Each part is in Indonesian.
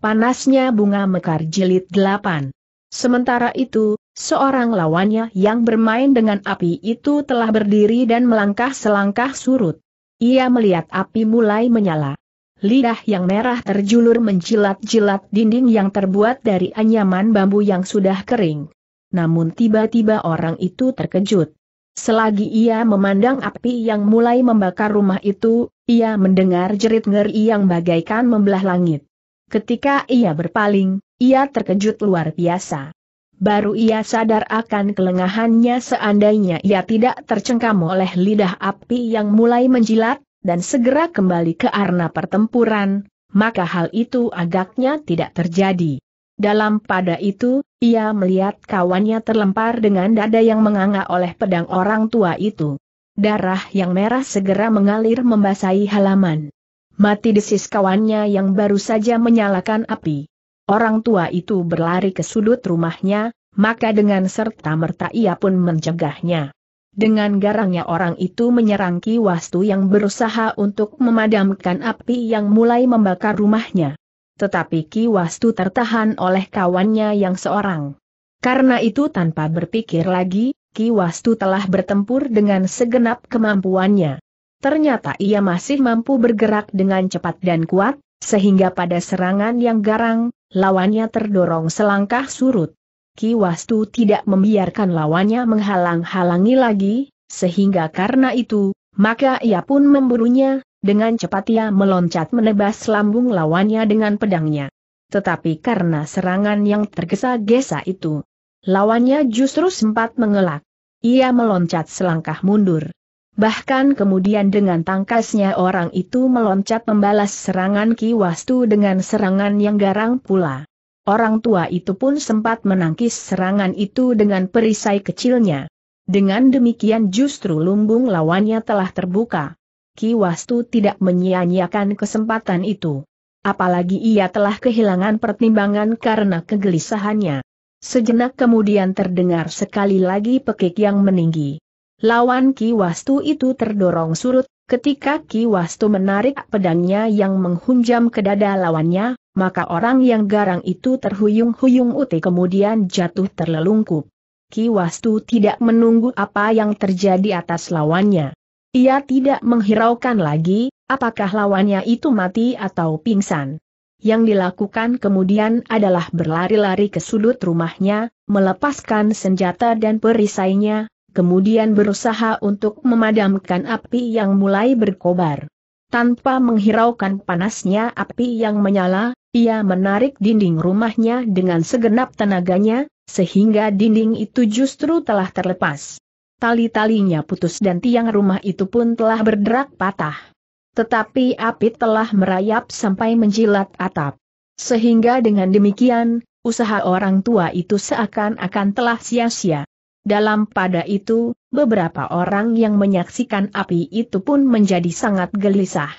Panasnya bunga mekar jilid 8. Sementara itu, seorang lawannya yang bermain dengan api itu telah berdiri dan melangkah selangkah surut. Ia melihat api mulai menyala. Lidah yang merah terjulur menjilat-jilat dinding yang terbuat dari anyaman bambu yang sudah kering. Namun tiba-tiba orang itu terkejut. Selagi ia memandang api yang mulai membakar rumah itu, ia mendengar jerit ngeri yang bagaikan membelah langit. Ketika ia berpaling, ia terkejut luar biasa. Baru ia sadar akan kelengahannya seandainya ia tidak tercengkam oleh lidah api yang mulai menjilat, dan segera kembali ke arena pertempuran, maka hal itu agaknya tidak terjadi. Dalam pada itu, ia melihat kawannya terlempar dengan dada yang menganga oleh pedang orang tua itu. Darah yang merah segera mengalir membasahi halaman mati desis kawannya yang baru saja menyalakan api. Orang tua itu berlari ke sudut rumahnya, maka dengan serta-merta ia pun mencegahnya. Dengan garangnya orang itu menyerang Ki Wastu yang berusaha untuk memadamkan api yang mulai membakar rumahnya. Tetapi Ki Wastu tertahan oleh kawannya yang seorang. Karena itu tanpa berpikir lagi, Ki Wastu telah bertempur dengan segenap kemampuannya ternyata ia masih mampu bergerak dengan cepat dan kuat, sehingga pada serangan yang garang, lawannya terdorong selangkah surut. Ki Wastu tidak membiarkan lawannya menghalang-halangi lagi, sehingga karena itu, maka ia pun memburunya, dengan cepat ia meloncat menebas lambung lawannya dengan pedangnya. Tetapi karena serangan yang tergesa-gesa itu, lawannya justru sempat mengelak. Ia meloncat selangkah mundur. Bahkan kemudian dengan tangkasnya orang itu meloncat membalas serangan Ki Wastu dengan serangan yang garang pula. Orang tua itu pun sempat menangkis serangan itu dengan perisai kecilnya. Dengan demikian justru lumbung lawannya telah terbuka. Ki Wastu tidak menyia-nyiakan kesempatan itu. Apalagi ia telah kehilangan pertimbangan karena kegelisahannya. Sejenak kemudian terdengar sekali lagi pekik yang meninggi. Lawan Ki Wastu itu terdorong surut, ketika Ki Wastu menarik pedangnya yang menghunjam ke dada lawannya, maka orang yang garang itu terhuyung-huyung uti kemudian jatuh terlelungkup. Ki Wastu tidak menunggu apa yang terjadi atas lawannya. Ia tidak menghiraukan lagi, apakah lawannya itu mati atau pingsan. Yang dilakukan kemudian adalah berlari-lari ke sudut rumahnya, melepaskan senjata dan perisainya, kemudian berusaha untuk memadamkan api yang mulai berkobar. Tanpa menghiraukan panasnya api yang menyala, ia menarik dinding rumahnya dengan segenap tenaganya, sehingga dinding itu justru telah terlepas. Tali-talinya putus dan tiang rumah itu pun telah berderak patah. Tetapi api telah merayap sampai menjilat atap. Sehingga dengan demikian, usaha orang tua itu seakan-akan telah sia-sia. Dalam pada itu, beberapa orang yang menyaksikan api itu pun menjadi sangat gelisah.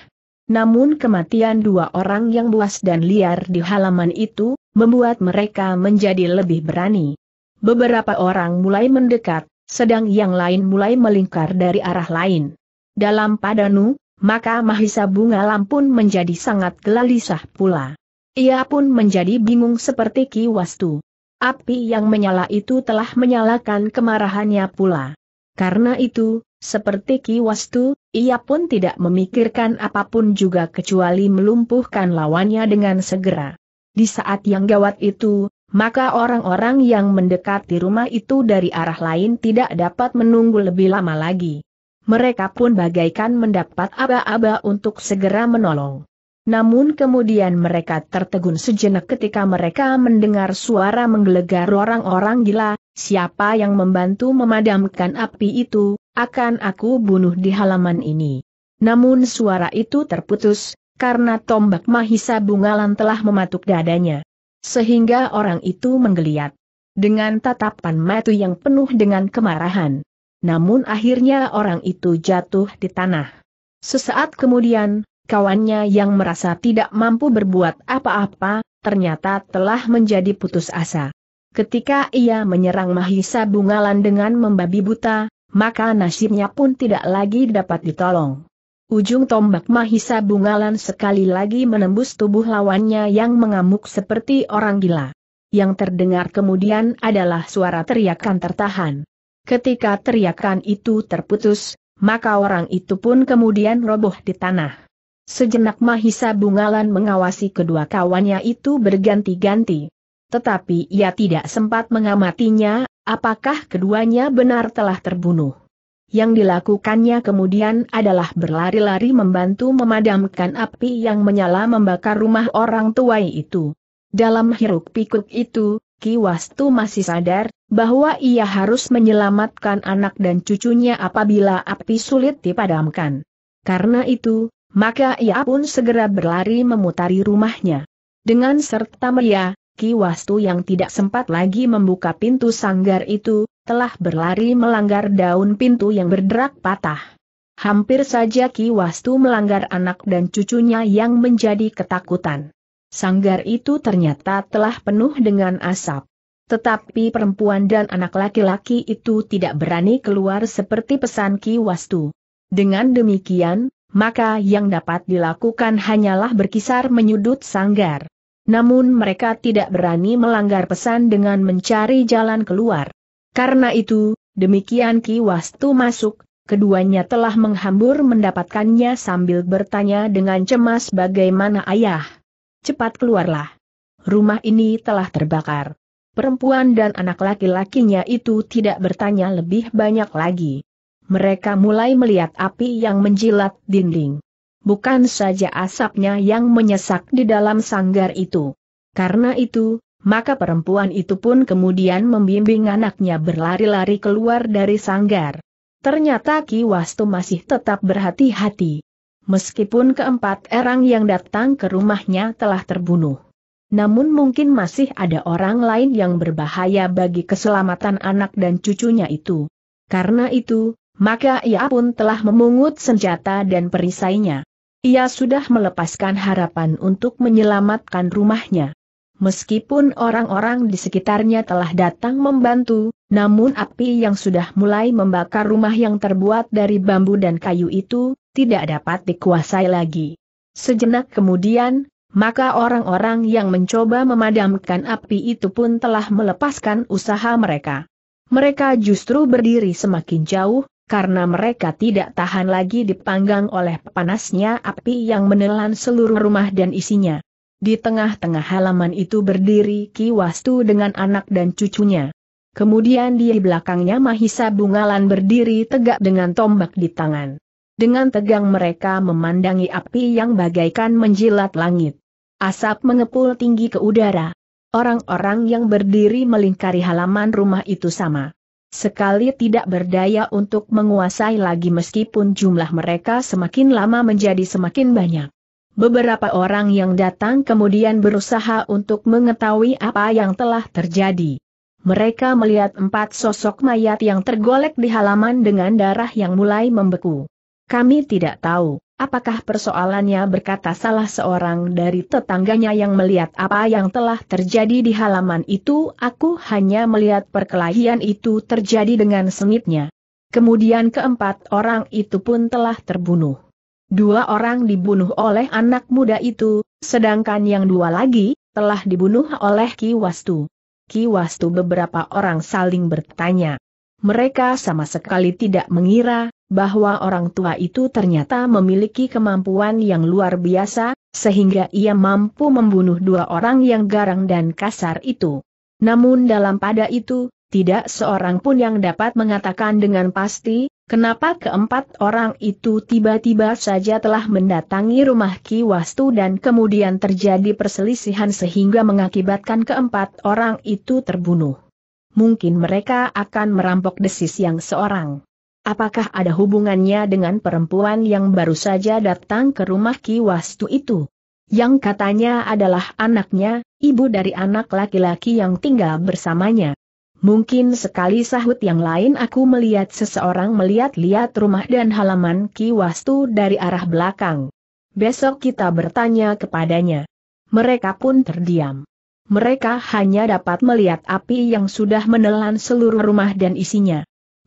Namun kematian dua orang yang buas dan liar di halaman itu, membuat mereka menjadi lebih berani. Beberapa orang mulai mendekat, sedang yang lain mulai melingkar dari arah lain. Dalam padanu, maka Mahisa Bunga pun menjadi sangat gelisah pula. Ia pun menjadi bingung seperti Ki Wastu. Api yang menyala itu telah menyalakan kemarahannya pula. Karena itu, seperti Ki Wastu, ia pun tidak memikirkan apapun juga kecuali melumpuhkan lawannya dengan segera. Di saat yang gawat itu, maka orang-orang yang mendekati rumah itu dari arah lain tidak dapat menunggu lebih lama lagi. Mereka pun bagaikan mendapat aba-aba untuk segera menolong. Namun kemudian mereka tertegun sejenak ketika mereka mendengar suara menggelegar orang-orang gila, siapa yang membantu memadamkan api itu, akan aku bunuh di halaman ini. Namun suara itu terputus, karena tombak Mahisa Bungalan telah mematuk dadanya. Sehingga orang itu menggeliat. Dengan tatapan mata yang penuh dengan kemarahan. Namun akhirnya orang itu jatuh di tanah. Sesaat kemudian, kawannya yang merasa tidak mampu berbuat apa-apa, ternyata telah menjadi putus asa. Ketika ia menyerang Mahisa Bungalan dengan membabi buta, maka nasibnya pun tidak lagi dapat ditolong. Ujung tombak Mahisa Bungalan sekali lagi menembus tubuh lawannya yang mengamuk seperti orang gila. Yang terdengar kemudian adalah suara teriakan tertahan. Ketika teriakan itu terputus, maka orang itu pun kemudian roboh di tanah. Sejenak Mahisa Bungalan mengawasi kedua kawannya itu berganti-ganti. Tetapi ia tidak sempat mengamatinya, apakah keduanya benar telah terbunuh. Yang dilakukannya kemudian adalah berlari-lari membantu memadamkan api yang menyala membakar rumah orang tua itu. Dalam hiruk pikuk itu, Kiwastu masih sadar bahwa ia harus menyelamatkan anak dan cucunya apabila api sulit dipadamkan. Karena itu, maka ia pun segera berlari memutari rumahnya. Dengan serta Ki Wastu yang tidak sempat lagi membuka pintu sanggar itu, telah berlari melanggar daun pintu yang berderak patah. Hampir saja Ki Wastu melanggar anak dan cucunya yang menjadi ketakutan. Sanggar itu ternyata telah penuh dengan asap. Tetapi perempuan dan anak laki-laki itu tidak berani keluar seperti pesan Ki Wastu. Dengan demikian, maka yang dapat dilakukan hanyalah berkisar menyudut sanggar. Namun mereka tidak berani melanggar pesan dengan mencari jalan keluar. Karena itu, demikian Ki Wastu masuk, keduanya telah menghambur mendapatkannya sambil bertanya dengan cemas bagaimana ayah. Cepat keluarlah. Rumah ini telah terbakar. Perempuan dan anak laki-lakinya itu tidak bertanya lebih banyak lagi mereka mulai melihat api yang menjilat dinding. Bukan saja asapnya yang menyesak di dalam sanggar itu. Karena itu, maka perempuan itu pun kemudian membimbing anaknya berlari-lari keluar dari sanggar. Ternyata Ki Wastu masih tetap berhati-hati. Meskipun keempat orang yang datang ke rumahnya telah terbunuh. Namun mungkin masih ada orang lain yang berbahaya bagi keselamatan anak dan cucunya itu. Karena itu, maka ia pun telah memungut senjata dan perisainya. Ia sudah melepaskan harapan untuk menyelamatkan rumahnya. Meskipun orang-orang di sekitarnya telah datang membantu, namun api yang sudah mulai membakar rumah yang terbuat dari bambu dan kayu itu, tidak dapat dikuasai lagi. Sejenak kemudian, maka orang-orang yang mencoba memadamkan api itu pun telah melepaskan usaha mereka. Mereka justru berdiri semakin jauh, karena mereka tidak tahan lagi dipanggang oleh panasnya api yang menelan seluruh rumah dan isinya. Di tengah-tengah halaman itu berdiri Ki Wastu dengan anak dan cucunya. Kemudian di belakangnya Mahisa Bungalan berdiri tegak dengan tombak di tangan. Dengan tegang mereka memandangi api yang bagaikan menjilat langit. Asap mengepul tinggi ke udara. Orang-orang yang berdiri melingkari halaman rumah itu sama Sekali tidak berdaya untuk menguasai lagi meskipun jumlah mereka semakin lama menjadi semakin banyak. Beberapa orang yang datang kemudian berusaha untuk mengetahui apa yang telah terjadi. Mereka melihat empat sosok mayat yang tergolek di halaman dengan darah yang mulai membeku. Kami tidak tahu Apakah persoalannya berkata salah seorang dari tetangganya yang melihat apa yang telah terjadi di halaman itu aku hanya melihat perkelahian itu terjadi dengan sengitnya. Kemudian keempat orang itu pun telah terbunuh. Dua orang dibunuh oleh anak muda itu, sedangkan yang dua lagi, telah dibunuh oleh Ki Wastu. Ki Wastu beberapa orang saling bertanya. Mereka sama sekali tidak mengira bahwa orang tua itu ternyata memiliki kemampuan yang luar biasa, sehingga ia mampu membunuh dua orang yang garang dan kasar itu. Namun dalam pada itu, tidak seorang pun yang dapat mengatakan dengan pasti, kenapa keempat orang itu tiba-tiba saja telah mendatangi rumah Ki Wastu dan kemudian terjadi perselisihan sehingga mengakibatkan keempat orang itu terbunuh. Mungkin mereka akan merampok desis yang seorang. Apakah ada hubungannya dengan perempuan yang baru saja datang ke rumah Ki Wastu itu? Yang katanya adalah anaknya, ibu dari anak laki-laki yang tinggal bersamanya. Mungkin sekali sahut yang lain aku melihat seseorang melihat-lihat rumah dan halaman Ki Wastu dari arah belakang. Besok kita bertanya kepadanya. Mereka pun terdiam. Mereka hanya dapat melihat api yang sudah menelan seluruh rumah dan isinya.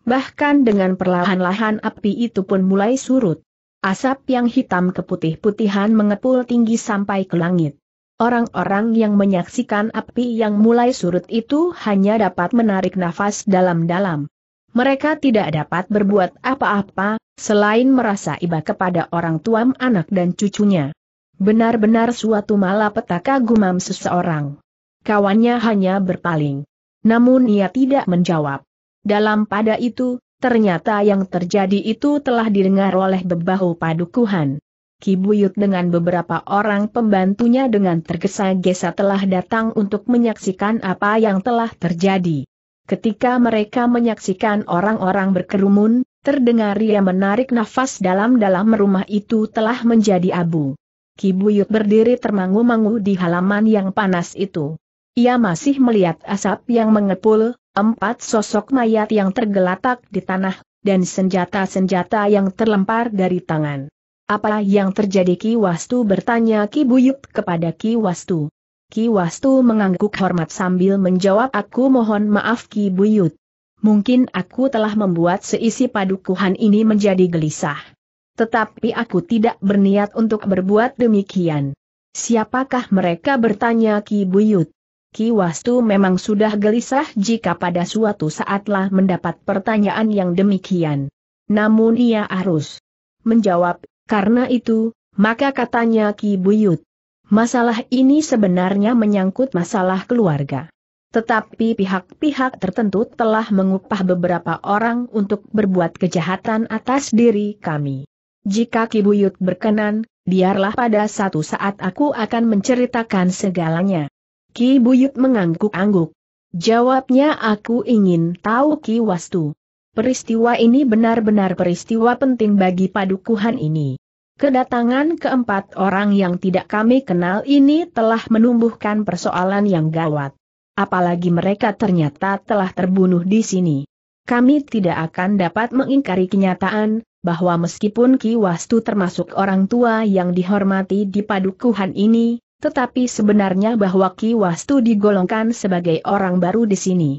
Bahkan dengan perlahan-lahan api itu pun mulai surut. Asap yang hitam keputih-putihan mengepul tinggi sampai ke langit. Orang-orang yang menyaksikan api yang mulai surut itu hanya dapat menarik nafas dalam-dalam. Mereka tidak dapat berbuat apa-apa, selain merasa iba kepada orang tua anak dan cucunya. Benar-benar suatu malapetaka gumam seseorang. Kawannya hanya berpaling. Namun ia tidak menjawab. Dalam pada itu, ternyata yang terjadi itu telah didengar oleh bebahu padukuhan. Kibuyut dengan beberapa orang pembantunya dengan tergesa-gesa telah datang untuk menyaksikan apa yang telah terjadi. Ketika mereka menyaksikan orang-orang berkerumun, terdengar ia menarik nafas dalam-dalam rumah itu telah menjadi abu. Kibuyut berdiri termangu-mangu di halaman yang panas itu. Ia masih melihat asap yang mengepul, empat sosok mayat yang tergeletak di tanah, dan senjata-senjata yang terlempar dari tangan. Apa yang terjadi Ki Wastu bertanya Ki Buyut kepada Ki Wastu. Ki Wastu mengangguk hormat sambil menjawab aku mohon maaf Ki Buyut. Mungkin aku telah membuat seisi padukuhan ini menjadi gelisah. Tetapi aku tidak berniat untuk berbuat demikian. Siapakah mereka bertanya Ki Buyut? Ki Wastu memang sudah gelisah jika pada suatu saatlah mendapat pertanyaan yang demikian. Namun ia harus menjawab, karena itu, maka katanya Ki Buyut. Masalah ini sebenarnya menyangkut masalah keluarga. Tetapi pihak-pihak tertentu telah mengupah beberapa orang untuk berbuat kejahatan atas diri kami. Jika Ki Buyut berkenan, biarlah pada satu saat aku akan menceritakan segalanya. Ki Buyut mengangguk-angguk. Jawabnya aku ingin tahu Ki Wastu. Peristiwa ini benar-benar peristiwa penting bagi padukuhan ini. Kedatangan keempat orang yang tidak kami kenal ini telah menumbuhkan persoalan yang gawat. Apalagi mereka ternyata telah terbunuh di sini. Kami tidak akan dapat mengingkari kenyataan, bahwa meskipun Ki Wastu termasuk orang tua yang dihormati di padukuhan ini, tetapi sebenarnya bahwa Ki Wastu digolongkan sebagai orang baru di sini.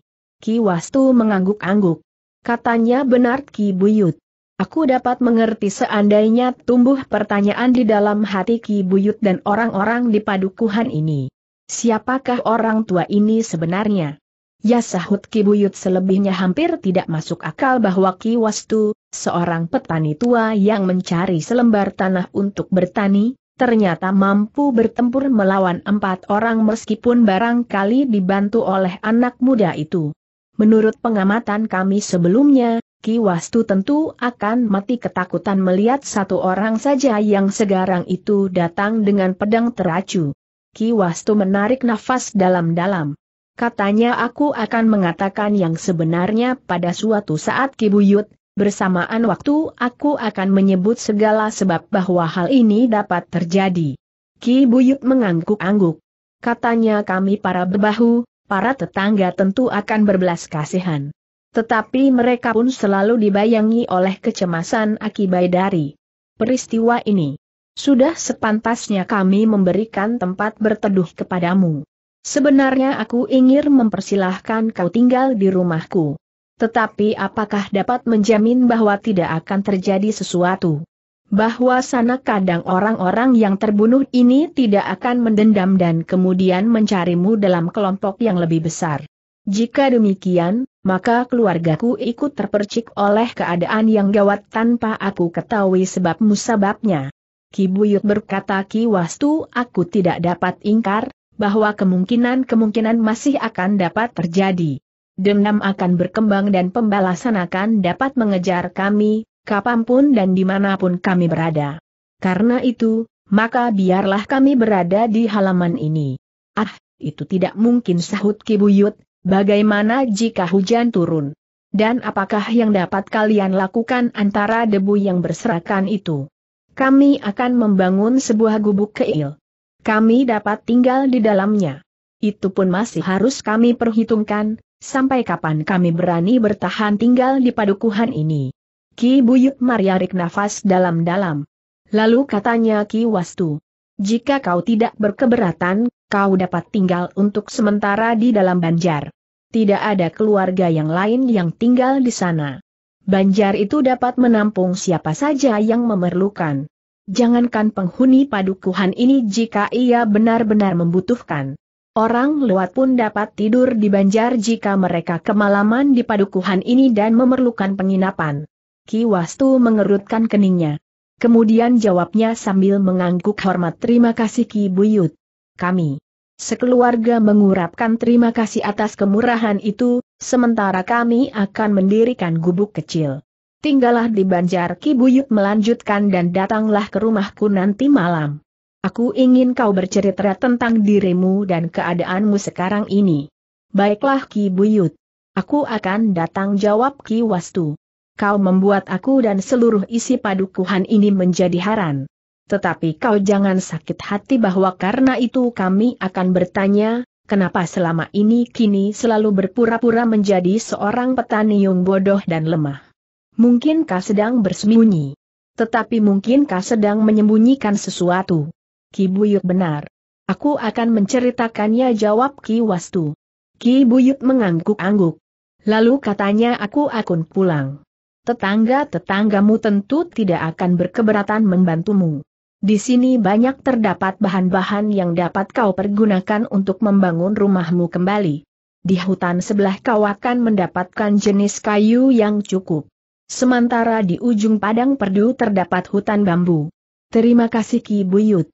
Ki Wastu mengangguk-angguk. Katanya benar Ki Buyut. Aku dapat mengerti seandainya tumbuh pertanyaan di dalam hati Ki Buyut dan orang-orang di padukuhan ini. Siapakah orang tua ini sebenarnya? Ya sahut Ki Buyut selebihnya hampir tidak masuk akal bahwa Ki Wastu, seorang petani tua yang mencari selembar tanah untuk bertani, ternyata mampu bertempur melawan empat orang meskipun barangkali dibantu oleh anak muda itu. Menurut pengamatan kami sebelumnya, Ki Wastu tentu akan mati ketakutan melihat satu orang saja yang segarang itu datang dengan pedang teracu. Ki Wastu menarik nafas dalam-dalam. Katanya aku akan mengatakan yang sebenarnya pada suatu saat Ki Buyut. Bersamaan waktu aku akan menyebut segala sebab bahwa hal ini dapat terjadi. Ki Buyut mengangguk-angguk. Katanya kami para bebahu, para tetangga tentu akan berbelas kasihan. Tetapi mereka pun selalu dibayangi oleh kecemasan akibat dari peristiwa ini. Sudah sepantasnya kami memberikan tempat berteduh kepadamu. Sebenarnya aku ingin mempersilahkan kau tinggal di rumahku. Tetapi apakah dapat menjamin bahwa tidak akan terjadi sesuatu? Bahwa sana kadang orang-orang yang terbunuh ini tidak akan mendendam dan kemudian mencarimu dalam kelompok yang lebih besar. Jika demikian, maka keluargaku ikut terpercik oleh keadaan yang gawat tanpa aku ketahui sebab musababnya. Ki Buyut berkata Ki Wastu aku tidak dapat ingkar, bahwa kemungkinan-kemungkinan masih akan dapat terjadi dendam akan berkembang dan pembalasan akan dapat mengejar kami, kapanpun dan dimanapun kami berada. Karena itu, maka biarlah kami berada di halaman ini. Ah, itu tidak mungkin sahut Kibuyut, bagaimana jika hujan turun? Dan apakah yang dapat kalian lakukan antara debu yang berserakan itu? Kami akan membangun sebuah gubuk keil. Kami dapat tinggal di dalamnya. Itu pun masih harus kami perhitungkan, Sampai kapan kami berani bertahan tinggal di padukuhan ini? Ki Buyut Mariarik nafas dalam-dalam. Lalu katanya Ki Wastu. Jika kau tidak berkeberatan, kau dapat tinggal untuk sementara di dalam banjar. Tidak ada keluarga yang lain yang tinggal di sana. Banjar itu dapat menampung siapa saja yang memerlukan. Jangankan penghuni padukuhan ini jika ia benar-benar membutuhkan. Orang lewat pun dapat tidur di banjar jika mereka kemalaman di padukuhan ini dan memerlukan penginapan. Ki Wastu mengerutkan keningnya. Kemudian jawabnya sambil mengangguk hormat terima kasih Ki Buyut. Kami. Sekeluarga mengurapkan terima kasih atas kemurahan itu, sementara kami akan mendirikan gubuk kecil. Tinggallah di banjar Ki Buyut melanjutkan dan datanglah ke rumahku nanti malam. Aku ingin kau bercerita tentang dirimu dan keadaanmu sekarang ini. Baiklah Ki Buyut. Aku akan datang jawab Ki Wastu. Kau membuat aku dan seluruh isi padukuhan ini menjadi haran. Tetapi kau jangan sakit hati bahwa karena itu kami akan bertanya, kenapa selama ini kini selalu berpura-pura menjadi seorang petani yang bodoh dan lemah. Mungkinkah sedang bersembunyi? Tetapi mungkinkah sedang menyembunyikan sesuatu? Ki Buyut benar. Aku akan menceritakannya jawab Ki Wastu. Ki Buyut mengangguk-angguk. Lalu katanya aku akan pulang. Tetangga-tetanggamu tentu tidak akan berkeberatan membantumu. Di sini banyak terdapat bahan-bahan yang dapat kau pergunakan untuk membangun rumahmu kembali. Di hutan sebelah kau akan mendapatkan jenis kayu yang cukup. Sementara di ujung padang perdu terdapat hutan bambu. Terima kasih Ki Buyut.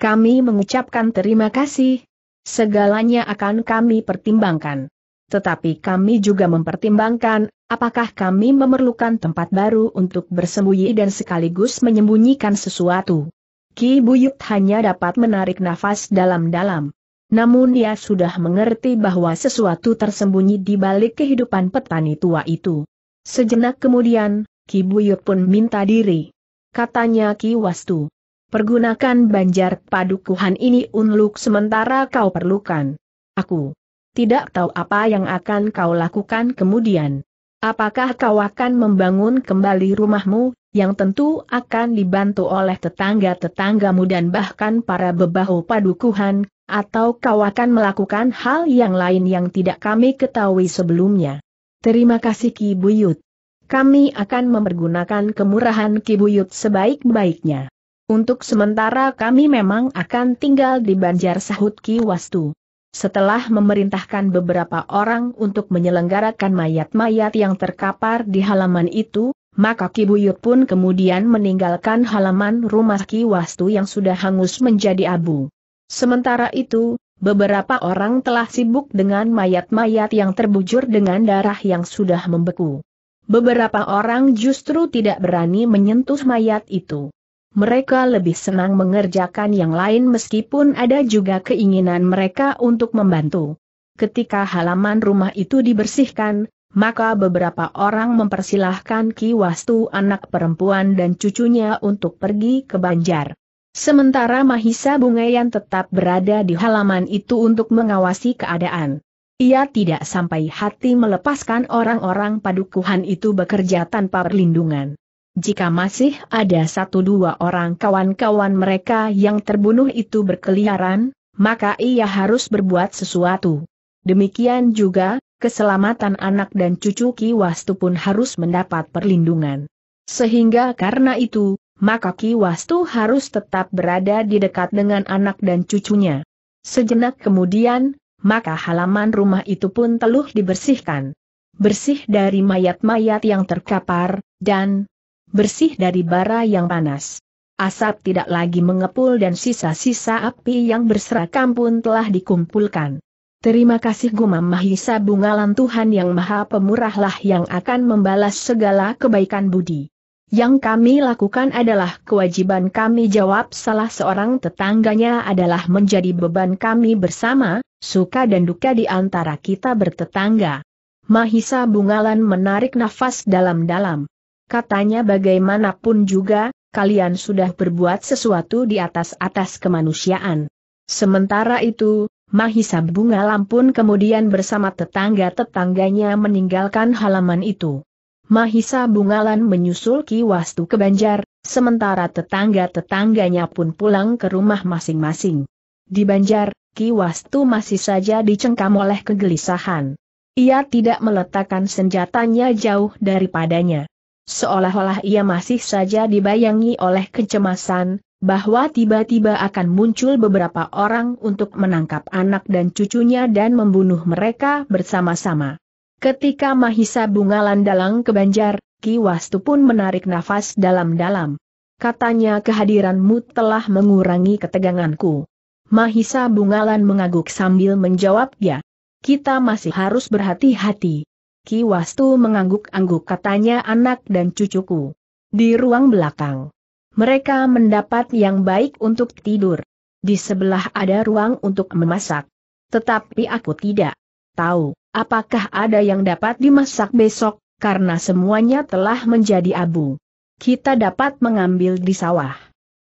Kami mengucapkan terima kasih. Segalanya akan kami pertimbangkan. Tetapi kami juga mempertimbangkan, apakah kami memerlukan tempat baru untuk bersembunyi dan sekaligus menyembunyikan sesuatu. Ki Buyut hanya dapat menarik nafas dalam-dalam. Namun ia sudah mengerti bahwa sesuatu tersembunyi di balik kehidupan petani tua itu. Sejenak kemudian, Ki Buyut pun minta diri. Katanya Ki Wastu, Pergunakan banjar padukuhan ini untuk sementara kau perlukan. Aku tidak tahu apa yang akan kau lakukan kemudian. Apakah kau akan membangun kembali rumahmu, yang tentu akan dibantu oleh tetangga-tetanggamu dan bahkan para bebahu padukuhan, atau kau akan melakukan hal yang lain yang tidak kami ketahui sebelumnya? Terima kasih Ki Buyut. Kami akan mempergunakan kemurahan Ki Buyut sebaik-baiknya. Untuk sementara kami memang akan tinggal di Banjar Sahut Wastu. Setelah memerintahkan beberapa orang untuk menyelenggarakan mayat-mayat yang terkapar di halaman itu, maka Ki Buyut pun kemudian meninggalkan halaman rumah Ki Wastu yang sudah hangus menjadi abu. Sementara itu, beberapa orang telah sibuk dengan mayat-mayat yang terbujur dengan darah yang sudah membeku. Beberapa orang justru tidak berani menyentuh mayat itu mereka lebih senang mengerjakan yang lain meskipun ada juga keinginan mereka untuk membantu. Ketika halaman rumah itu dibersihkan, maka beberapa orang mempersilahkan Ki Wastu anak perempuan dan cucunya untuk pergi ke Banjar. Sementara Mahisa Bungayan tetap berada di halaman itu untuk mengawasi keadaan. Ia tidak sampai hati melepaskan orang-orang padukuhan itu bekerja tanpa perlindungan. Jika masih ada satu dua orang kawan-kawan mereka yang terbunuh itu berkeliaran, maka ia harus berbuat sesuatu. Demikian juga, keselamatan anak dan cucu Ki Wastu pun harus mendapat perlindungan. Sehingga karena itu, maka Ki Wastu harus tetap berada di dekat dengan anak dan cucunya. Sejenak kemudian, maka halaman rumah itu pun teluh dibersihkan. Bersih dari mayat-mayat yang terkapar, dan, bersih dari bara yang panas. Asap tidak lagi mengepul dan sisa-sisa api yang berserakan pun telah dikumpulkan. Terima kasih Gumam Mahisa Bungalan Tuhan Yang Maha Pemurahlah yang akan membalas segala kebaikan budi. Yang kami lakukan adalah kewajiban kami jawab salah seorang tetangganya adalah menjadi beban kami bersama, suka dan duka di antara kita bertetangga. Mahisa Bungalan menarik nafas dalam-dalam. Katanya bagaimanapun juga, kalian sudah berbuat sesuatu di atas-atas kemanusiaan. Sementara itu, Mahisa Bunga Lampun kemudian bersama tetangga-tetangganya meninggalkan halaman itu. Mahisa Bungalan menyusul Ki Wastu ke Banjar, sementara tetangga-tetangganya pun pulang ke rumah masing-masing. Di Banjar, Ki Wastu masih saja dicengkam oleh kegelisahan. Ia tidak meletakkan senjatanya jauh daripadanya seolah-olah ia masih saja dibayangi oleh kecemasan, bahwa tiba-tiba akan muncul beberapa orang untuk menangkap anak dan cucunya dan membunuh mereka bersama-sama. Ketika Mahisa Bungalan dalang ke Banjar, Wastu pun menarik nafas dalam-dalam. Katanya kehadiranmu telah mengurangi keteganganku. Mahisa Bungalan mengaguk sambil menjawab ya. Kita masih harus berhati-hati. Ki Wastu mengangguk-angguk katanya anak dan cucuku. Di ruang belakang. Mereka mendapat yang baik untuk tidur. Di sebelah ada ruang untuk memasak. Tetapi aku tidak tahu apakah ada yang dapat dimasak besok, karena semuanya telah menjadi abu. Kita dapat mengambil di sawah.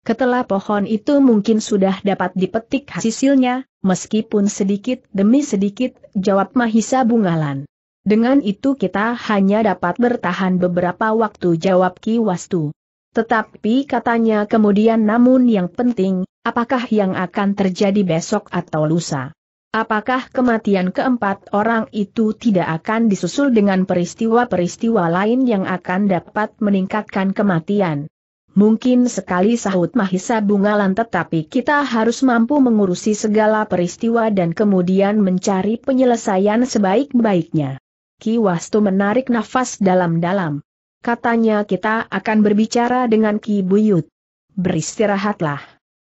Ketela pohon itu mungkin sudah dapat dipetik hasilnya, meskipun sedikit demi sedikit, jawab Mahisa Bungalan. Dengan itu kita hanya dapat bertahan beberapa waktu jawab Ki Wastu. Tetapi katanya kemudian namun yang penting, apakah yang akan terjadi besok atau lusa? Apakah kematian keempat orang itu tidak akan disusul dengan peristiwa-peristiwa lain yang akan dapat meningkatkan kematian? Mungkin sekali sahut Mahisa Bungalan tetapi kita harus mampu mengurusi segala peristiwa dan kemudian mencari penyelesaian sebaik-baiknya. Ki Wastu menarik nafas dalam-dalam. Katanya kita akan berbicara dengan Ki Buyut. Beristirahatlah.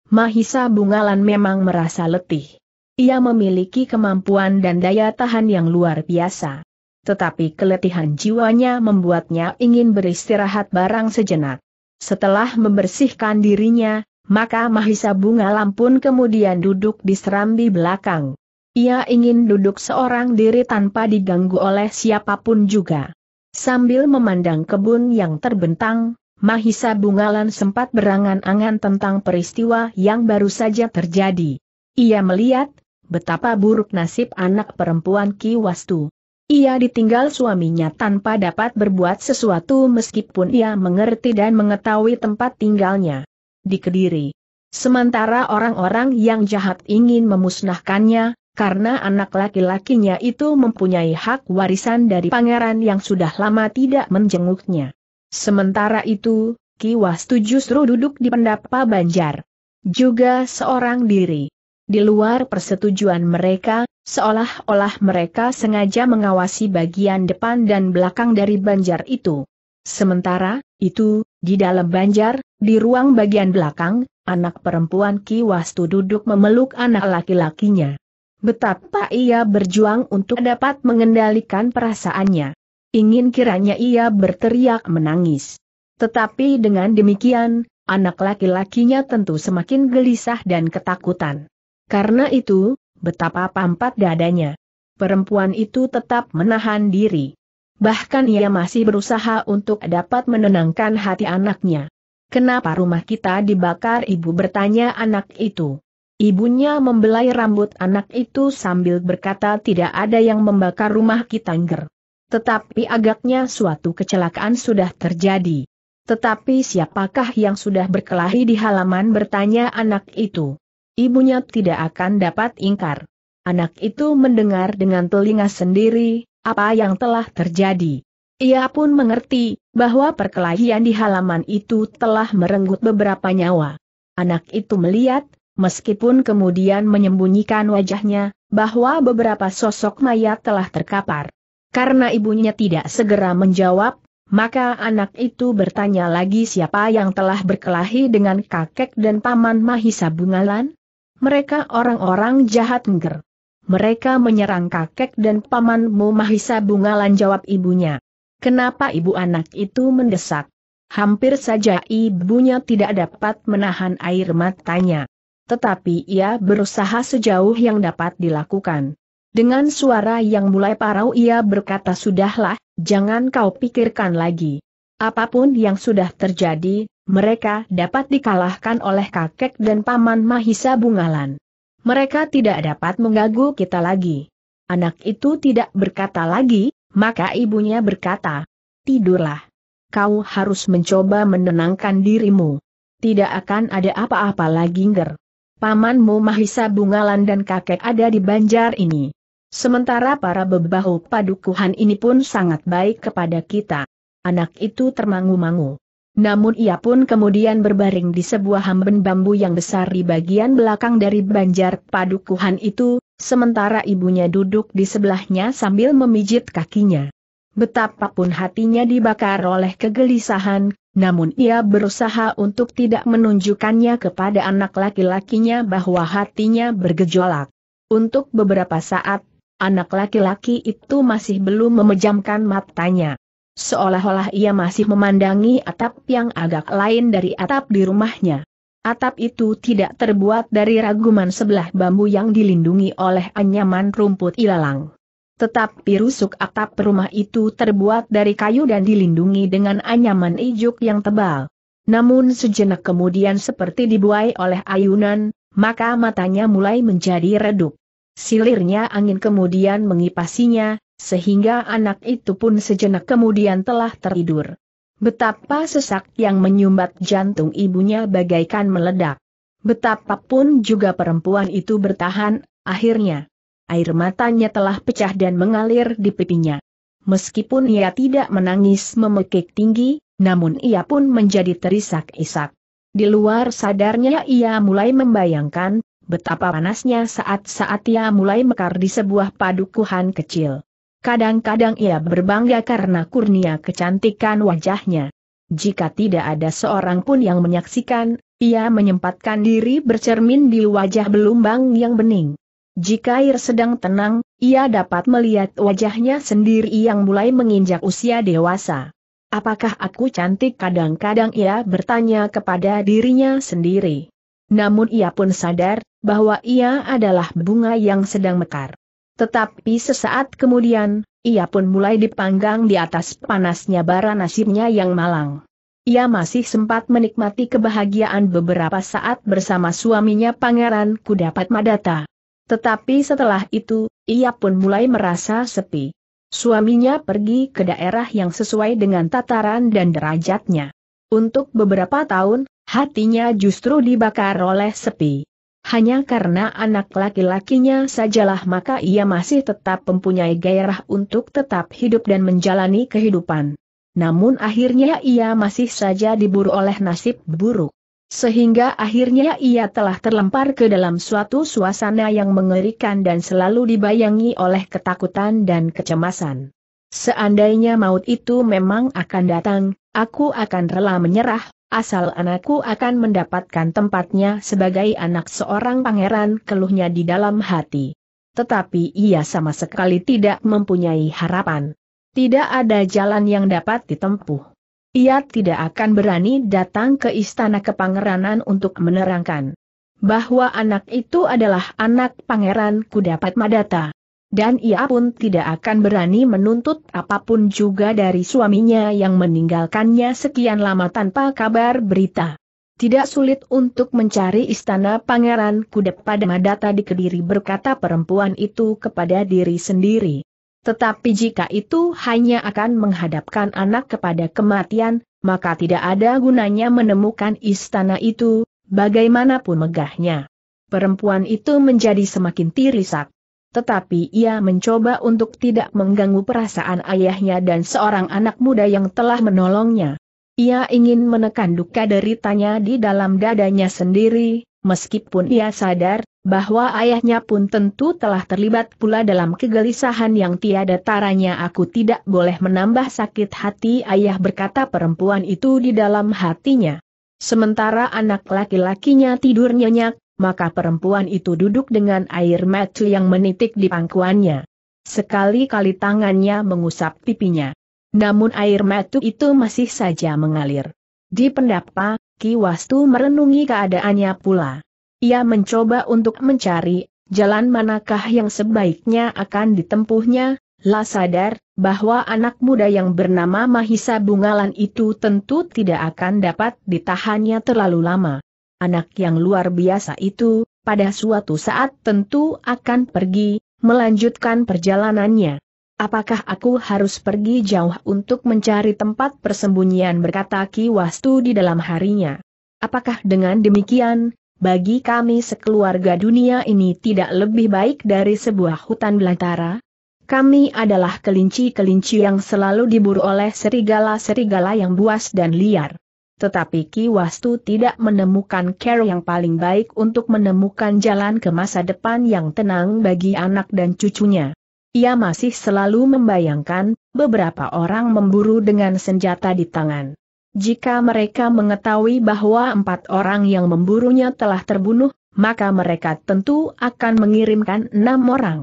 Mahisa Bungalan memang merasa letih. Ia memiliki kemampuan dan daya tahan yang luar biasa. Tetapi keletihan jiwanya membuatnya ingin beristirahat barang sejenak. Setelah membersihkan dirinya, maka Mahisa Bungalan pun kemudian duduk di serambi belakang. Ia ingin duduk seorang diri tanpa diganggu oleh siapapun juga. Sambil memandang kebun yang terbentang, Mahisa Bungalan sempat berangan-angan tentang peristiwa yang baru saja terjadi. Ia melihat betapa buruk nasib anak perempuan Ki Wastu. Ia ditinggal suaminya tanpa dapat berbuat sesuatu meskipun ia mengerti dan mengetahui tempat tinggalnya. Di Kediri. Sementara orang-orang yang jahat ingin memusnahkannya, karena anak laki-lakinya itu mempunyai hak warisan dari pangeran yang sudah lama tidak menjenguknya. Sementara itu, Ki Wastu justru duduk di pendapa Banjar. Juga seorang diri. Di luar persetujuan mereka, seolah-olah mereka sengaja mengawasi bagian depan dan belakang dari Banjar itu. Sementara, itu, di dalam Banjar, di ruang bagian belakang, anak perempuan Ki Wastu duduk memeluk anak laki-lakinya. Betapa ia berjuang untuk dapat mengendalikan perasaannya. Ingin kiranya ia berteriak menangis. Tetapi dengan demikian, anak laki-lakinya tentu semakin gelisah dan ketakutan. Karena itu, betapa pampat dadanya. Perempuan itu tetap menahan diri. Bahkan ia masih berusaha untuk dapat menenangkan hati anaknya. Kenapa rumah kita dibakar ibu bertanya anak itu. Ibunya membelai rambut anak itu sambil berkata tidak ada yang membakar rumah Kitangger. Tetapi agaknya suatu kecelakaan sudah terjadi. Tetapi siapakah yang sudah berkelahi di halaman bertanya anak itu. Ibunya tidak akan dapat ingkar. Anak itu mendengar dengan telinga sendiri, apa yang telah terjadi. Ia pun mengerti, bahwa perkelahian di halaman itu telah merenggut beberapa nyawa. Anak itu melihat, meskipun kemudian menyembunyikan wajahnya, bahwa beberapa sosok mayat telah terkapar. Karena ibunya tidak segera menjawab, maka anak itu bertanya lagi siapa yang telah berkelahi dengan kakek dan paman Mahisa Bungalan? Mereka orang-orang jahat ngger. Mereka menyerang kakek dan pamanmu Mahisa Bungalan jawab ibunya. Kenapa ibu anak itu mendesak? Hampir saja ibunya tidak dapat menahan air matanya tetapi ia berusaha sejauh yang dapat dilakukan. Dengan suara yang mulai parau ia berkata sudahlah, jangan kau pikirkan lagi. Apapun yang sudah terjadi, mereka dapat dikalahkan oleh kakek dan paman Mahisa Bungalan. Mereka tidak dapat mengganggu kita lagi. Anak itu tidak berkata lagi, maka ibunya berkata, tidurlah. Kau harus mencoba menenangkan dirimu. Tidak akan ada apa-apa lagi nger pamanmu Mahisa Bungalan dan kakek ada di banjar ini. Sementara para bebahu padukuhan ini pun sangat baik kepada kita. Anak itu termangu-mangu. Namun ia pun kemudian berbaring di sebuah hamben bambu yang besar di bagian belakang dari banjar padukuhan itu, sementara ibunya duduk di sebelahnya sambil memijit kakinya. Betapapun hatinya dibakar oleh kegelisahan, namun ia berusaha untuk tidak menunjukkannya kepada anak laki-lakinya bahwa hatinya bergejolak. Untuk beberapa saat, anak laki-laki itu masih belum memejamkan matanya. Seolah-olah ia masih memandangi atap yang agak lain dari atap di rumahnya. Atap itu tidak terbuat dari raguman sebelah bambu yang dilindungi oleh anyaman rumput ilalang. Tetapi rusuk atap rumah itu terbuat dari kayu dan dilindungi dengan anyaman ijuk yang tebal. Namun sejenak kemudian seperti dibuai oleh ayunan, maka matanya mulai menjadi redup. Silirnya angin kemudian mengipasinya, sehingga anak itu pun sejenak kemudian telah tertidur. Betapa sesak yang menyumbat jantung ibunya bagaikan meledak. Betapapun juga perempuan itu bertahan, akhirnya air matanya telah pecah dan mengalir di pipinya. Meskipun ia tidak menangis memekik tinggi, namun ia pun menjadi terisak-isak. Di luar sadarnya ia mulai membayangkan, betapa panasnya saat-saat ia mulai mekar di sebuah padukuhan kecil. Kadang-kadang ia berbangga karena kurnia kecantikan wajahnya. Jika tidak ada seorang pun yang menyaksikan, ia menyempatkan diri bercermin di wajah belumbang yang bening. Jika air sedang tenang, ia dapat melihat wajahnya sendiri yang mulai menginjak usia dewasa. Apakah aku cantik? Kadang-kadang ia bertanya kepada dirinya sendiri. Namun ia pun sadar, bahwa ia adalah bunga yang sedang mekar. Tetapi sesaat kemudian, ia pun mulai dipanggang di atas panasnya bara nasibnya yang malang. Ia masih sempat menikmati kebahagiaan beberapa saat bersama suaminya Pangeran Kudapat Madata. Tetapi setelah itu, ia pun mulai merasa sepi. Suaminya pergi ke daerah yang sesuai dengan tataran dan derajatnya. Untuk beberapa tahun, hatinya justru dibakar oleh sepi. Hanya karena anak laki-lakinya sajalah maka ia masih tetap mempunyai gairah untuk tetap hidup dan menjalani kehidupan. Namun akhirnya ia masih saja diburu oleh nasib buruk sehingga akhirnya ia telah terlempar ke dalam suatu suasana yang mengerikan dan selalu dibayangi oleh ketakutan dan kecemasan. Seandainya maut itu memang akan datang, aku akan rela menyerah, asal anakku akan mendapatkan tempatnya sebagai anak seorang pangeran keluhnya di dalam hati. Tetapi ia sama sekali tidak mempunyai harapan. Tidak ada jalan yang dapat ditempuh ia tidak akan berani datang ke istana kepangeranan untuk menerangkan bahwa anak itu adalah anak pangeran Kudapat Madata. Dan ia pun tidak akan berani menuntut apapun juga dari suaminya yang meninggalkannya sekian lama tanpa kabar berita. Tidak sulit untuk mencari istana pangeran Kudapat Madata di Kediri berkata perempuan itu kepada diri sendiri. Tetapi jika itu hanya akan menghadapkan anak kepada kematian, maka tidak ada gunanya menemukan istana itu, bagaimanapun megahnya. Perempuan itu menjadi semakin tirisak. Tetapi ia mencoba untuk tidak mengganggu perasaan ayahnya dan seorang anak muda yang telah menolongnya. Ia ingin menekan duka deritanya di dalam dadanya sendiri, meskipun ia sadar, bahwa ayahnya pun tentu telah terlibat pula dalam kegelisahan yang tiada taranya aku tidak boleh menambah sakit hati ayah berkata perempuan itu di dalam hatinya. Sementara anak laki-lakinya tidur nyenyak, maka perempuan itu duduk dengan air mata yang menitik di pangkuannya. Sekali-kali tangannya mengusap pipinya. Namun air mata itu masih saja mengalir. Di pendapa, Ki Wastu merenungi keadaannya pula. Ia mencoba untuk mencari jalan manakah yang sebaiknya akan ditempuhnya, lah sadar bahwa anak muda yang bernama Mahisa Bungalan itu tentu tidak akan dapat ditahannya terlalu lama. Anak yang luar biasa itu, pada suatu saat tentu akan pergi, melanjutkan perjalanannya. Apakah aku harus pergi jauh untuk mencari tempat persembunyian berkata Ki Wastu di dalam harinya? Apakah dengan demikian, bagi kami sekeluarga dunia ini tidak lebih baik dari sebuah hutan belantara. Kami adalah kelinci-kelinci yang selalu diburu oleh serigala-serigala yang buas dan liar. Tetapi Ki Wastu tidak menemukan care yang paling baik untuk menemukan jalan ke masa depan yang tenang bagi anak dan cucunya. Ia masih selalu membayangkan, beberapa orang memburu dengan senjata di tangan. Jika mereka mengetahui bahwa empat orang yang memburunya telah terbunuh, maka mereka tentu akan mengirimkan enam orang.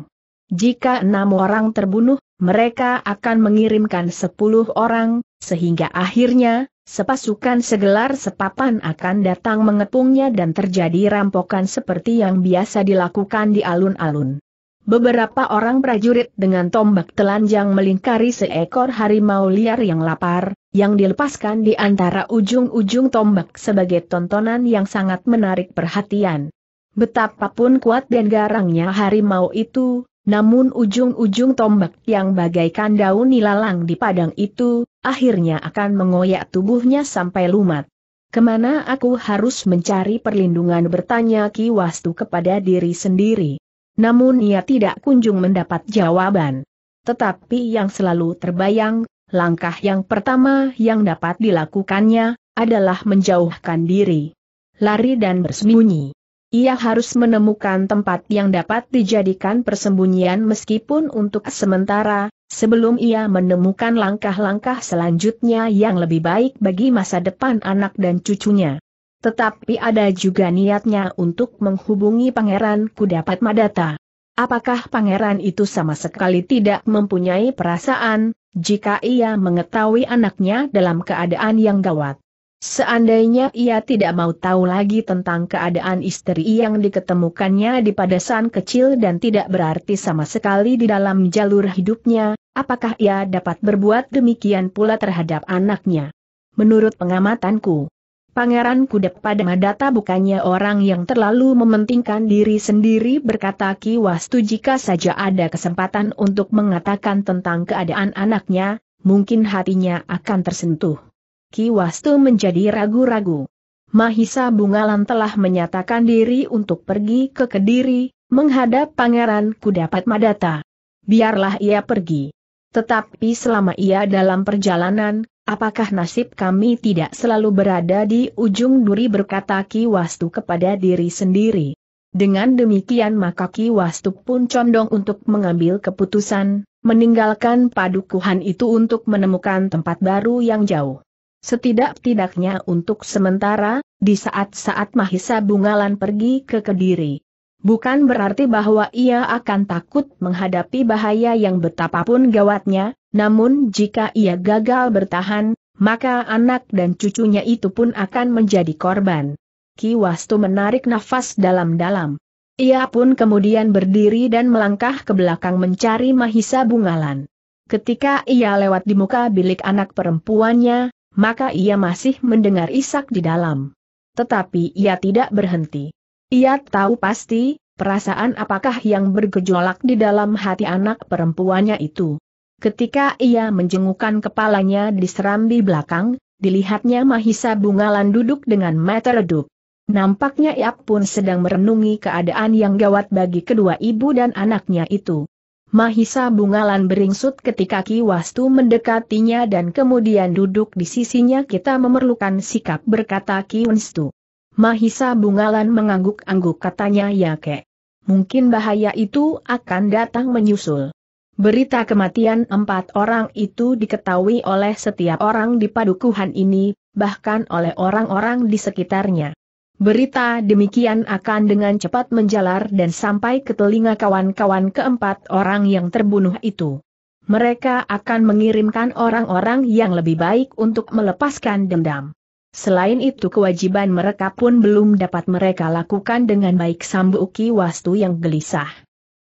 Jika enam orang terbunuh, mereka akan mengirimkan sepuluh orang, sehingga akhirnya, sepasukan segelar sepapan akan datang mengepungnya dan terjadi rampokan seperti yang biasa dilakukan di alun-alun. Beberapa orang prajurit dengan tombak telanjang melingkari seekor harimau liar yang lapar, yang dilepaskan di antara ujung-ujung tombak sebagai tontonan yang sangat menarik perhatian. Betapapun kuat dan garangnya harimau itu, namun ujung-ujung tombak yang bagaikan daun nilalang di padang itu, akhirnya akan mengoyak tubuhnya sampai lumat. Kemana aku harus mencari perlindungan bertanya Ki Wastu kepada diri sendiri. Namun ia tidak kunjung mendapat jawaban. Tetapi yang selalu terbayang langkah yang pertama yang dapat dilakukannya adalah menjauhkan diri. Lari dan bersembunyi. Ia harus menemukan tempat yang dapat dijadikan persembunyian meskipun untuk sementara, sebelum ia menemukan langkah-langkah selanjutnya yang lebih baik bagi masa depan anak dan cucunya. Tetapi ada juga niatnya untuk menghubungi Pangeran Kudapat Madata. Apakah pangeran itu sama sekali tidak mempunyai perasaan, jika ia mengetahui anaknya dalam keadaan yang gawat. Seandainya ia tidak mau tahu lagi tentang keadaan istri yang diketemukannya di padasan kecil dan tidak berarti sama sekali di dalam jalur hidupnya, apakah ia dapat berbuat demikian pula terhadap anaknya? Menurut pengamatanku, Pangeran pada Madata bukannya orang yang terlalu mementingkan diri sendiri berkata Ki Wastu jika saja ada kesempatan untuk mengatakan tentang keadaan anaknya, mungkin hatinya akan tersentuh. Ki Wastu menjadi ragu-ragu. Mahisa Bungalan telah menyatakan diri untuk pergi ke Kediri, menghadap Pangeran Kudapat Madata. Biarlah ia pergi. Tetapi selama ia dalam perjalanan, Apakah nasib kami tidak selalu berada di ujung duri berkata Ki Wastu kepada diri sendiri? Dengan demikian maka Ki Wastu pun condong untuk mengambil keputusan, meninggalkan padukuhan itu untuk menemukan tempat baru yang jauh. Setidak-tidaknya untuk sementara, di saat-saat Mahisa Bungalan pergi ke Kediri. Bukan berarti bahwa ia akan takut menghadapi bahaya yang betapapun gawatnya, namun jika ia gagal bertahan, maka anak dan cucunya itu pun akan menjadi korban. Ki Wastu menarik nafas dalam-dalam. Ia pun kemudian berdiri dan melangkah ke belakang mencari Mahisa Bungalan. Ketika ia lewat di muka bilik anak perempuannya, maka ia masih mendengar isak di dalam. Tetapi ia tidak berhenti. Ia tahu pasti, perasaan apakah yang bergejolak di dalam hati anak perempuannya itu. Ketika ia menjengukkan kepalanya di serambi belakang, dilihatnya Mahisa Bungalan duduk dengan mata redup. Nampaknya ia pun sedang merenungi keadaan yang gawat bagi kedua ibu dan anaknya itu. Mahisa Bungalan beringsut ketika Ki Wastu mendekatinya dan kemudian duduk di sisinya kita memerlukan sikap berkata Ki Wastu. Mahisa Bungalan mengangguk-angguk katanya ya kek. Mungkin bahaya itu akan datang menyusul. Berita kematian empat orang itu diketahui oleh setiap orang di padukuhan ini, bahkan oleh orang-orang di sekitarnya. Berita demikian akan dengan cepat menjalar dan sampai ke telinga kawan-kawan keempat orang yang terbunuh itu. Mereka akan mengirimkan orang-orang yang lebih baik untuk melepaskan dendam. Selain itu kewajiban mereka pun belum dapat mereka lakukan dengan baik Sambuki Wastu yang gelisah.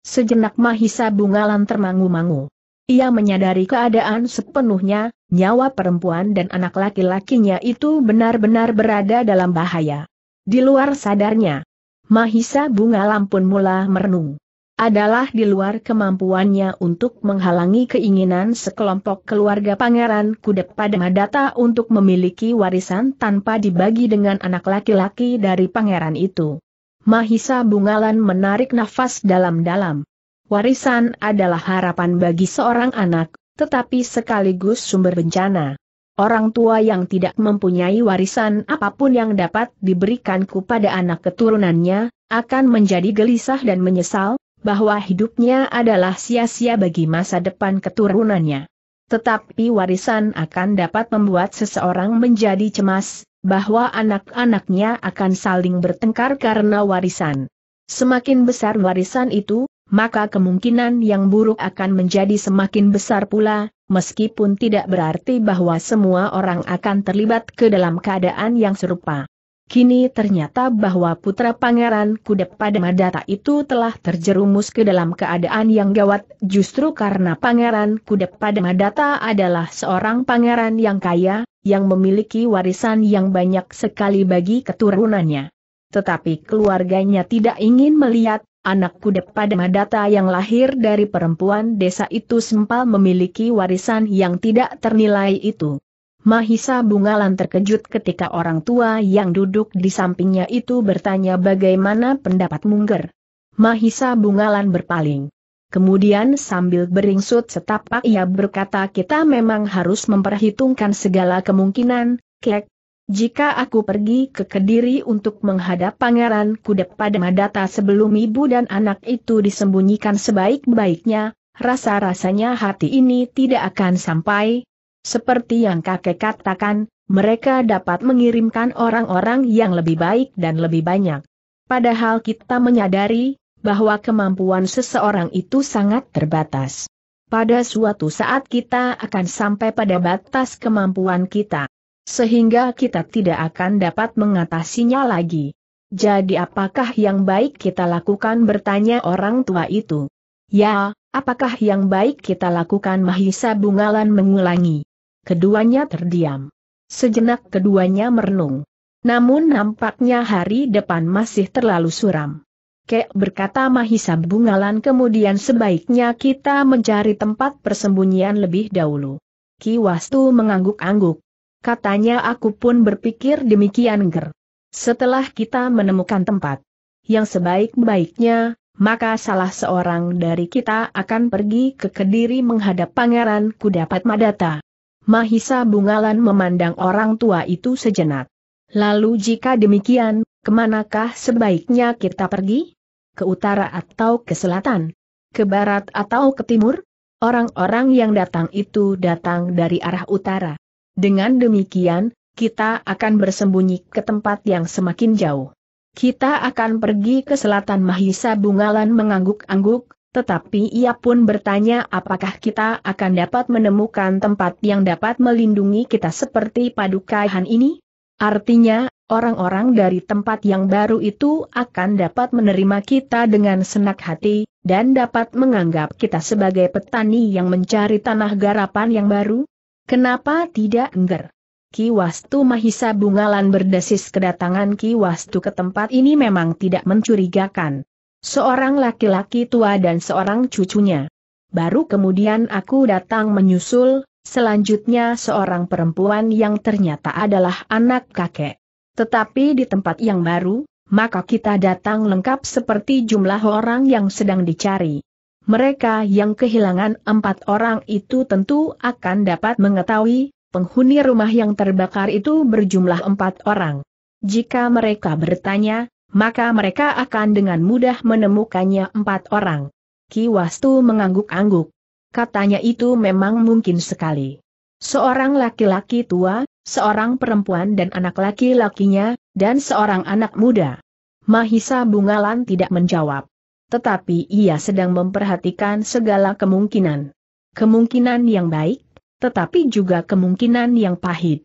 Sejenak Mahisa Bungalan termangu-mangu. Ia menyadari keadaan sepenuhnya, nyawa perempuan dan anak laki-lakinya itu benar-benar berada dalam bahaya. Di luar sadarnya, Mahisa Bunga pun mula merenung. Adalah di luar kemampuannya untuk menghalangi keinginan sekelompok keluarga Pangeran Kudep pada Madata untuk memiliki warisan tanpa dibagi dengan anak laki-laki dari pangeran itu. Mahisa Bungalan menarik nafas dalam-dalam. Warisan adalah harapan bagi seorang anak, tetapi sekaligus sumber bencana. Orang tua yang tidak mempunyai warisan apapun yang dapat diberikanku pada anak keturunannya, akan menjadi gelisah dan menyesal, bahwa hidupnya adalah sia-sia bagi masa depan keturunannya. Tetapi warisan akan dapat membuat seseorang menjadi cemas, bahwa anak-anaknya akan saling bertengkar karena warisan. Semakin besar warisan itu, maka kemungkinan yang buruk akan menjadi semakin besar pula, meskipun tidak berarti bahwa semua orang akan terlibat ke dalam keadaan yang serupa. Kini ternyata bahwa putra pangeran Kudep pada Madata itu telah terjerumus ke dalam keadaan yang gawat justru karena pangeran Kudep pada Madata adalah seorang pangeran yang kaya, yang memiliki warisan yang banyak sekali bagi keturunannya. Tetapi keluarganya tidak ingin melihat, anak Kudep pada Madata yang lahir dari perempuan desa itu sempal memiliki warisan yang tidak ternilai itu. Mahisa Bungalan terkejut ketika orang tua yang duduk di sampingnya itu bertanya bagaimana pendapat Mungger. Mahisa Bungalan berpaling. Kemudian sambil beringsut setapak ia berkata kita memang harus memperhitungkan segala kemungkinan, kek. Jika aku pergi ke Kediri untuk menghadap pangeran kudep pada Madata sebelum ibu dan anak itu disembunyikan sebaik-baiknya, rasa-rasanya hati ini tidak akan sampai, seperti yang kakek katakan, mereka dapat mengirimkan orang-orang yang lebih baik dan lebih banyak. Padahal kita menyadari bahwa kemampuan seseorang itu sangat terbatas. Pada suatu saat kita akan sampai pada batas kemampuan kita. Sehingga kita tidak akan dapat mengatasinya lagi. Jadi apakah yang baik kita lakukan bertanya orang tua itu? Ya, apakah yang baik kita lakukan Mahisa Bungalan mengulangi keduanya terdiam. Sejenak keduanya merenung. Namun nampaknya hari depan masih terlalu suram. Kek berkata Mahisa Bungalan kemudian sebaiknya kita mencari tempat persembunyian lebih dahulu. Ki Wastu mengangguk-angguk. Katanya aku pun berpikir demikian ger. Setelah kita menemukan tempat yang sebaik-baiknya, maka salah seorang dari kita akan pergi ke Kediri menghadap Pangeran Kudapat Madata. Mahisa Bungalan memandang orang tua itu sejenak. Lalu jika demikian, kemanakah sebaiknya kita pergi? Ke utara atau ke selatan? Ke barat atau ke timur? Orang-orang yang datang itu datang dari arah utara. Dengan demikian, kita akan bersembunyi ke tempat yang semakin jauh. Kita akan pergi ke selatan Mahisa Bungalan mengangguk-angguk, tetapi ia pun bertanya apakah kita akan dapat menemukan tempat yang dapat melindungi kita seperti padukahan ini? Artinya, orang-orang dari tempat yang baru itu akan dapat menerima kita dengan senang hati, dan dapat menganggap kita sebagai petani yang mencari tanah garapan yang baru? Kenapa tidak Ki Kiwastu Mahisa Bungalan berdesis kedatangan Kiwastu ke tempat ini memang tidak mencurigakan. Seorang laki-laki tua dan seorang cucunya. Baru kemudian aku datang menyusul, selanjutnya seorang perempuan yang ternyata adalah anak kakek. Tetapi di tempat yang baru, maka kita datang lengkap seperti jumlah orang yang sedang dicari. Mereka yang kehilangan empat orang itu tentu akan dapat mengetahui, penghuni rumah yang terbakar itu berjumlah empat orang. Jika mereka bertanya, maka mereka akan dengan mudah menemukannya empat orang. Wastu mengangguk-angguk. Katanya itu memang mungkin sekali. Seorang laki-laki tua, seorang perempuan dan anak laki-lakinya, dan seorang anak muda. Mahisa Bungalan tidak menjawab. Tetapi ia sedang memperhatikan segala kemungkinan. Kemungkinan yang baik, tetapi juga kemungkinan yang pahit.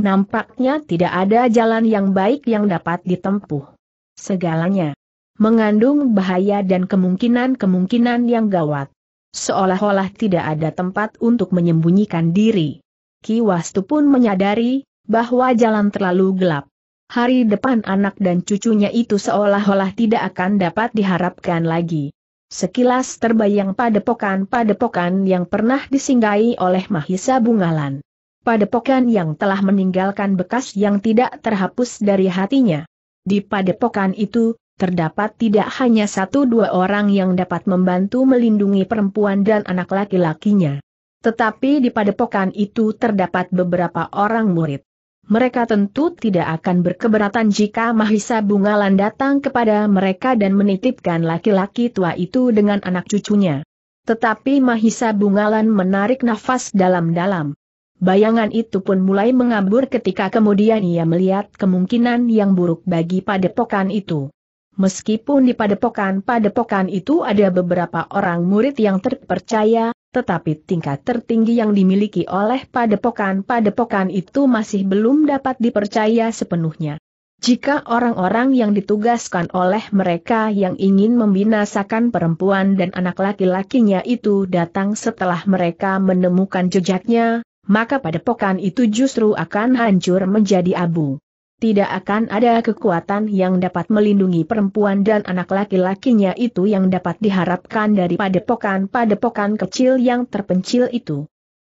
Nampaknya tidak ada jalan yang baik yang dapat ditempuh. Segalanya mengandung bahaya dan kemungkinan-kemungkinan yang gawat. Seolah-olah tidak ada tempat untuk menyembunyikan diri. Ki Wastu pun menyadari bahwa jalan terlalu gelap. Hari depan anak dan cucunya itu seolah-olah tidak akan dapat diharapkan lagi. Sekilas terbayang padepokan-padepokan yang pernah disinggahi oleh Mahisa Bungalan. Padepokan yang telah meninggalkan bekas yang tidak terhapus dari hatinya. Di padepokan itu, terdapat tidak hanya satu dua orang yang dapat membantu melindungi perempuan dan anak laki-lakinya. Tetapi di padepokan itu terdapat beberapa orang murid. Mereka tentu tidak akan berkeberatan jika Mahisa Bungalan datang kepada mereka dan menitipkan laki-laki tua itu dengan anak cucunya. Tetapi Mahisa Bungalan menarik nafas dalam-dalam. Bayangan itu pun mulai mengabur ketika kemudian ia melihat kemungkinan yang buruk bagi padepokan itu. Meskipun di padepokan-padepokan itu ada beberapa orang murid yang terpercaya, tetapi tingkat tertinggi yang dimiliki oleh padepokan-padepokan itu masih belum dapat dipercaya sepenuhnya. Jika orang-orang yang ditugaskan oleh mereka yang ingin membinasakan perempuan dan anak laki-lakinya itu datang setelah mereka menemukan jejaknya, maka pada padepokan itu justru akan hancur menjadi abu. Tidak akan ada kekuatan yang dapat melindungi perempuan dan anak laki-lakinya itu yang dapat diharapkan dari padepokan-padepokan kecil yang terpencil itu.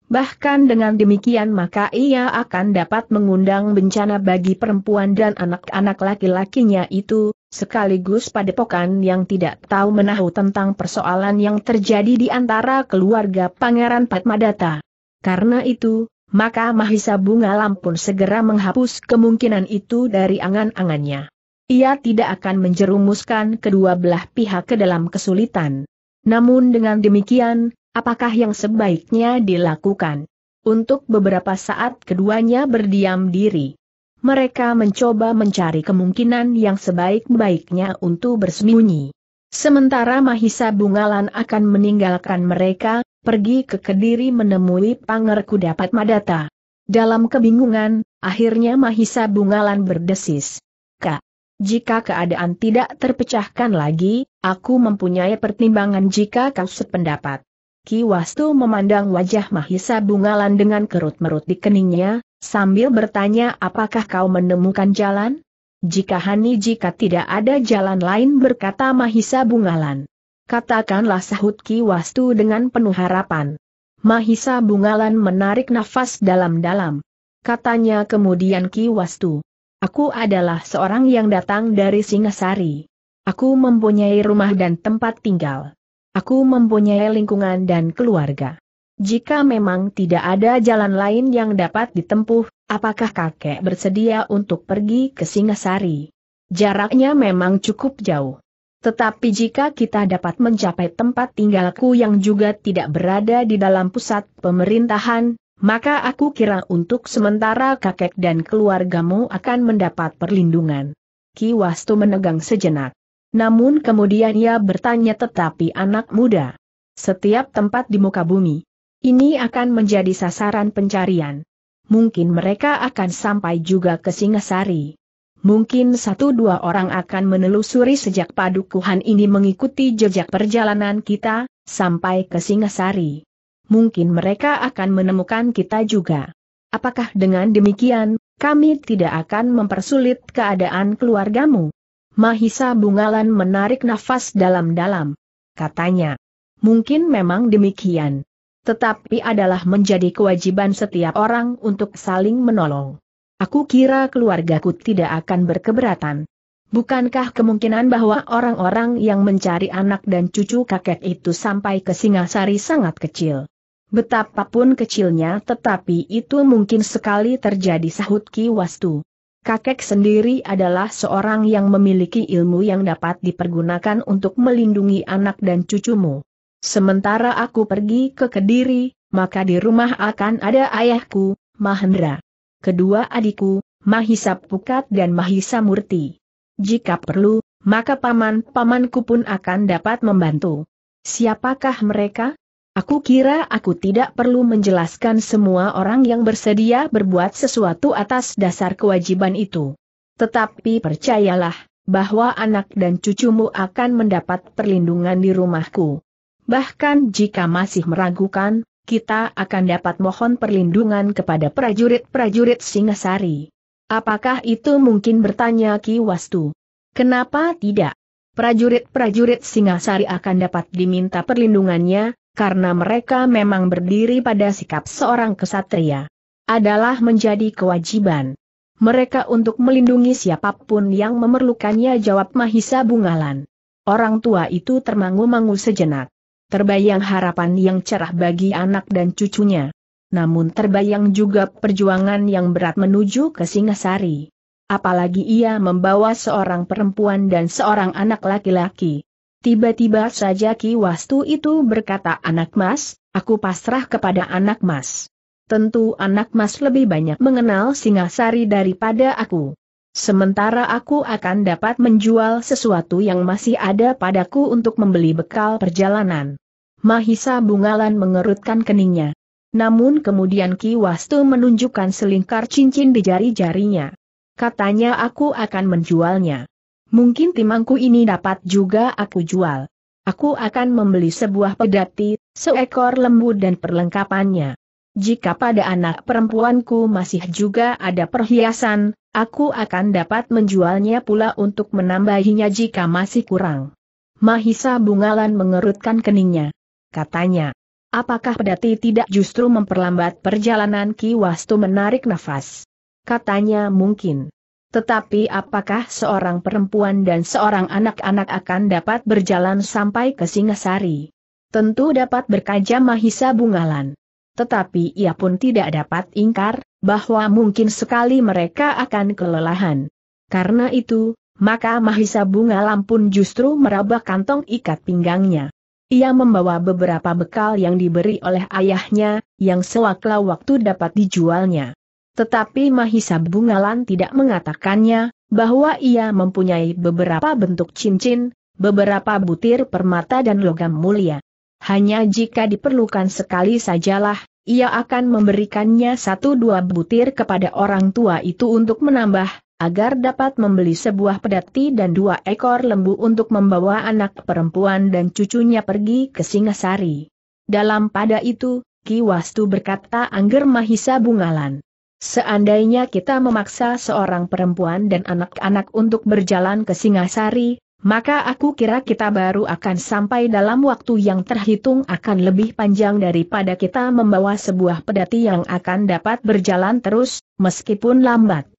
Bahkan dengan demikian maka ia akan dapat mengundang bencana bagi perempuan dan anak-anak laki-lakinya itu, sekaligus padepokan yang tidak tahu menahu tentang persoalan yang terjadi di antara keluarga Pangeran Padmadatta. Karena itu, maka Mahisa Bunga Lampun segera menghapus kemungkinan itu dari angan-angannya. Ia tidak akan menjerumuskan kedua belah pihak ke dalam kesulitan. Namun dengan demikian, apakah yang sebaiknya dilakukan? Untuk beberapa saat keduanya berdiam diri. Mereka mencoba mencari kemungkinan yang sebaik-baiknya untuk bersembunyi. Sementara Mahisa Bungalan akan meninggalkan mereka, pergi ke Kediri menemui pangerku dapat Madata. Dalam kebingungan, akhirnya Mahisa Bungalan berdesis. Kak, jika keadaan tidak terpecahkan lagi, aku mempunyai pertimbangan jika kau sependapat. Ki Wastu memandang wajah Mahisa Bungalan dengan kerut-merut di keningnya, sambil bertanya apakah kau menemukan jalan? Jika Hani jika tidak ada jalan lain berkata Mahisa Bungalan katakanlah sahut Ki Wastu dengan penuh harapan. Mahisa Bungalan menarik nafas dalam-dalam. Katanya kemudian Ki Wastu. Aku adalah seorang yang datang dari Singasari. Aku mempunyai rumah dan tempat tinggal. Aku mempunyai lingkungan dan keluarga. Jika memang tidak ada jalan lain yang dapat ditempuh, apakah kakek bersedia untuk pergi ke Singasari? Jaraknya memang cukup jauh. Tetapi jika kita dapat mencapai tempat tinggalku yang juga tidak berada di dalam pusat pemerintahan, maka aku kira untuk sementara kakek dan keluargamu akan mendapat perlindungan. Ki Wastu menegang sejenak. Namun kemudian ia bertanya tetapi anak muda. Setiap tempat di muka bumi. Ini akan menjadi sasaran pencarian. Mungkin mereka akan sampai juga ke Singasari. Mungkin satu dua orang akan menelusuri sejak padukuhan ini mengikuti jejak perjalanan kita, sampai ke Singasari. Mungkin mereka akan menemukan kita juga. Apakah dengan demikian, kami tidak akan mempersulit keadaan keluargamu? Mahisa Bungalan menarik nafas dalam-dalam. Katanya, mungkin memang demikian. Tetapi adalah menjadi kewajiban setiap orang untuk saling menolong. Aku kira keluargaku tidak akan berkeberatan. Bukankah kemungkinan bahwa orang-orang yang mencari anak dan cucu kakek itu sampai ke Singasari sangat kecil? Betapapun kecilnya tetapi itu mungkin sekali terjadi sahut Ki Wastu. Kakek sendiri adalah seorang yang memiliki ilmu yang dapat dipergunakan untuk melindungi anak dan cucumu. Sementara aku pergi ke Kediri, maka di rumah akan ada ayahku, Mahendra kedua adikku, Mahisa Pukat dan Mahisa Murti. Jika perlu, maka paman-pamanku pun akan dapat membantu. Siapakah mereka? Aku kira aku tidak perlu menjelaskan semua orang yang bersedia berbuat sesuatu atas dasar kewajiban itu. Tetapi percayalah, bahwa anak dan cucumu akan mendapat perlindungan di rumahku. Bahkan jika masih meragukan, kita akan dapat mohon perlindungan kepada prajurit-prajurit Singasari. Apakah itu mungkin bertanya Ki Wastu? Kenapa tidak? Prajurit-prajurit Singasari akan dapat diminta perlindungannya, karena mereka memang berdiri pada sikap seorang kesatria. Adalah menjadi kewajiban mereka untuk melindungi siapapun yang memerlukannya jawab Mahisa Bungalan. Orang tua itu termangu-mangu sejenak terbayang harapan yang cerah bagi anak dan cucunya. Namun terbayang juga perjuangan yang berat menuju ke Singasari. Apalagi ia membawa seorang perempuan dan seorang anak laki-laki. Tiba-tiba saja Ki Wastu itu berkata anak mas, aku pasrah kepada anak mas. Tentu anak mas lebih banyak mengenal Singasari daripada aku. Sementara aku akan dapat menjual sesuatu yang masih ada padaku untuk membeli bekal perjalanan. Mahisa Bungalan mengerutkan keningnya. Namun kemudian Ki Wastu menunjukkan selingkar cincin di jari-jarinya. Katanya aku akan menjualnya. Mungkin timangku ini dapat juga aku jual. Aku akan membeli sebuah pedati, seekor lembu dan perlengkapannya. Jika pada anak perempuanku masih juga ada perhiasan, aku akan dapat menjualnya pula untuk menambahinya jika masih kurang. Mahisa Bungalan mengerutkan keningnya katanya. Apakah pedati tidak justru memperlambat perjalanan Ki Wastu menarik nafas? Katanya mungkin. Tetapi apakah seorang perempuan dan seorang anak-anak akan dapat berjalan sampai ke Singasari? Tentu dapat berkaca Mahisa Bungalan. Tetapi ia pun tidak dapat ingkar, bahwa mungkin sekali mereka akan kelelahan. Karena itu, maka Mahisa Bungalan pun justru meraba kantong ikat pinggangnya. Ia membawa beberapa bekal yang diberi oleh ayahnya, yang sewakla waktu dapat dijualnya. Tetapi Mahisa Bungalan tidak mengatakannya, bahwa ia mempunyai beberapa bentuk cincin, beberapa butir permata dan logam mulia. Hanya jika diperlukan sekali sajalah, ia akan memberikannya satu dua butir kepada orang tua itu untuk menambah, agar dapat membeli sebuah pedati dan dua ekor lembu untuk membawa anak perempuan dan cucunya pergi ke Singasari. Dalam pada itu, Ki Wastu berkata Angger Mahisa Bungalan. Seandainya kita memaksa seorang perempuan dan anak-anak untuk berjalan ke Singasari, maka aku kira kita baru akan sampai dalam waktu yang terhitung akan lebih panjang daripada kita membawa sebuah pedati yang akan dapat berjalan terus, meskipun lambat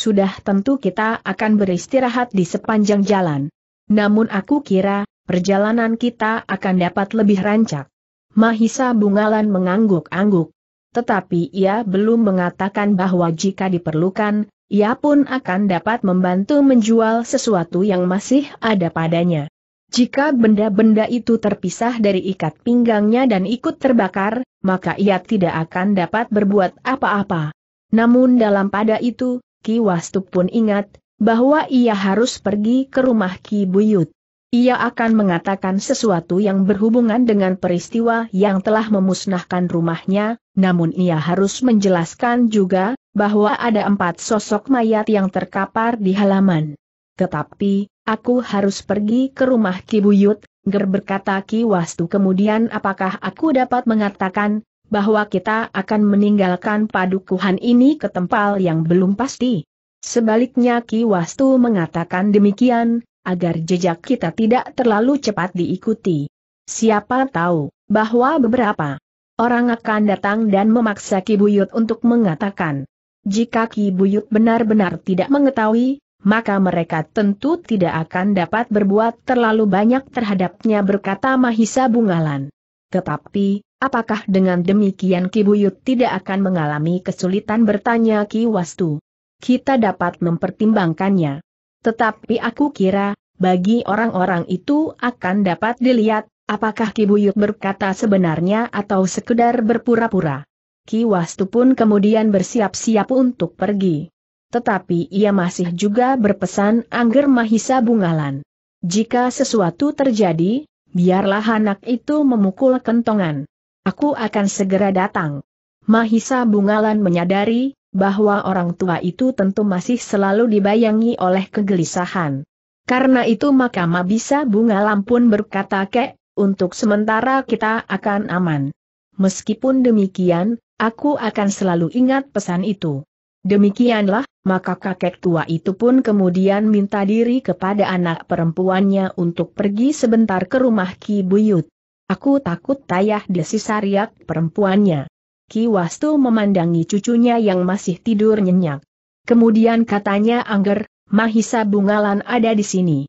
sudah tentu kita akan beristirahat di sepanjang jalan. Namun aku kira, perjalanan kita akan dapat lebih rancak. Mahisa Bungalan mengangguk-angguk. Tetapi ia belum mengatakan bahwa jika diperlukan, ia pun akan dapat membantu menjual sesuatu yang masih ada padanya. Jika benda-benda itu terpisah dari ikat pinggangnya dan ikut terbakar, maka ia tidak akan dapat berbuat apa-apa. Namun dalam pada itu, Ki Wastu pun ingat, bahwa ia harus pergi ke rumah Ki Buyut. Ia akan mengatakan sesuatu yang berhubungan dengan peristiwa yang telah memusnahkan rumahnya, namun ia harus menjelaskan juga, bahwa ada empat sosok mayat yang terkapar di halaman. Tetapi, aku harus pergi ke rumah Ki Buyut, Ger berkata Ki Wastu kemudian apakah aku dapat mengatakan, bahwa kita akan meninggalkan padukuhan ini ke tempat yang belum pasti. Sebaliknya Ki Wastu mengatakan demikian, agar jejak kita tidak terlalu cepat diikuti. Siapa tahu, bahwa beberapa orang akan datang dan memaksa Ki Buyut untuk mengatakan. Jika Ki Buyut benar-benar tidak mengetahui, maka mereka tentu tidak akan dapat berbuat terlalu banyak terhadapnya berkata Mahisa Bungalan. Tetapi, Apakah dengan demikian Ki Buyut tidak akan mengalami kesulitan bertanya Ki Wastu? Kita dapat mempertimbangkannya. Tetapi aku kira, bagi orang-orang itu akan dapat dilihat, apakah Ki Buyut berkata sebenarnya atau sekedar berpura-pura. Ki Wastu pun kemudian bersiap-siap untuk pergi. Tetapi ia masih juga berpesan Angger Mahisa Bungalan. Jika sesuatu terjadi, biarlah anak itu memukul kentongan. Aku akan segera datang. Mahisa Bungalan menyadari bahwa orang tua itu tentu masih selalu dibayangi oleh kegelisahan. Karena itu maka Mabisa Bungalan pun berkata kek, untuk sementara kita akan aman. Meskipun demikian, aku akan selalu ingat pesan itu. Demikianlah, maka kakek tua itu pun kemudian minta diri kepada anak perempuannya untuk pergi sebentar ke rumah Ki Buyut. Aku takut tayah desisariak perempuannya. Ki Wastu memandangi cucunya yang masih tidur nyenyak. Kemudian katanya Angger, Mahisa Bungalan ada di sini.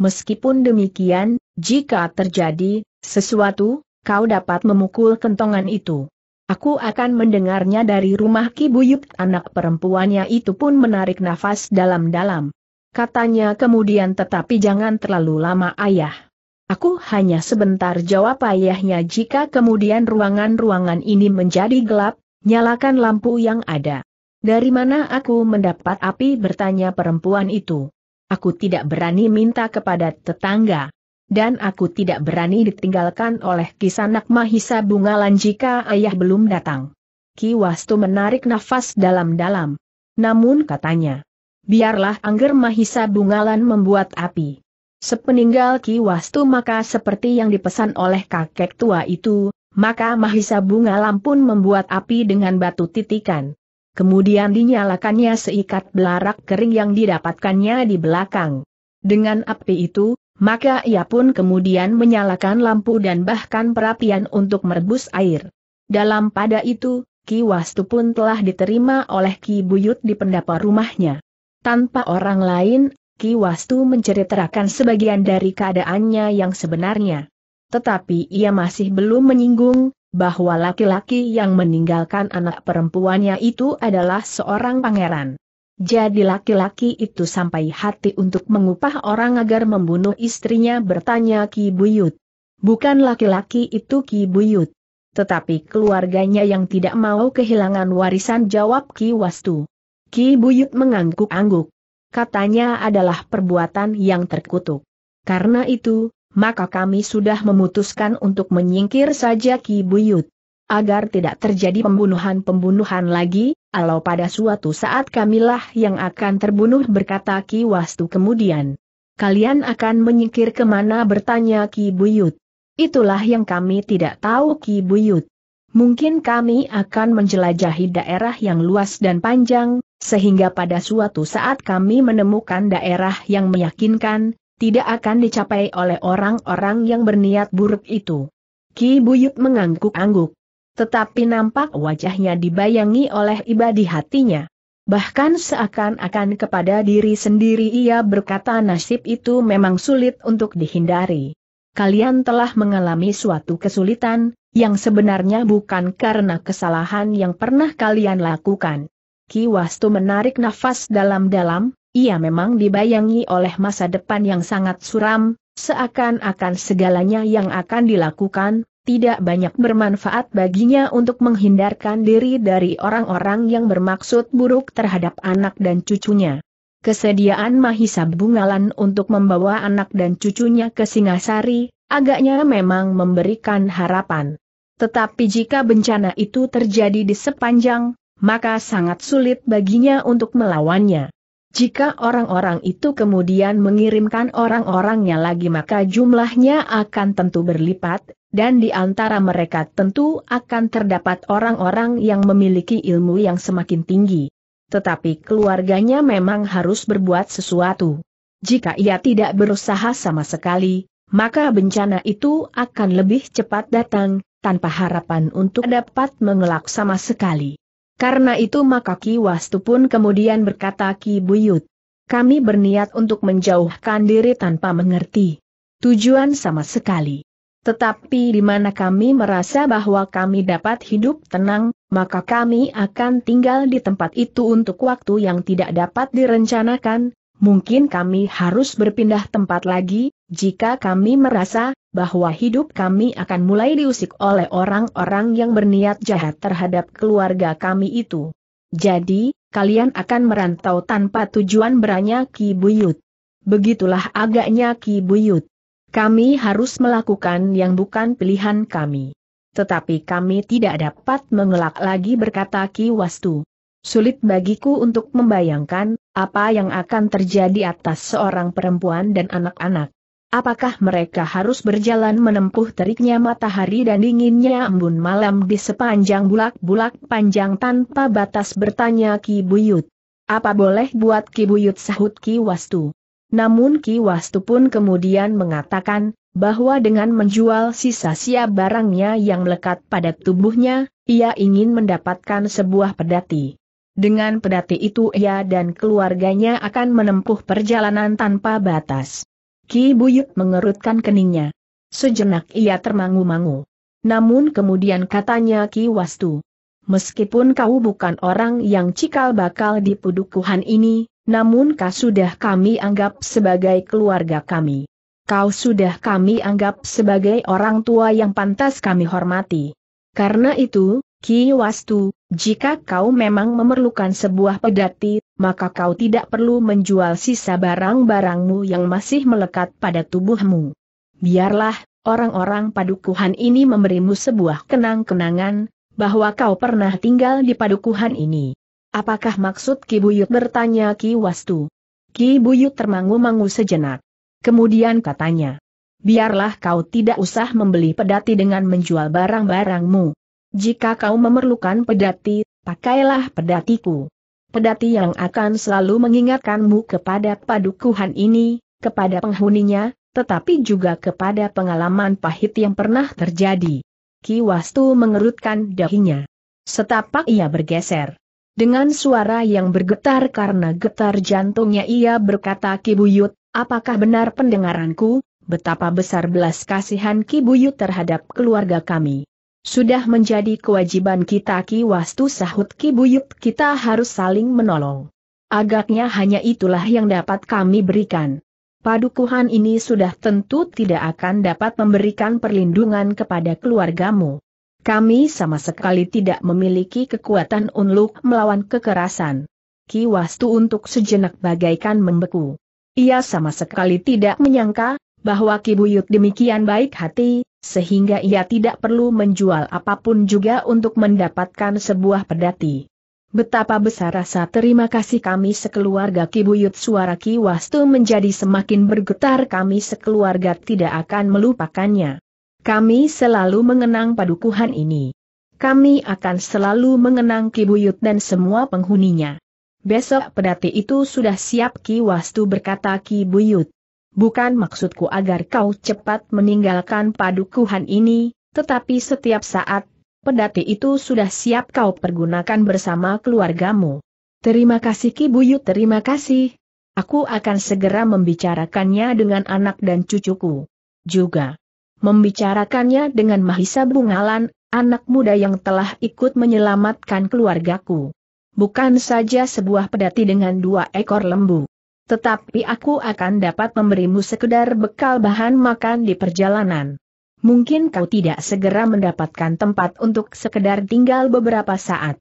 Meskipun demikian, jika terjadi sesuatu, kau dapat memukul kentongan itu. Aku akan mendengarnya dari rumah Ki Buyut anak perempuannya itu pun menarik nafas dalam-dalam. Katanya kemudian tetapi jangan terlalu lama ayah. Aku hanya sebentar jawab ayahnya jika kemudian ruangan-ruangan ini menjadi gelap, nyalakan lampu yang ada. Dari mana aku mendapat api bertanya perempuan itu. Aku tidak berani minta kepada tetangga. Dan aku tidak berani ditinggalkan oleh kisanak mahisa bungalan jika ayah belum datang. Ki Wastu menarik nafas dalam-dalam. Namun katanya, biarlah angger mahisa bungalan membuat api. Sepeninggal Ki Wastu maka seperti yang dipesan oleh kakek tua itu, maka Mahisa Bunga Lampun membuat api dengan batu titikan. Kemudian dinyalakannya seikat belarak kering yang didapatkannya di belakang. Dengan api itu, maka ia pun kemudian menyalakan lampu dan bahkan perapian untuk merebus air. Dalam pada itu, Ki Wastu pun telah diterima oleh Ki Buyut di pendapa rumahnya. Tanpa orang lain, Ki Wastu menceritakan sebagian dari keadaannya yang sebenarnya. Tetapi ia masih belum menyinggung, bahwa laki-laki yang meninggalkan anak perempuannya itu adalah seorang pangeran. Jadi laki-laki itu sampai hati untuk mengupah orang agar membunuh istrinya bertanya Ki Buyut. Bukan laki-laki itu Ki Buyut. Tetapi keluarganya yang tidak mau kehilangan warisan jawab Ki Wastu. Ki Buyut mengangguk-angguk katanya adalah perbuatan yang terkutuk. Karena itu, maka kami sudah memutuskan untuk menyingkir saja Ki Buyut. Agar tidak terjadi pembunuhan-pembunuhan lagi, Kalau pada suatu saat kamilah yang akan terbunuh berkata Ki Wastu kemudian. Kalian akan menyingkir kemana bertanya Ki Buyut. Itulah yang kami tidak tahu Ki Buyut. Mungkin kami akan menjelajahi daerah yang luas dan panjang, sehingga pada suatu saat kami menemukan daerah yang meyakinkan, tidak akan dicapai oleh orang-orang yang berniat buruk itu. Ki Buyut mengangguk-angguk. Tetapi nampak wajahnya dibayangi oleh iba di hatinya. Bahkan seakan-akan kepada diri sendiri ia berkata nasib itu memang sulit untuk dihindari. Kalian telah mengalami suatu kesulitan, yang sebenarnya bukan karena kesalahan yang pernah kalian lakukan. Ki Wastu menarik nafas dalam-dalam, ia memang dibayangi oleh masa depan yang sangat suram, seakan-akan segalanya yang akan dilakukan, tidak banyak bermanfaat baginya untuk menghindarkan diri dari orang-orang yang bermaksud buruk terhadap anak dan cucunya. Kesediaan Mahisa Bungalan untuk membawa anak dan cucunya ke Singasari, agaknya memang memberikan harapan. Tetapi jika bencana itu terjadi di sepanjang, maka sangat sulit baginya untuk melawannya. Jika orang-orang itu kemudian mengirimkan orang-orangnya lagi maka jumlahnya akan tentu berlipat, dan di antara mereka tentu akan terdapat orang-orang yang memiliki ilmu yang semakin tinggi. Tetapi keluarganya memang harus berbuat sesuatu. Jika ia tidak berusaha sama sekali, maka bencana itu akan lebih cepat datang, tanpa harapan untuk dapat mengelak sama sekali. Karena itu maka Ki Wastu pun kemudian berkata Ki Buyut. Kami berniat untuk menjauhkan diri tanpa mengerti. Tujuan sama sekali. Tetapi di mana kami merasa bahwa kami dapat hidup tenang, maka kami akan tinggal di tempat itu untuk waktu yang tidak dapat direncanakan, mungkin kami harus berpindah tempat lagi, jika kami merasa bahwa hidup kami akan mulai diusik oleh orang-orang yang berniat jahat terhadap keluarga kami itu. Jadi, kalian akan merantau tanpa tujuan beranya Ki Buyut. Begitulah agaknya Ki Buyut. Kami harus melakukan yang bukan pilihan kami. Tetapi kami tidak dapat mengelak lagi berkata Ki Wastu. Sulit bagiku untuk membayangkan, apa yang akan terjadi atas seorang perempuan dan anak-anak. Apakah mereka harus berjalan menempuh teriknya matahari dan dinginnya embun malam di sepanjang bulak-bulak panjang tanpa batas bertanya Ki Buyut? Apa boleh buat Ki Buyut sahut Ki Wastu? Namun Ki Wastu pun kemudian mengatakan, bahwa dengan menjual sisa-sia barangnya yang melekat pada tubuhnya, ia ingin mendapatkan sebuah pedati. Dengan pedati itu ia dan keluarganya akan menempuh perjalanan tanpa batas. Ki Buyut mengerutkan keningnya. Sejenak ia termangu-mangu. Namun kemudian katanya Ki Wastu. Meskipun kau bukan orang yang cikal bakal di pudukuhan ini, namun kau sudah kami anggap sebagai keluarga kami. Kau sudah kami anggap sebagai orang tua yang pantas kami hormati. Karena itu, Ki Wastu, jika kau memang memerlukan sebuah pedati, maka kau tidak perlu menjual sisa barang-barangmu yang masih melekat pada tubuhmu. Biarlah, orang-orang padukuhan ini memberimu sebuah kenang-kenangan, bahwa kau pernah tinggal di padukuhan ini. Apakah maksud Ki Buyut bertanya Ki Wastu? Ki Buyut termangu-mangu sejenak. Kemudian katanya, biarlah kau tidak usah membeli pedati dengan menjual barang-barangmu. Jika kau memerlukan pedati, pakailah pedatiku. Pedati yang akan selalu mengingatkanmu kepada padukuhan ini, kepada penghuninya, tetapi juga kepada pengalaman pahit yang pernah terjadi. Ki Wastu mengerutkan dahinya. Setapak ia bergeser. Dengan suara yang bergetar karena getar jantungnya ia berkata Ki Buyut, apakah benar pendengaranku, betapa besar belas kasihan Ki Buyut terhadap keluarga kami. Sudah menjadi kewajiban kita Ki Wastu sahut Ki Buyut kita harus saling menolong. Agaknya hanya itulah yang dapat kami berikan. Padukuhan ini sudah tentu tidak akan dapat memberikan perlindungan kepada keluargamu. Kami sama sekali tidak memiliki kekuatan unluk melawan kekerasan. Ki Wastu untuk sejenak bagaikan membeku. Ia sama sekali tidak menyangka, bahwa Ki Buyut demikian baik hati, sehingga ia tidak perlu menjual apapun juga untuk mendapatkan sebuah pedati. Betapa besar rasa terima kasih kami sekeluarga Kibuyut suara Kiwastu menjadi semakin bergetar kami sekeluarga tidak akan melupakannya. Kami selalu mengenang padukuhan ini. Kami akan selalu mengenang Kibuyut dan semua penghuninya. Besok pedati itu sudah siap Ki Kiwastu berkata Kibuyut. Bukan maksudku agar kau cepat meninggalkan padukuhan ini, tetapi setiap saat, pedati itu sudah siap kau pergunakan bersama keluargamu. Terima kasih Ki Buyut terima kasih. Aku akan segera membicarakannya dengan anak dan cucuku. Juga membicarakannya dengan Mahisa Bungalan, anak muda yang telah ikut menyelamatkan keluargaku. Bukan saja sebuah pedati dengan dua ekor lembu tetapi aku akan dapat memberimu sekedar bekal bahan makan di perjalanan. Mungkin kau tidak segera mendapatkan tempat untuk sekedar tinggal beberapa saat.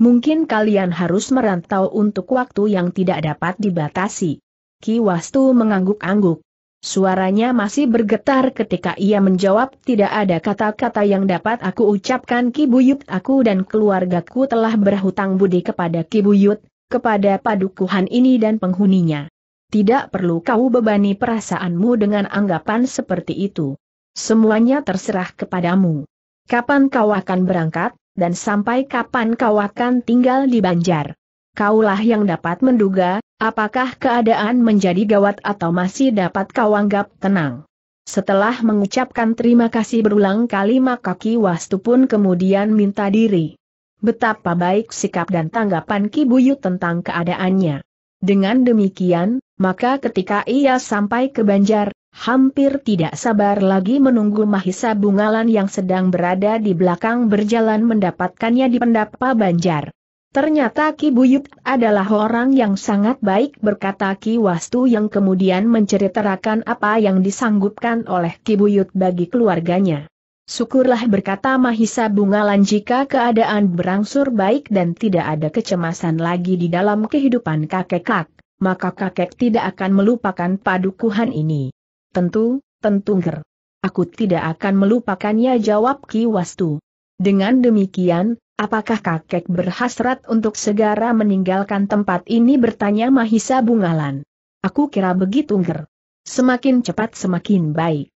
Mungkin kalian harus merantau untuk waktu yang tidak dapat dibatasi. Ki Wastu mengangguk-angguk. Suaranya masih bergetar ketika ia menjawab tidak ada kata-kata yang dapat aku ucapkan Ki Buyut aku dan keluargaku telah berhutang budi kepada Ki Buyut, kepada padukuhan ini dan penghuninya. Tidak perlu kau bebani perasaanmu dengan anggapan seperti itu. Semuanya terserah kepadamu. Kapan kau akan berangkat, dan sampai kapan kau akan tinggal di Banjar? Kaulah yang dapat menduga, apakah keadaan menjadi gawat atau masih dapat kau anggap tenang. Setelah mengucapkan terima kasih berulang kali maka Ki Wastu pun kemudian minta diri. Betapa baik sikap dan tanggapan Ki Buyu tentang keadaannya. Dengan demikian, maka ketika ia sampai ke Banjar, hampir tidak sabar lagi menunggu Mahisa Bungalan yang sedang berada di belakang berjalan mendapatkannya di pendapa Banjar. Ternyata Ki Buyut adalah orang yang sangat baik berkata Ki Wastu yang kemudian menceritakan apa yang disanggupkan oleh Ki Buyut bagi keluarganya. Syukurlah berkata Mahisa Bungalan jika keadaan berangsur baik dan tidak ada kecemasan lagi di dalam kehidupan kakek kak, maka kakek tidak akan melupakan padukuhan ini. Tentu, tentu ger. Aku tidak akan melupakannya jawab Ki Wastu. Dengan demikian, apakah kakek berhasrat untuk segera meninggalkan tempat ini bertanya Mahisa Bungalan. Aku kira begitu ger. Semakin cepat semakin baik.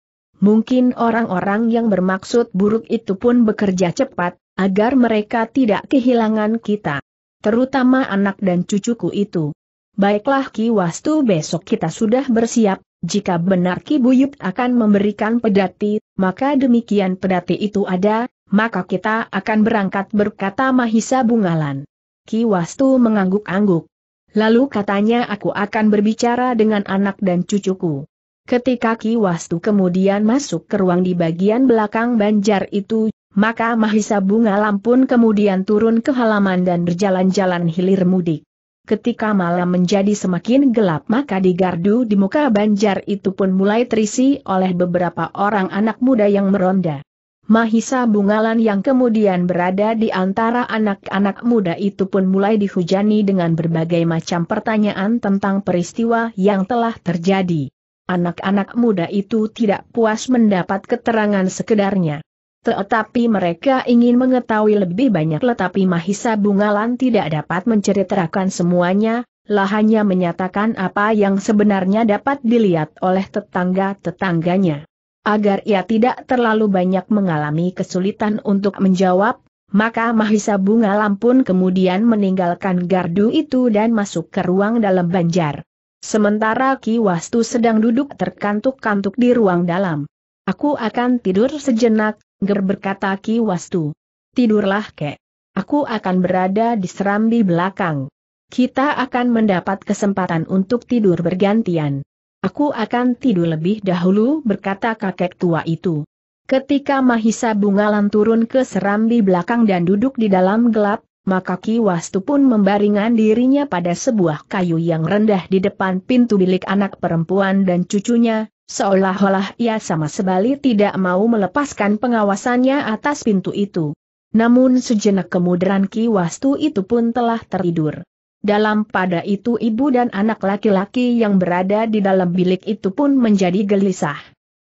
Mungkin orang-orang yang bermaksud buruk itu pun bekerja cepat, agar mereka tidak kehilangan kita. Terutama anak dan cucuku itu. Baiklah Ki Wastu besok kita sudah bersiap, jika benar Ki Buyut akan memberikan pedati, maka demikian pedati itu ada, maka kita akan berangkat berkata Mahisa Bungalan. Ki Wastu mengangguk-angguk. Lalu katanya aku akan berbicara dengan anak dan cucuku. Ketika Ki Wastu kemudian masuk ke ruang di bagian belakang banjar itu, maka Mahisa Bunga Lampun kemudian turun ke halaman dan berjalan-jalan hilir mudik. Ketika malam menjadi semakin gelap maka di gardu di muka banjar itu pun mulai terisi oleh beberapa orang anak muda yang meronda. Mahisa Bungalan yang kemudian berada di antara anak-anak muda itu pun mulai dihujani dengan berbagai macam pertanyaan tentang peristiwa yang telah terjadi. Anak-anak muda itu tidak puas mendapat keterangan sekedarnya. Tetapi mereka ingin mengetahui lebih banyak tetapi Mahisa Bungalan tidak dapat menceritakan semuanya, lah hanya menyatakan apa yang sebenarnya dapat dilihat oleh tetangga-tetangganya. Agar ia tidak terlalu banyak mengalami kesulitan untuk menjawab, maka Mahisa Bungalan pun kemudian meninggalkan gardu itu dan masuk ke ruang dalam banjar. Sementara Ki Wastu sedang duduk terkantuk-kantuk di ruang dalam. Aku akan tidur sejenak, ger berkata Ki Wastu. Tidurlah kek. Aku akan berada di serambi belakang. Kita akan mendapat kesempatan untuk tidur bergantian. Aku akan tidur lebih dahulu berkata kakek tua itu. Ketika Mahisa Bungalan turun ke serambi belakang dan duduk di dalam gelap, maka Ki Wastu pun membaringan dirinya pada sebuah kayu yang rendah di depan pintu bilik anak perempuan dan cucunya, seolah-olah ia sama sekali tidak mau melepaskan pengawasannya atas pintu itu. Namun sejenak kemudian Ki Wastu itu pun telah tertidur. Dalam pada itu ibu dan anak laki-laki yang berada di dalam bilik itu pun menjadi gelisah.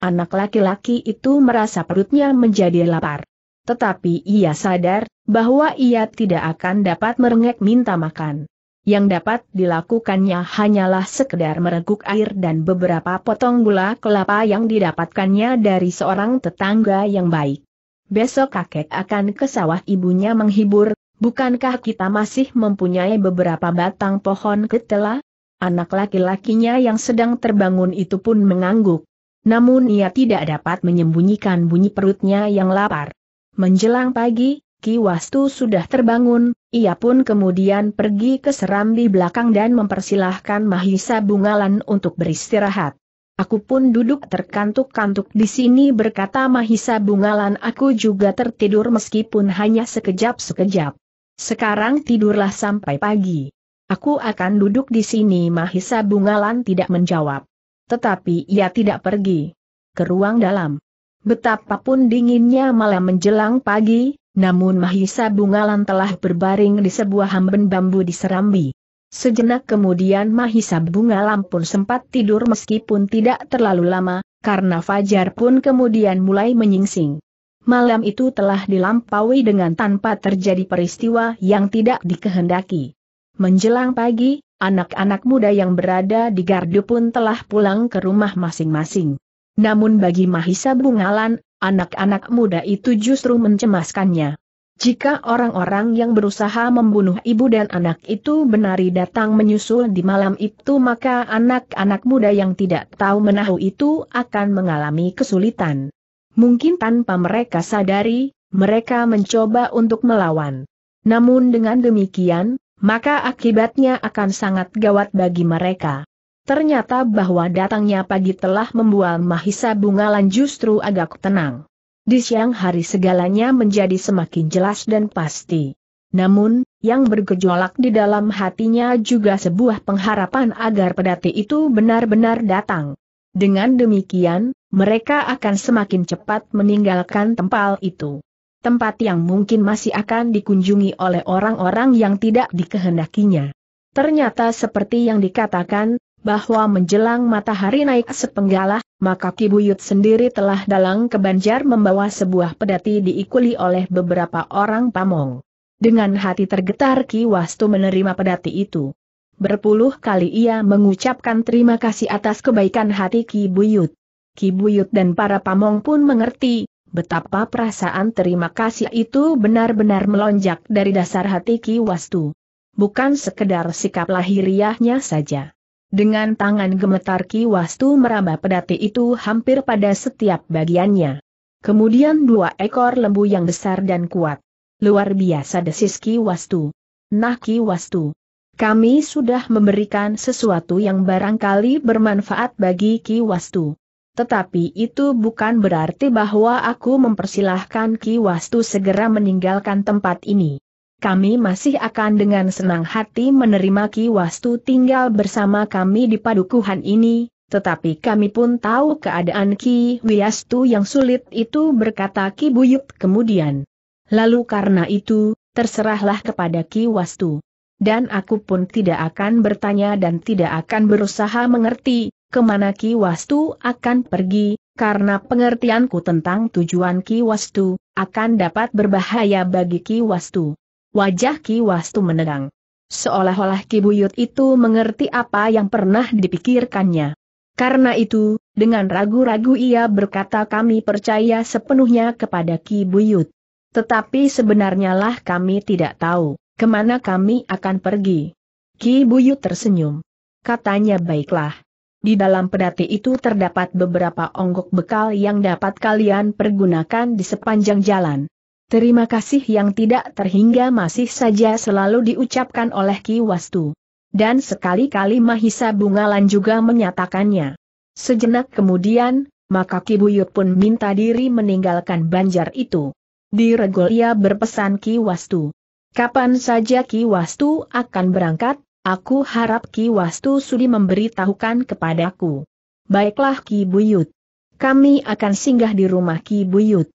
Anak laki-laki itu merasa perutnya menjadi lapar. Tetapi ia sadar bahwa ia tidak akan dapat merengek minta makan. Yang dapat dilakukannya hanyalah sekedar mereguk air dan beberapa potong gula kelapa yang didapatkannya dari seorang tetangga yang baik. Besok kakek akan ke sawah ibunya menghibur, bukankah kita masih mempunyai beberapa batang pohon ketela? Anak laki-lakinya yang sedang terbangun itu pun mengangguk. Namun ia tidak dapat menyembunyikan bunyi perutnya yang lapar. Menjelang pagi, Ki Wastu sudah terbangun, ia pun kemudian pergi ke serambi belakang dan mempersilahkan Mahisa Bungalan untuk beristirahat. Aku pun duduk terkantuk-kantuk di sini berkata Mahisa Bungalan aku juga tertidur meskipun hanya sekejap-sekejap. Sekarang tidurlah sampai pagi. Aku akan duduk di sini Mahisa Bungalan tidak menjawab. Tetapi ia tidak pergi. Ke ruang dalam. Betapapun dinginnya malam menjelang pagi, namun Mahisa Bungalan telah berbaring di sebuah hamben bambu di Serambi. Sejenak kemudian Mahisa Bungalan pun sempat tidur meskipun tidak terlalu lama, karena Fajar pun kemudian mulai menyingsing. Malam itu telah dilampaui dengan tanpa terjadi peristiwa yang tidak dikehendaki. Menjelang pagi, anak-anak muda yang berada di gardu pun telah pulang ke rumah masing-masing. Namun bagi Mahisa Bungalan, anak-anak muda itu justru mencemaskannya. Jika orang-orang yang berusaha membunuh ibu dan anak itu benari datang menyusul di malam itu maka anak-anak muda yang tidak tahu menahu itu akan mengalami kesulitan. Mungkin tanpa mereka sadari, mereka mencoba untuk melawan. Namun dengan demikian, maka akibatnya akan sangat gawat bagi mereka. Ternyata bahwa datangnya pagi telah membuat Mahisa Bungalan justru agak tenang. Di siang hari segalanya menjadi semakin jelas dan pasti. Namun, yang bergejolak di dalam hatinya juga sebuah pengharapan agar pedati itu benar-benar datang. Dengan demikian, mereka akan semakin cepat meninggalkan tempat itu. Tempat yang mungkin masih akan dikunjungi oleh orang-orang yang tidak dikehendakinya. Ternyata seperti yang dikatakan, bahwa menjelang matahari naik sepenggalah, maka Kibuyut sendiri telah dalang ke Banjar membawa sebuah pedati diikuli oleh beberapa orang pamong. Dengan hati tergetar Ki Wastu menerima pedati itu. Berpuluh kali ia mengucapkan terima kasih atas kebaikan hati Ki Buyut. Ki Buyut dan para pamong pun mengerti, betapa perasaan terima kasih itu benar-benar melonjak dari dasar hati Ki Wastu. Bukan sekedar sikap lahiriahnya saja. Dengan tangan gemetar Ki Wastu meraba pedati itu hampir pada setiap bagiannya. Kemudian dua ekor lembu yang besar dan kuat. Luar biasa desis Ki Wastu. Nah Ki Wastu. Kami sudah memberikan sesuatu yang barangkali bermanfaat bagi Ki Wastu. Tetapi itu bukan berarti bahwa aku mempersilahkan Ki Wastu segera meninggalkan tempat ini kami masih akan dengan senang hati menerima Ki Wastu tinggal bersama kami di padukuhan ini, tetapi kami pun tahu keadaan Ki Wiastu yang sulit itu berkata Ki Buyut kemudian. Lalu karena itu, terserahlah kepada Ki Wastu. Dan aku pun tidak akan bertanya dan tidak akan berusaha mengerti, kemana Ki Wastu akan pergi, karena pengertianku tentang tujuan Ki Wastu, akan dapat berbahaya bagi Ki Wastu. Wajah Ki Wastu menerang. Seolah-olah Ki Buyut itu mengerti apa yang pernah dipikirkannya. Karena itu, dengan ragu-ragu ia berkata kami percaya sepenuhnya kepada Ki Buyut. Tetapi sebenarnya lah kami tidak tahu, kemana kami akan pergi. Ki Buyut tersenyum. Katanya baiklah. Di dalam pedati itu terdapat beberapa onggok bekal yang dapat kalian pergunakan di sepanjang jalan. Terima kasih yang tidak terhingga masih saja selalu diucapkan oleh Ki Wastu. Dan sekali-kali Mahisa Bungalan juga menyatakannya. Sejenak kemudian, maka Ki Buyut pun minta diri meninggalkan banjar itu. Di regol ia berpesan Ki Wastu. Kapan saja Ki Wastu akan berangkat, aku harap Ki Wastu sudi memberitahukan kepadaku. Baiklah Ki Buyut. Kami akan singgah di rumah Ki Buyut.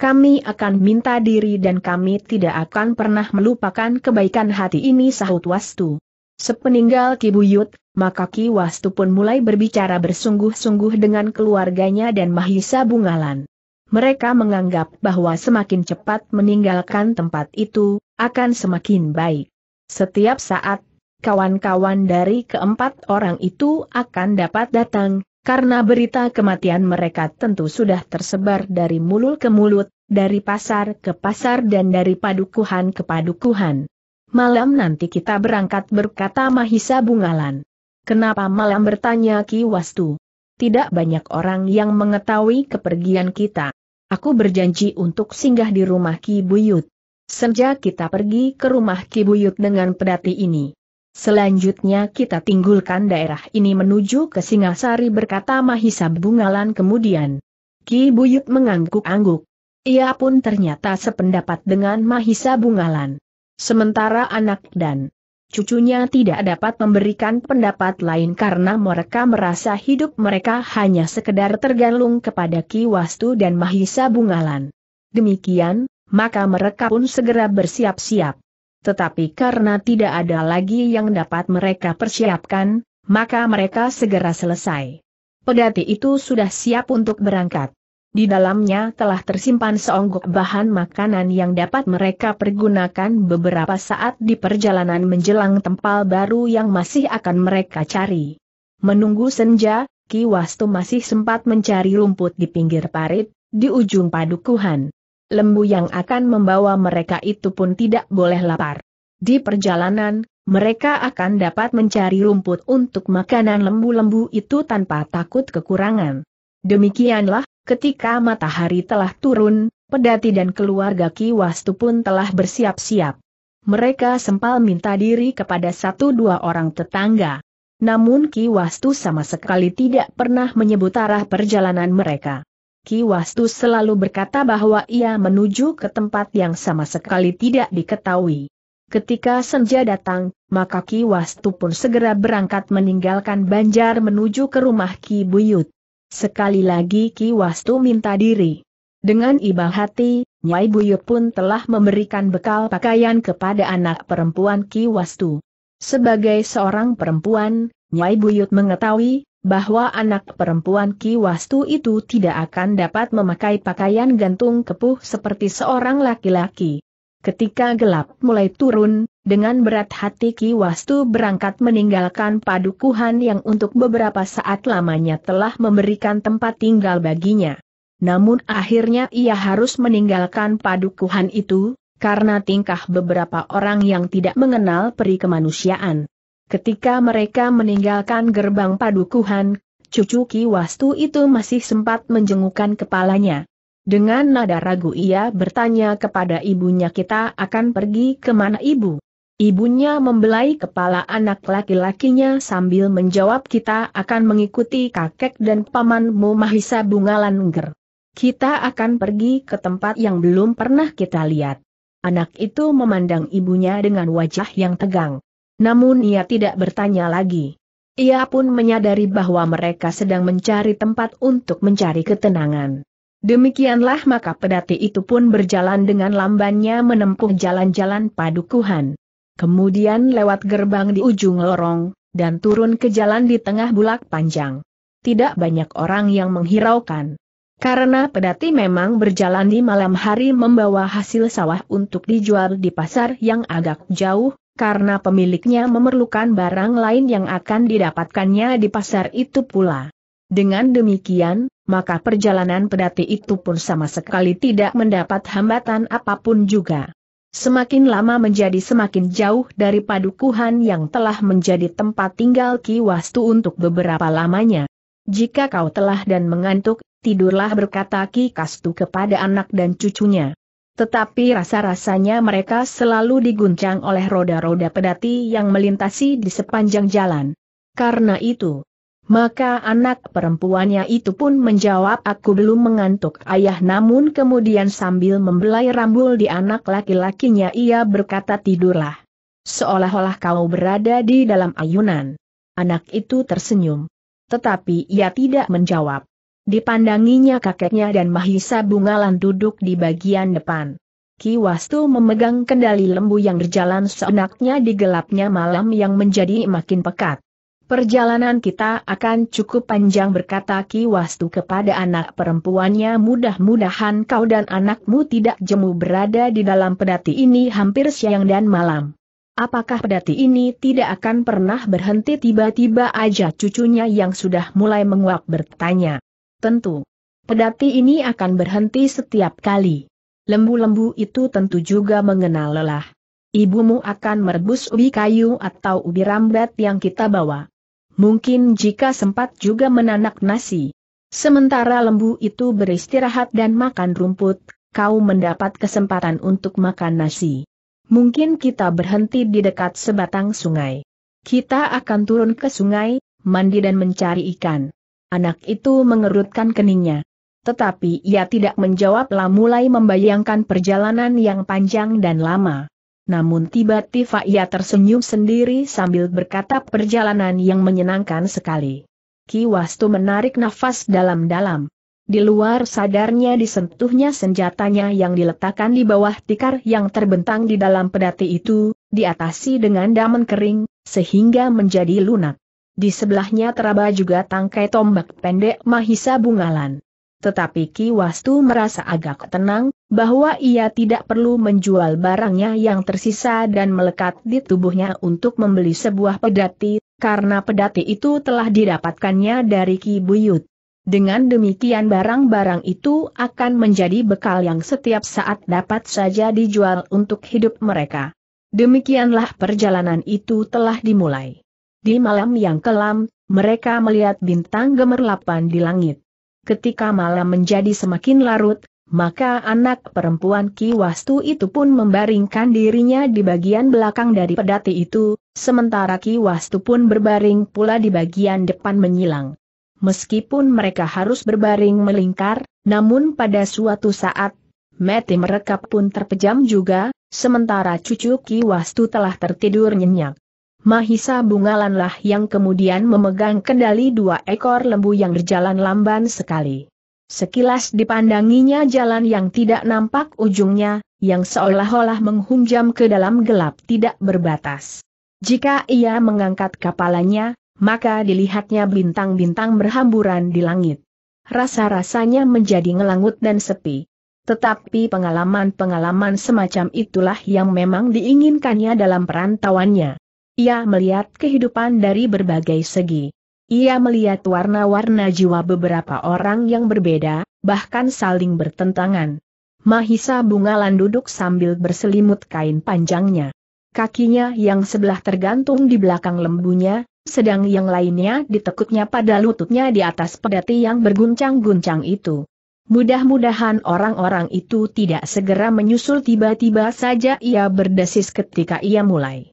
Kami akan minta diri dan kami tidak akan pernah melupakan kebaikan hati ini sahut Wastu. Sepeninggal Ki Buyut, maka Ki Wastu pun mulai berbicara bersungguh-sungguh dengan keluarganya dan Mahisa Bungalan. Mereka menganggap bahwa semakin cepat meninggalkan tempat itu, akan semakin baik. Setiap saat, kawan-kawan dari keempat orang itu akan dapat datang, karena berita kematian mereka tentu sudah tersebar dari mulut ke mulut, dari pasar ke pasar dan dari padukuhan ke padukuhan. Malam nanti kita berangkat berkata Mahisa Bungalan. Kenapa malam bertanya Ki Wastu? Tidak banyak orang yang mengetahui kepergian kita. Aku berjanji untuk singgah di rumah Ki Buyut. Senja kita pergi ke rumah Ki Buyut dengan pedati ini. Selanjutnya kita tinggulkan daerah ini menuju ke Singasari berkata Mahisa Bungalan kemudian. Ki Buyut mengangguk-angguk. Ia pun ternyata sependapat dengan Mahisa Bungalan. Sementara anak dan cucunya tidak dapat memberikan pendapat lain karena mereka merasa hidup mereka hanya sekedar tergantung kepada Ki Wastu dan Mahisa Bungalan. Demikian, maka mereka pun segera bersiap-siap tetapi karena tidak ada lagi yang dapat mereka persiapkan, maka mereka segera selesai. Pedati itu sudah siap untuk berangkat. Di dalamnya telah tersimpan seonggok bahan makanan yang dapat mereka pergunakan beberapa saat di perjalanan menjelang tempal baru yang masih akan mereka cari. Menunggu senja, Ki Wastu masih sempat mencari rumput di pinggir parit, di ujung padukuhan lembu yang akan membawa mereka itu pun tidak boleh lapar. Di perjalanan, mereka akan dapat mencari rumput untuk makanan lembu-lembu itu tanpa takut kekurangan. Demikianlah, ketika matahari telah turun, pedati dan keluarga Ki Wastu pun telah bersiap-siap. Mereka sempal minta diri kepada satu dua orang tetangga. Namun Ki Wastu sama sekali tidak pernah menyebut arah perjalanan mereka. Ki Wastu selalu berkata bahwa ia menuju ke tempat yang sama sekali tidak diketahui. Ketika senja datang, maka Ki Wastu pun segera berangkat meninggalkan Banjar menuju ke rumah Ki Buyut. Sekali lagi Ki Wastu minta diri. Dengan iba hati, Nyai Buyut pun telah memberikan bekal pakaian kepada anak perempuan Ki Wastu. Sebagai seorang perempuan, Nyai Buyut mengetahui bahwa anak perempuan Ki Wastu itu tidak akan dapat memakai pakaian gantung kepuh seperti seorang laki-laki. Ketika gelap mulai turun, dengan berat hati Ki Wastu berangkat meninggalkan padukuhan yang untuk beberapa saat lamanya telah memberikan tempat tinggal baginya. Namun akhirnya ia harus meninggalkan padukuhan itu, karena tingkah beberapa orang yang tidak mengenal peri kemanusiaan. Ketika mereka meninggalkan gerbang padukuhan, cucu Ki Wastu itu masih sempat menjengukkan kepalanya. Dengan nada ragu ia bertanya kepada ibunya kita akan pergi kemana ibu. Ibunya membelai kepala anak laki-lakinya sambil menjawab kita akan mengikuti kakek dan pamanmu Mahisa Bungalan Ngger. Kita akan pergi ke tempat yang belum pernah kita lihat. Anak itu memandang ibunya dengan wajah yang tegang namun ia tidak bertanya lagi. Ia pun menyadari bahwa mereka sedang mencari tempat untuk mencari ketenangan. Demikianlah maka pedati itu pun berjalan dengan lambannya menempuh jalan-jalan padukuhan. Kemudian lewat gerbang di ujung lorong, dan turun ke jalan di tengah bulak panjang. Tidak banyak orang yang menghiraukan. Karena pedati memang berjalan di malam hari membawa hasil sawah untuk dijual di pasar yang agak jauh, karena pemiliknya memerlukan barang lain yang akan didapatkannya di pasar itu pula. Dengan demikian, maka perjalanan pedati itu pun sama sekali tidak mendapat hambatan apapun juga. Semakin lama menjadi semakin jauh dari padukuhan yang telah menjadi tempat tinggal Ki Wastu untuk beberapa lamanya. Jika kau telah dan mengantuk, tidurlah berkata Ki Kastu kepada anak dan cucunya. Tetapi rasa-rasanya mereka selalu diguncang oleh roda-roda pedati yang melintasi di sepanjang jalan. Karena itu, maka anak perempuannya itu pun menjawab aku belum mengantuk ayah namun kemudian sambil membelai rambul di anak laki-lakinya ia berkata tidurlah. Seolah-olah kau berada di dalam ayunan. Anak itu tersenyum. Tetapi ia tidak menjawab. Dipandanginya kakeknya dan Mahisa Bungalan duduk di bagian depan. Ki Wastu memegang kendali lembu yang berjalan seenaknya di gelapnya malam yang menjadi makin pekat. Perjalanan kita akan cukup panjang berkata Ki Wastu kepada anak perempuannya mudah-mudahan kau dan anakmu tidak jemu berada di dalam pedati ini hampir siang dan malam. Apakah pedati ini tidak akan pernah berhenti tiba-tiba aja cucunya yang sudah mulai menguap bertanya. Tentu. Pedati ini akan berhenti setiap kali. Lembu-lembu itu tentu juga mengenal lelah. Ibumu akan merebus ubi kayu atau ubi rambat yang kita bawa. Mungkin jika sempat juga menanak nasi. Sementara lembu itu beristirahat dan makan rumput, kau mendapat kesempatan untuk makan nasi. Mungkin kita berhenti di dekat sebatang sungai. Kita akan turun ke sungai, mandi dan mencari ikan. Anak itu mengerutkan keningnya. Tetapi ia tidak menjawab lah mulai membayangkan perjalanan yang panjang dan lama. Namun tiba-tiba ia tersenyum sendiri sambil berkata perjalanan yang menyenangkan sekali. Ki Wastu menarik nafas dalam-dalam. Di luar sadarnya disentuhnya senjatanya yang diletakkan di bawah tikar yang terbentang di dalam pedati itu, diatasi dengan damen kering, sehingga menjadi lunak. Di sebelahnya teraba juga tangkai tombak pendek Mahisa Bungalan. Tetapi Ki Wastu merasa agak tenang, bahwa ia tidak perlu menjual barangnya yang tersisa dan melekat di tubuhnya untuk membeli sebuah pedati, karena pedati itu telah didapatkannya dari Ki Buyut. Dengan demikian barang-barang itu akan menjadi bekal yang setiap saat dapat saja dijual untuk hidup mereka. Demikianlah perjalanan itu telah dimulai. Di malam yang kelam, mereka melihat bintang gemerlapan di langit. Ketika malam menjadi semakin larut, maka anak perempuan Ki Wastu itu pun membaringkan dirinya di bagian belakang dari pedati itu, sementara Ki Wastu pun berbaring pula di bagian depan menyilang. Meskipun mereka harus berbaring melingkar, namun pada suatu saat, mati mereka pun terpejam juga, sementara cucu Ki Wastu telah tertidur nyenyak. Mahisa Bungalanlah yang kemudian memegang kendali dua ekor lembu yang berjalan lamban sekali. Sekilas dipandanginya jalan yang tidak nampak ujungnya, yang seolah-olah menghunjam ke dalam gelap tidak berbatas. Jika ia mengangkat kepalanya, maka dilihatnya bintang-bintang berhamburan di langit. Rasa-rasanya menjadi ngelangut dan sepi. Tetapi pengalaman-pengalaman semacam itulah yang memang diinginkannya dalam perantauannya. Ia melihat kehidupan dari berbagai segi. Ia melihat warna-warna jiwa beberapa orang yang berbeda, bahkan saling bertentangan. Mahisa Bungalan duduk sambil berselimut kain panjangnya. Kakinya yang sebelah tergantung di belakang lembunya, sedang yang lainnya ditekuknya pada lututnya di atas pedati yang berguncang-guncang itu. Mudah-mudahan orang-orang itu tidak segera menyusul tiba-tiba saja ia berdesis ketika ia mulai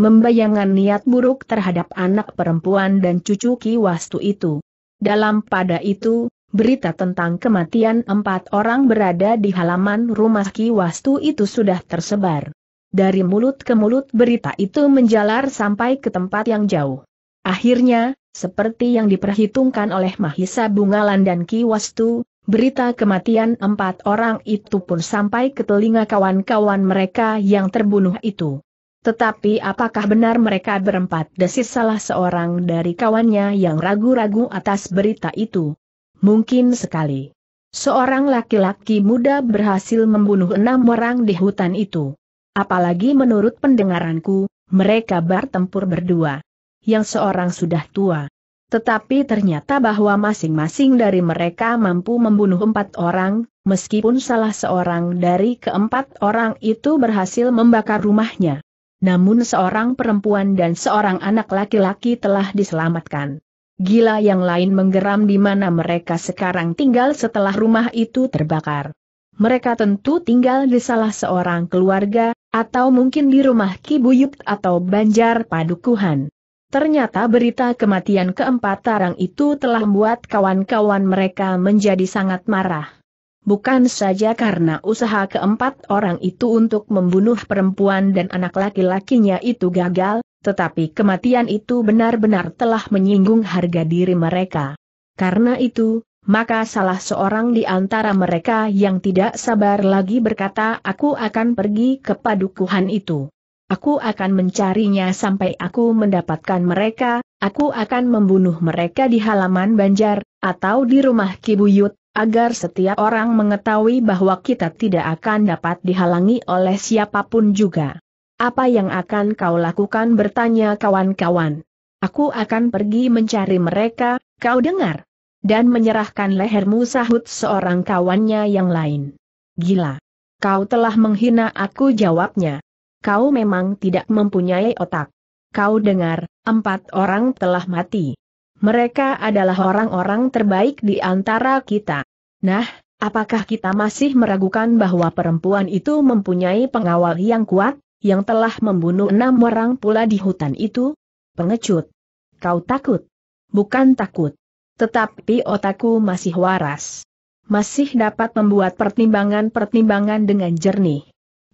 membayangkan niat buruk terhadap anak perempuan dan cucu Ki Wastu itu. Dalam pada itu, berita tentang kematian empat orang berada di halaman rumah Ki Wastu itu sudah tersebar. Dari mulut ke mulut berita itu menjalar sampai ke tempat yang jauh. Akhirnya, seperti yang diperhitungkan oleh Mahisa Bungalan dan Ki Wastu, berita kematian empat orang itu pun sampai ke telinga kawan-kawan mereka yang terbunuh itu. Tetapi apakah benar mereka berempat desis salah seorang dari kawannya yang ragu-ragu atas berita itu? Mungkin sekali. Seorang laki-laki muda berhasil membunuh enam orang di hutan itu. Apalagi menurut pendengaranku, mereka bertempur berdua. Yang seorang sudah tua. Tetapi ternyata bahwa masing-masing dari mereka mampu membunuh empat orang, meskipun salah seorang dari keempat orang itu berhasil membakar rumahnya namun seorang perempuan dan seorang anak laki-laki telah diselamatkan. Gila yang lain menggeram di mana mereka sekarang tinggal setelah rumah itu terbakar. Mereka tentu tinggal di salah seorang keluarga, atau mungkin di rumah Kibuyut atau Banjar Padukuhan. Ternyata berita kematian keempat tarang itu telah membuat kawan-kawan mereka menjadi sangat marah. Bukan saja karena usaha keempat orang itu untuk membunuh perempuan dan anak laki-lakinya itu gagal, tetapi kematian itu benar-benar telah menyinggung harga diri mereka. Karena itu, maka salah seorang di antara mereka yang tidak sabar lagi berkata aku akan pergi ke padukuhan itu. Aku akan mencarinya sampai aku mendapatkan mereka, aku akan membunuh mereka di halaman banjar, atau di rumah kibuyut, agar setiap orang mengetahui bahwa kita tidak akan dapat dihalangi oleh siapapun juga. Apa yang akan kau lakukan bertanya kawan-kawan. Aku akan pergi mencari mereka, kau dengar? Dan menyerahkan lehermu sahut seorang kawannya yang lain. Gila. Kau telah menghina aku jawabnya. Kau memang tidak mempunyai otak. Kau dengar, empat orang telah mati. Mereka adalah orang-orang terbaik di antara kita. Nah, apakah kita masih meragukan bahwa perempuan itu mempunyai pengawal yang kuat, yang telah membunuh enam orang pula di hutan itu? Pengecut. Kau takut? Bukan takut. Tetapi otakku masih waras. Masih dapat membuat pertimbangan-pertimbangan dengan jernih.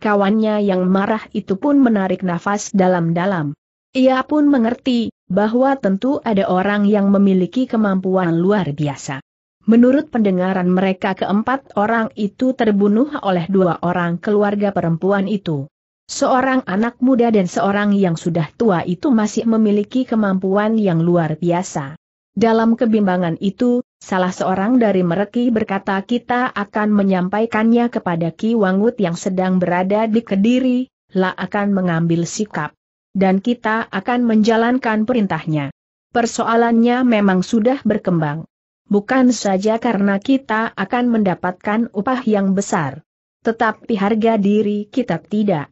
Kawannya yang marah itu pun menarik nafas dalam-dalam. Ia pun mengerti, bahwa tentu ada orang yang memiliki kemampuan luar biasa. Menurut pendengaran mereka keempat orang itu terbunuh oleh dua orang keluarga perempuan itu. Seorang anak muda dan seorang yang sudah tua itu masih memiliki kemampuan yang luar biasa. Dalam kebimbangan itu, salah seorang dari mereka berkata kita akan menyampaikannya kepada Ki Wangut yang sedang berada di Kediri, lah akan mengambil sikap dan kita akan menjalankan perintahnya. Persoalannya memang sudah berkembang. Bukan saja karena kita akan mendapatkan upah yang besar. Tetapi harga diri kita tidak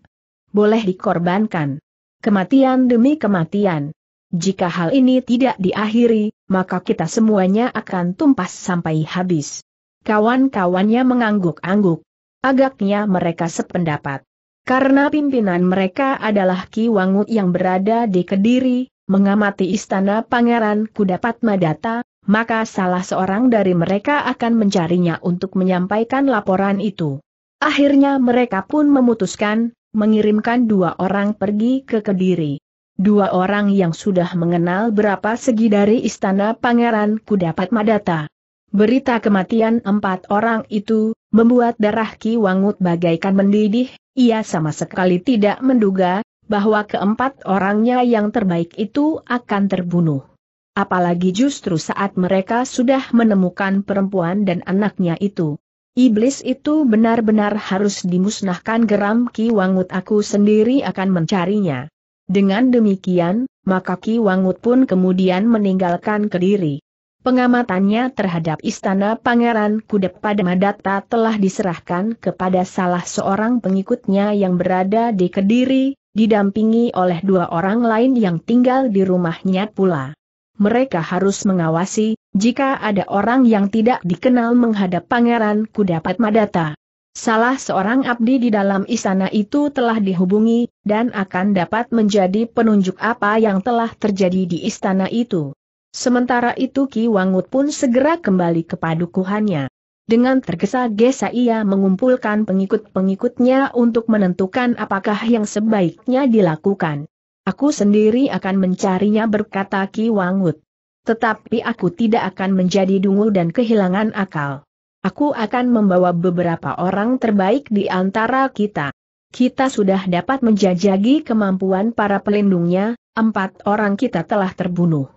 boleh dikorbankan. Kematian demi kematian. Jika hal ini tidak diakhiri, maka kita semuanya akan tumpas sampai habis. Kawan-kawannya mengangguk-angguk. Agaknya mereka sependapat. Karena pimpinan mereka adalah Ki Wangu yang berada di Kediri, mengamati istana Pangeran Kudapat Madata, maka salah seorang dari mereka akan mencarinya untuk menyampaikan laporan itu. Akhirnya mereka pun memutuskan, mengirimkan dua orang pergi ke Kediri. Dua orang yang sudah mengenal berapa segi dari istana Pangeran Kudapat Madata. Berita kematian empat orang itu, membuat darah Ki Wangut bagaikan mendidih, ia sama sekali tidak menduga, bahwa keempat orangnya yang terbaik itu akan terbunuh. Apalagi justru saat mereka sudah menemukan perempuan dan anaknya itu. Iblis itu benar-benar harus dimusnahkan geram Ki Wangut aku sendiri akan mencarinya. Dengan demikian, maka Ki Wangut pun kemudian meninggalkan Kediri. Pengamatannya terhadap istana Pangeran Kudep pada Madata telah diserahkan kepada salah seorang pengikutnya yang berada di Kediri, didampingi oleh dua orang lain yang tinggal di rumahnya pula. Mereka harus mengawasi, jika ada orang yang tidak dikenal menghadap Pangeran Kudapat Madata. Salah seorang abdi di dalam istana itu telah dihubungi, dan akan dapat menjadi penunjuk apa yang telah terjadi di istana itu. Sementara itu Ki Wangut pun segera kembali ke padukuhannya. Dengan tergesa-gesa ia mengumpulkan pengikut-pengikutnya untuk menentukan apakah yang sebaiknya dilakukan. Aku sendiri akan mencarinya berkata Ki Wangut. Tetapi aku tidak akan menjadi dungu dan kehilangan akal. Aku akan membawa beberapa orang terbaik di antara kita. Kita sudah dapat menjajagi kemampuan para pelindungnya, empat orang kita telah terbunuh.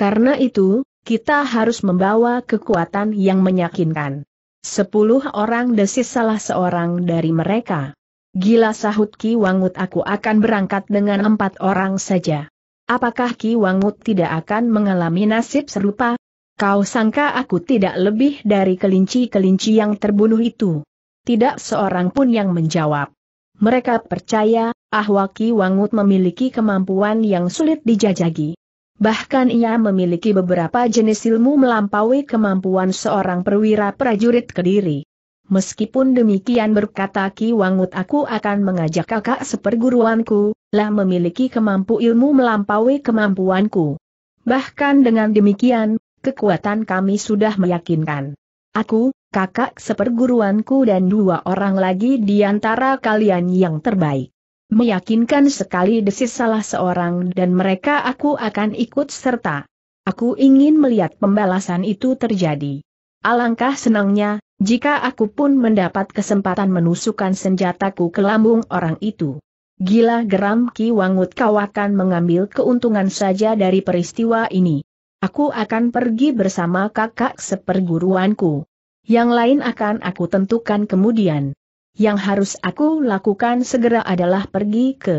Karena itu, kita harus membawa kekuatan yang meyakinkan. Sepuluh orang desis salah seorang dari mereka. Gila sahut Ki Wangut aku akan berangkat dengan empat orang saja. Apakah Ki Wangut tidak akan mengalami nasib serupa? Kau sangka aku tidak lebih dari kelinci-kelinci yang terbunuh itu? Tidak seorang pun yang menjawab. Mereka percaya, Ahwaki Wangut memiliki kemampuan yang sulit dijajagi. Bahkan ia memiliki beberapa jenis ilmu melampaui kemampuan seorang perwira prajurit kediri. Meskipun demikian berkata Ki Wangut aku akan mengajak kakak seperguruanku, lah memiliki kemampu ilmu melampaui kemampuanku. Bahkan dengan demikian, kekuatan kami sudah meyakinkan. Aku, kakak seperguruanku dan dua orang lagi di antara kalian yang terbaik. Meyakinkan sekali desis salah seorang dan mereka aku akan ikut serta. Aku ingin melihat pembalasan itu terjadi. Alangkah senangnya, jika aku pun mendapat kesempatan menusukkan senjataku ke lambung orang itu. Gila geram Ki Wangut kau akan mengambil keuntungan saja dari peristiwa ini. Aku akan pergi bersama kakak seperguruanku. Yang lain akan aku tentukan kemudian. Yang harus aku lakukan segera adalah pergi ke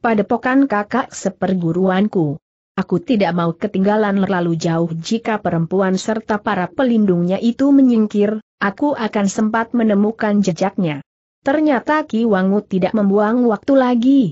padepokan kakak seperguruanku. Aku tidak mau ketinggalan terlalu jauh jika perempuan serta para pelindungnya itu menyingkir, aku akan sempat menemukan jejaknya. Ternyata Ki Wangu tidak membuang waktu lagi.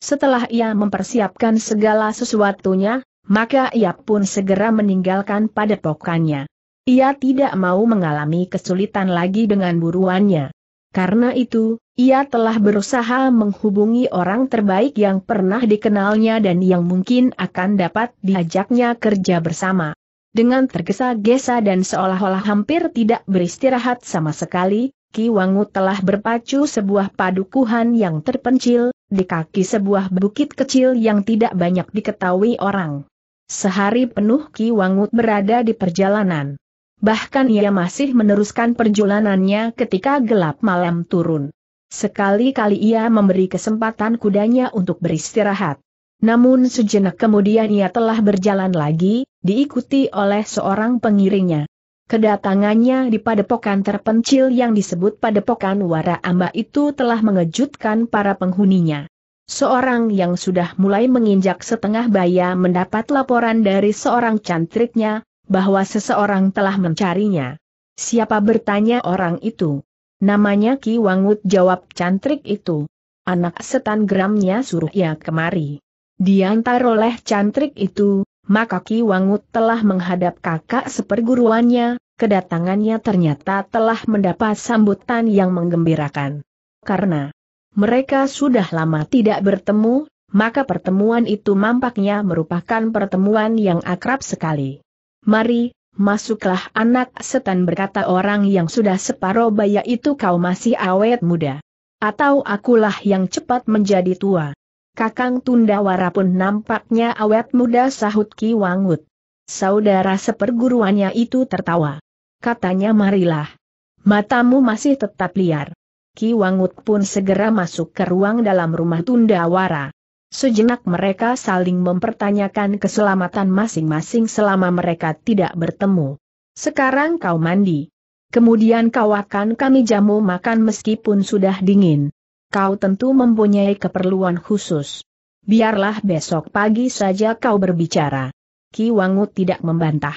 Setelah ia mempersiapkan segala sesuatunya, maka ia pun segera meninggalkan padepokannya. Ia tidak mau mengalami kesulitan lagi dengan buruannya. Karena itu, ia telah berusaha menghubungi orang terbaik yang pernah dikenalnya dan yang mungkin akan dapat diajaknya kerja bersama. Dengan tergesa-gesa dan seolah-olah hampir tidak beristirahat sama sekali, Ki Wangu telah berpacu sebuah padukuhan yang terpencil, di kaki sebuah bukit kecil yang tidak banyak diketahui orang. Sehari penuh Ki Wangut berada di perjalanan bahkan ia masih meneruskan perjalanannya ketika gelap malam turun. Sekali-kali ia memberi kesempatan kudanya untuk beristirahat. Namun sejenak kemudian ia telah berjalan lagi, diikuti oleh seorang pengiringnya. Kedatangannya di padepokan terpencil yang disebut padepokan Wara Amba itu telah mengejutkan para penghuninya. Seorang yang sudah mulai menginjak setengah baya mendapat laporan dari seorang cantriknya, bahwa seseorang telah mencarinya. Siapa bertanya orang itu? Namanya Ki Wangut jawab cantrik itu. Anak setan geramnya suruh ia kemari. Diantar oleh cantrik itu, maka Ki Wangut telah menghadap kakak seperguruannya, kedatangannya ternyata telah mendapat sambutan yang menggembirakan. Karena mereka sudah lama tidak bertemu, maka pertemuan itu mampaknya merupakan pertemuan yang akrab sekali mari, masuklah anak setan berkata orang yang sudah separuh baya itu kau masih awet muda. Atau akulah yang cepat menjadi tua. Kakang Tundawara pun nampaknya awet muda sahut Ki Wangut. Saudara seperguruannya itu tertawa. Katanya marilah. Matamu masih tetap liar. Ki Wangut pun segera masuk ke ruang dalam rumah Tundawara. Sejenak mereka saling mempertanyakan keselamatan masing-masing selama mereka tidak bertemu. Sekarang kau mandi. Kemudian kau akan kami jamu makan meskipun sudah dingin. Kau tentu mempunyai keperluan khusus. Biarlah besok pagi saja kau berbicara. Ki Wangu tidak membantah.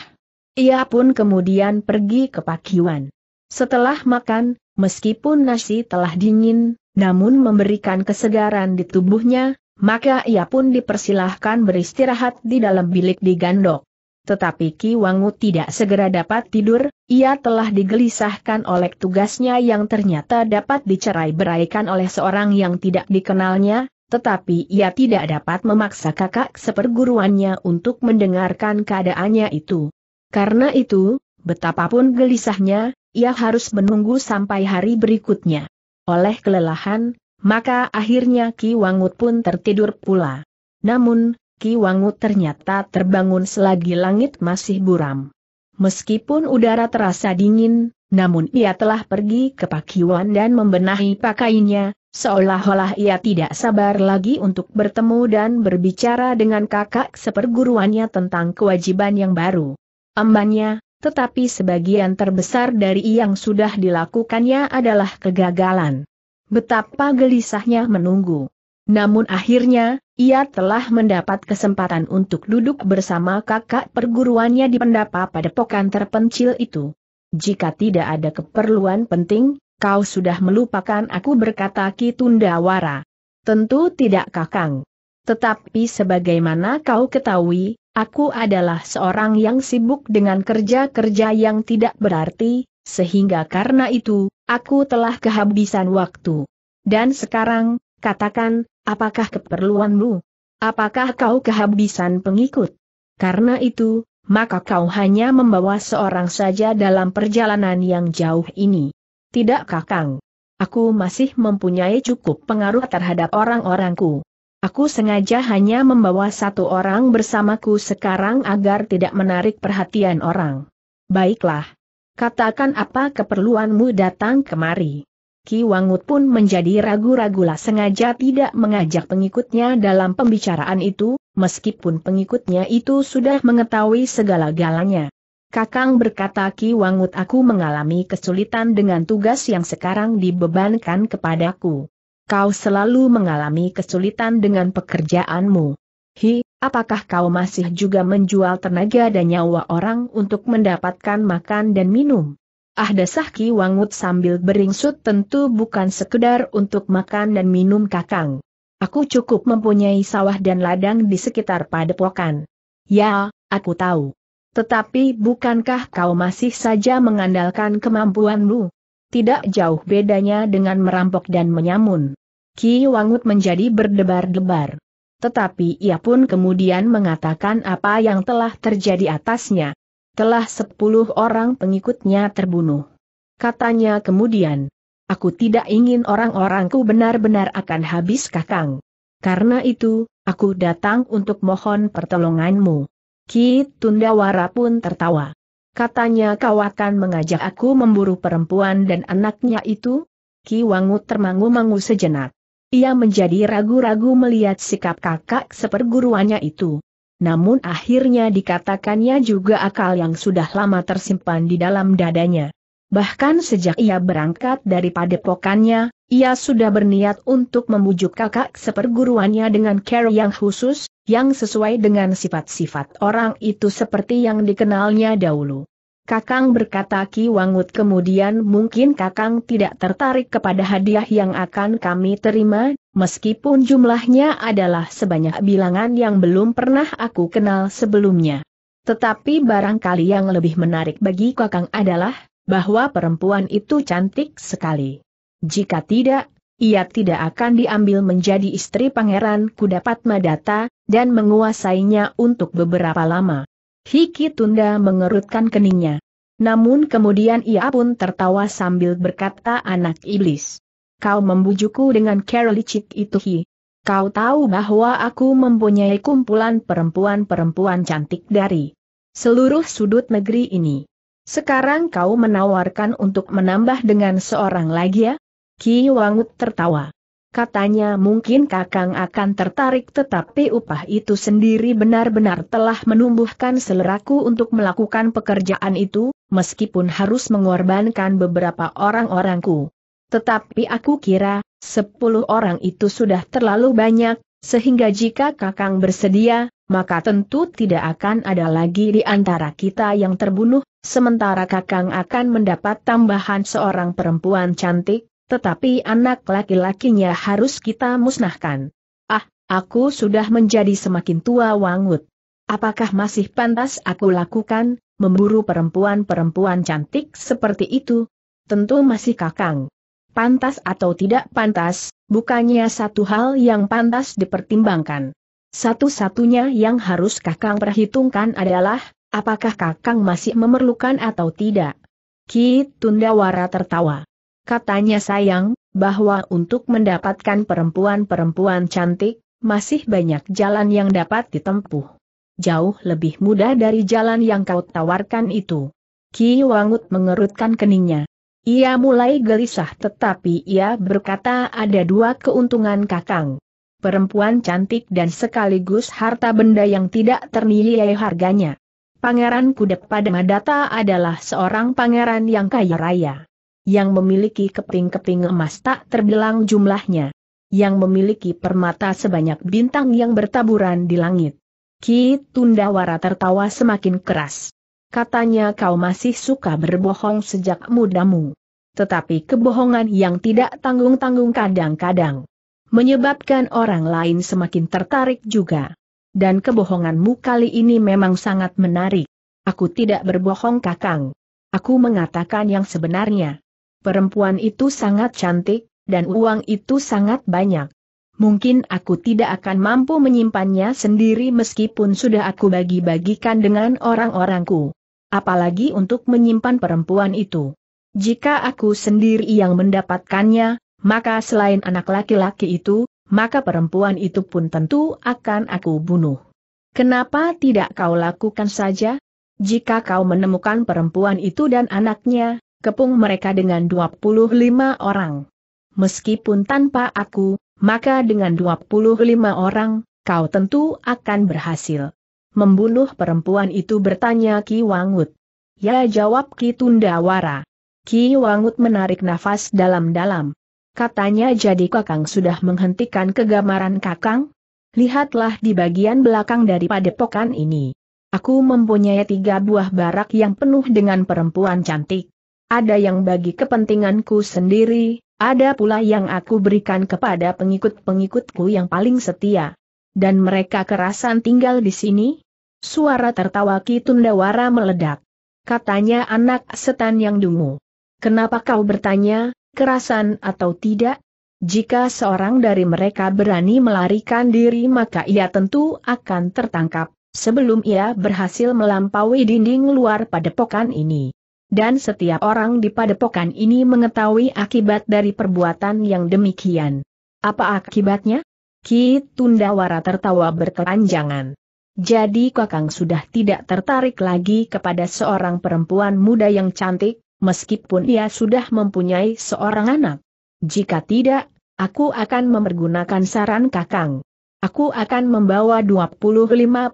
Ia pun kemudian pergi ke Pakiwan. Setelah makan, meskipun nasi telah dingin, namun memberikan kesegaran di tubuhnya, maka ia pun dipersilahkan beristirahat di dalam bilik di gandok. Tetapi Ki Wangu tidak segera dapat tidur, ia telah digelisahkan oleh tugasnya yang ternyata dapat dicerai beraikan oleh seorang yang tidak dikenalnya, tetapi ia tidak dapat memaksa kakak seperguruannya untuk mendengarkan keadaannya itu. Karena itu, betapapun gelisahnya, ia harus menunggu sampai hari berikutnya. Oleh kelelahan, maka akhirnya Ki Wangut pun tertidur pula. Namun, Ki Wangut ternyata terbangun selagi langit masih buram. Meskipun udara terasa dingin, namun ia telah pergi ke Pakiwan dan membenahi pakainya, seolah-olah ia tidak sabar lagi untuk bertemu dan berbicara dengan kakak seperguruannya tentang kewajiban yang baru. Ambannya, tetapi sebagian terbesar dari yang sudah dilakukannya adalah kegagalan betapa gelisahnya menunggu. Namun akhirnya, ia telah mendapat kesempatan untuk duduk bersama kakak perguruannya di pendapa padepokan terpencil itu. Jika tidak ada keperluan penting, kau sudah melupakan aku berkata Ki Tundawara. Tentu tidak kakang. Tetapi sebagaimana kau ketahui, aku adalah seorang yang sibuk dengan kerja-kerja yang tidak berarti, sehingga karena itu, aku telah kehabisan waktu. Dan sekarang, katakan, apakah keperluanmu? Apakah kau kehabisan pengikut? Karena itu, maka kau hanya membawa seorang saja dalam perjalanan yang jauh ini. Tidak kakang. Aku masih mempunyai cukup pengaruh terhadap orang-orangku. Aku sengaja hanya membawa satu orang bersamaku sekarang agar tidak menarik perhatian orang. Baiklah, katakan apa keperluanmu datang kemari. Ki Wangut pun menjadi ragu-ragulah sengaja tidak mengajak pengikutnya dalam pembicaraan itu, meskipun pengikutnya itu sudah mengetahui segala galanya. Kakang berkata Ki Wangut aku mengalami kesulitan dengan tugas yang sekarang dibebankan kepadaku. Kau selalu mengalami kesulitan dengan pekerjaanmu. Hi, apakah kau masih juga menjual tenaga dan nyawa orang untuk mendapatkan makan dan minum? Ah dasah Ki Wangut sambil beringsut tentu bukan sekedar untuk makan dan minum kakang. Aku cukup mempunyai sawah dan ladang di sekitar padepokan. Ya, aku tahu. Tetapi bukankah kau masih saja mengandalkan kemampuanmu? Tidak jauh bedanya dengan merampok dan menyamun. Ki Wangut menjadi berdebar-debar. Tetapi ia pun kemudian mengatakan apa yang telah terjadi atasnya. Telah sepuluh orang pengikutnya terbunuh. Katanya kemudian, aku tidak ingin orang-orangku benar-benar akan habis kakang. Karena itu, aku datang untuk mohon pertolonganmu. Ki Tundawara pun tertawa. Katanya kau akan mengajak aku memburu perempuan dan anaknya itu? Ki Wangu termangu-mangu sejenak. Ia menjadi ragu-ragu melihat sikap kakak seperguruannya itu. Namun akhirnya dikatakannya juga akal yang sudah lama tersimpan di dalam dadanya. Bahkan sejak ia berangkat dari padepokannya, ia sudah berniat untuk membujuk kakak seperguruannya dengan care yang khusus, yang sesuai dengan sifat-sifat orang itu seperti yang dikenalnya dahulu. Kakang berkata Ki Wangut kemudian mungkin Kakang tidak tertarik kepada hadiah yang akan kami terima, meskipun jumlahnya adalah sebanyak bilangan yang belum pernah aku kenal sebelumnya. Tetapi barangkali yang lebih menarik bagi Kakang adalah, bahwa perempuan itu cantik sekali. Jika tidak, ia tidak akan diambil menjadi istri pangeran Kudapat Madata, dan menguasainya untuk beberapa lama. Hiki Tunda mengerutkan keningnya. Namun kemudian ia pun tertawa sambil berkata anak iblis. Kau membujuku dengan Carolicik itu Hi. Kau tahu bahwa aku mempunyai kumpulan perempuan-perempuan cantik dari seluruh sudut negeri ini. Sekarang kau menawarkan untuk menambah dengan seorang lagi ya? Ki Wangut tertawa. Katanya mungkin Kakang akan tertarik tetapi upah itu sendiri benar-benar telah menumbuhkan seleraku untuk melakukan pekerjaan itu, meskipun harus mengorbankan beberapa orang-orangku. Tetapi aku kira, sepuluh orang itu sudah terlalu banyak, sehingga jika Kakang bersedia, maka tentu tidak akan ada lagi di antara kita yang terbunuh, sementara Kakang akan mendapat tambahan seorang perempuan cantik, tetapi anak laki-lakinya harus kita musnahkan. Ah, aku sudah menjadi semakin tua wangut. Apakah masih pantas aku lakukan, memburu perempuan-perempuan cantik seperti itu? Tentu masih kakang. Pantas atau tidak pantas, bukannya satu hal yang pantas dipertimbangkan. Satu-satunya yang harus kakang perhitungkan adalah, apakah kakang masih memerlukan atau tidak. Ki Tundawara tertawa katanya sayang, bahwa untuk mendapatkan perempuan-perempuan cantik, masih banyak jalan yang dapat ditempuh. Jauh lebih mudah dari jalan yang kau tawarkan itu. Ki Wangut mengerutkan keningnya. Ia mulai gelisah tetapi ia berkata ada dua keuntungan kakang. Perempuan cantik dan sekaligus harta benda yang tidak ternilai harganya. Pangeran Kudep Padamadata adalah seorang pangeran yang kaya raya yang memiliki keping-keping emas tak terbilang jumlahnya, yang memiliki permata sebanyak bintang yang bertaburan di langit. Ki Tundawara tertawa semakin keras. Katanya kau masih suka berbohong sejak mudamu. Tetapi kebohongan yang tidak tanggung-tanggung kadang-kadang menyebabkan orang lain semakin tertarik juga. Dan kebohonganmu kali ini memang sangat menarik. Aku tidak berbohong kakang. Aku mengatakan yang sebenarnya. Perempuan itu sangat cantik, dan uang itu sangat banyak. Mungkin aku tidak akan mampu menyimpannya sendiri meskipun sudah aku bagi-bagikan dengan orang-orangku. Apalagi untuk menyimpan perempuan itu. Jika aku sendiri yang mendapatkannya, maka selain anak laki-laki itu, maka perempuan itu pun tentu akan aku bunuh. Kenapa tidak kau lakukan saja? Jika kau menemukan perempuan itu dan anaknya, kepung mereka dengan 25 orang. Meskipun tanpa aku, maka dengan 25 orang, kau tentu akan berhasil. Membunuh perempuan itu bertanya Ki Wangut. Ya jawab Ki Tundawara. Ki Wangut menarik nafas dalam-dalam. Katanya jadi kakang sudah menghentikan kegamaran kakang? Lihatlah di bagian belakang dari padepokan ini. Aku mempunyai tiga buah barak yang penuh dengan perempuan cantik ada yang bagi kepentinganku sendiri, ada pula yang aku berikan kepada pengikut-pengikutku yang paling setia. Dan mereka kerasan tinggal di sini? Suara tertawa Tundawara meledak. Katanya anak setan yang dungu. Kenapa kau bertanya, kerasan atau tidak? Jika seorang dari mereka berani melarikan diri maka ia tentu akan tertangkap, sebelum ia berhasil melampaui dinding luar padepokan ini dan setiap orang di padepokan ini mengetahui akibat dari perbuatan yang demikian. Apa akibatnya? Ki Tundawara tertawa berkepanjangan. Jadi Kakang sudah tidak tertarik lagi kepada seorang perempuan muda yang cantik, meskipun ia sudah mempunyai seorang anak. Jika tidak, aku akan mempergunakan saran Kakang. Aku akan membawa 25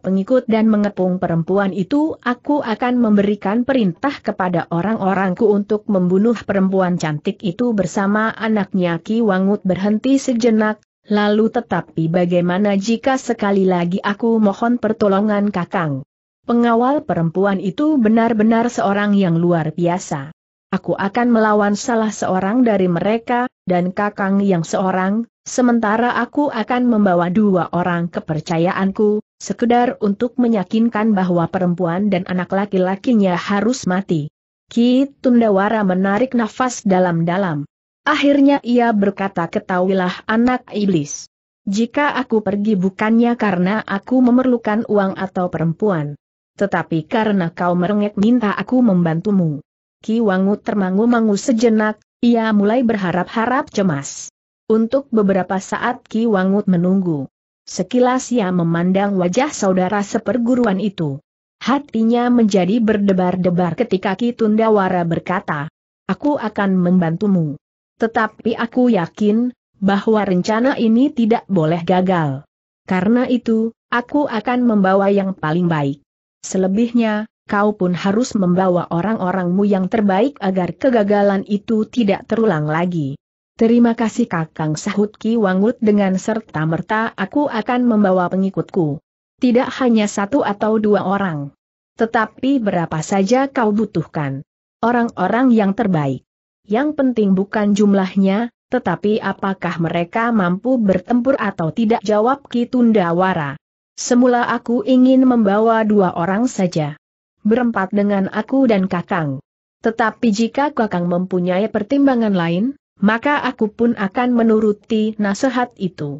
pengikut dan mengepung perempuan itu. Aku akan memberikan perintah kepada orang-orangku untuk membunuh perempuan cantik itu bersama anaknya Ki Wangut berhenti sejenak. Lalu tetapi bagaimana jika sekali lagi aku mohon pertolongan Kakang? Pengawal perempuan itu benar-benar seorang yang luar biasa. Aku akan melawan salah seorang dari mereka, dan Kakang yang seorang, Sementara aku akan membawa dua orang kepercayaanku, sekedar untuk meyakinkan bahwa perempuan dan anak laki-lakinya harus mati. Ki Tundawara menarik nafas dalam-dalam. Akhirnya ia berkata ketahuilah anak iblis. Jika aku pergi bukannya karena aku memerlukan uang atau perempuan. Tetapi karena kau merengek minta aku membantumu. Ki Wangu termangu-mangu sejenak, ia mulai berharap-harap cemas. Untuk beberapa saat Ki Wangut menunggu. Sekilas ia memandang wajah saudara seperguruan itu. Hatinya menjadi berdebar-debar ketika Ki Tundawara berkata, Aku akan membantumu. Tetapi aku yakin, bahwa rencana ini tidak boleh gagal. Karena itu, aku akan membawa yang paling baik. Selebihnya, kau pun harus membawa orang-orangmu yang terbaik agar kegagalan itu tidak terulang lagi. Terima kasih Kakang sahut Ki Wangut dengan serta-merta aku akan membawa pengikutku. Tidak hanya satu atau dua orang. Tetapi berapa saja kau butuhkan. Orang-orang yang terbaik. Yang penting bukan jumlahnya, tetapi apakah mereka mampu bertempur atau tidak jawab Ki Tundawara. Semula aku ingin membawa dua orang saja. Berempat dengan aku dan Kakang. Tetapi jika Kakang mempunyai pertimbangan lain, maka aku pun akan menuruti nasihat itu.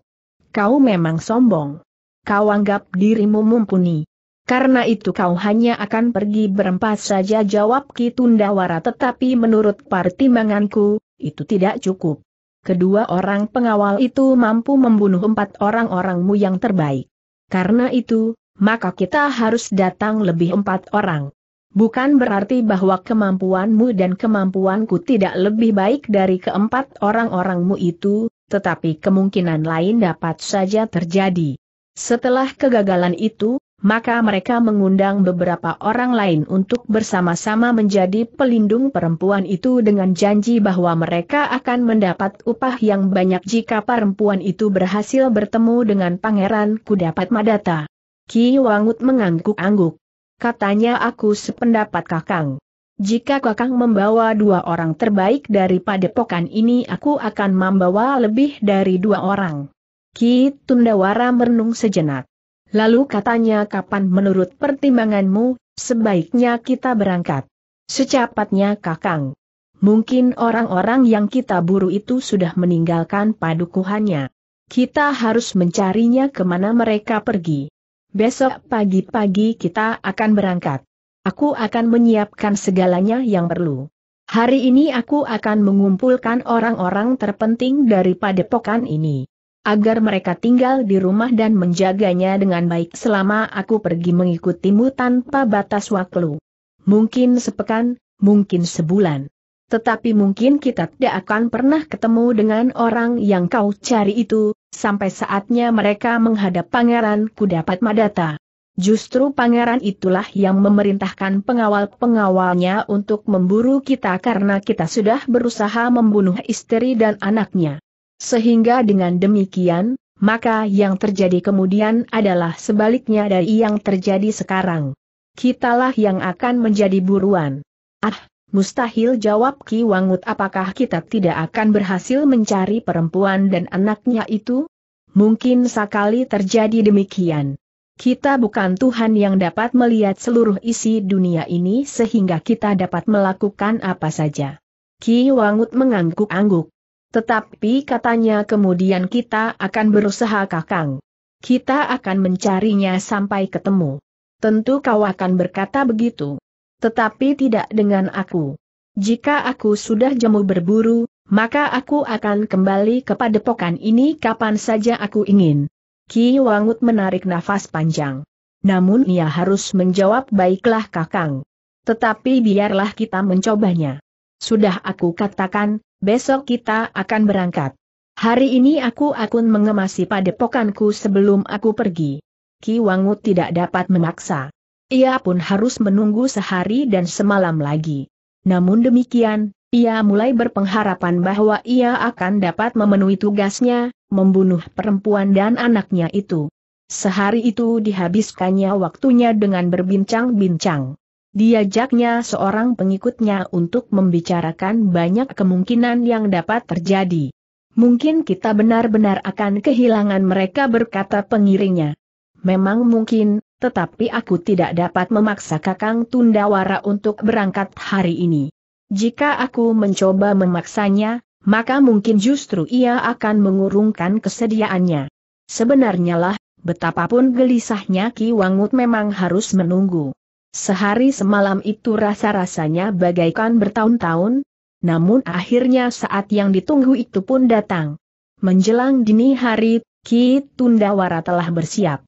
Kau memang sombong. Kau anggap dirimu mumpuni. Karena itu kau hanya akan pergi berempat saja jawab Ki Tundawara tetapi menurut pertimbanganku, itu tidak cukup. Kedua orang pengawal itu mampu membunuh empat orang-orangmu yang terbaik. Karena itu, maka kita harus datang lebih empat orang. Bukan berarti bahwa kemampuanmu dan kemampuanku tidak lebih baik dari keempat orang-orangmu itu, tetapi kemungkinan lain dapat saja terjadi. Setelah kegagalan itu, maka mereka mengundang beberapa orang lain untuk bersama-sama menjadi pelindung perempuan itu dengan janji bahwa mereka akan mendapat upah yang banyak jika perempuan itu berhasil bertemu dengan Pangeran Kudapat Madata. Ki Wangut mengangguk-angguk. Katanya aku sependapat kakang. Jika kakang membawa dua orang terbaik dari padepokan ini aku akan membawa lebih dari dua orang. Ki Tundawara merenung sejenak. Lalu katanya kapan menurut pertimbanganmu, sebaiknya kita berangkat. Secepatnya kakang. Mungkin orang-orang yang kita buru itu sudah meninggalkan padukuhannya. Kita harus mencarinya kemana mereka pergi. Besok pagi-pagi kita akan berangkat. Aku akan menyiapkan segalanya yang perlu. Hari ini aku akan mengumpulkan orang-orang terpenting dari padepokan ini. Agar mereka tinggal di rumah dan menjaganya dengan baik selama aku pergi mengikutimu tanpa batas waktu. Mungkin sepekan, mungkin sebulan tetapi mungkin kita tidak akan pernah ketemu dengan orang yang kau cari itu, sampai saatnya mereka menghadap Pangeran Kudapat madata. Justru pangeran itulah yang memerintahkan pengawal-pengawalnya untuk memburu kita karena kita sudah berusaha membunuh istri dan anaknya. Sehingga dengan demikian, maka yang terjadi kemudian adalah sebaliknya dari yang terjadi sekarang. Kitalah yang akan menjadi buruan. Ah, Mustahil jawab Ki Wangut apakah kita tidak akan berhasil mencari perempuan dan anaknya itu? Mungkin sekali terjadi demikian. Kita bukan Tuhan yang dapat melihat seluruh isi dunia ini sehingga kita dapat melakukan apa saja. Ki Wangut mengangguk-angguk. Tetapi katanya kemudian kita akan berusaha kakang. Kita akan mencarinya sampai ketemu. Tentu kau akan berkata begitu tetapi tidak dengan aku. Jika aku sudah jemu berburu, maka aku akan kembali kepada padepokan ini kapan saja aku ingin. Ki Wangut menarik nafas panjang. Namun ia harus menjawab baiklah kakang. Tetapi biarlah kita mencobanya. Sudah aku katakan, besok kita akan berangkat. Hari ini aku akan mengemasi padepokanku sebelum aku pergi. Ki Wangut tidak dapat memaksa. Ia pun harus menunggu sehari dan semalam lagi. Namun demikian, ia mulai berpengharapan bahwa ia akan dapat memenuhi tugasnya, membunuh perempuan dan anaknya itu. Sehari itu dihabiskannya waktunya dengan berbincang-bincang. Diajaknya seorang pengikutnya untuk membicarakan banyak kemungkinan yang dapat terjadi. Mungkin kita benar-benar akan kehilangan mereka berkata pengiringnya. Memang mungkin, tetapi aku tidak dapat memaksa Kakang Tundawara untuk berangkat hari ini. Jika aku mencoba memaksanya, maka mungkin justru ia akan mengurungkan kesediaannya. Sebenarnya lah, betapapun gelisahnya Ki Wangut memang harus menunggu. Sehari semalam itu rasa-rasanya bagaikan bertahun-tahun, namun akhirnya saat yang ditunggu itu pun datang. Menjelang dini hari, Ki Tundawara telah bersiap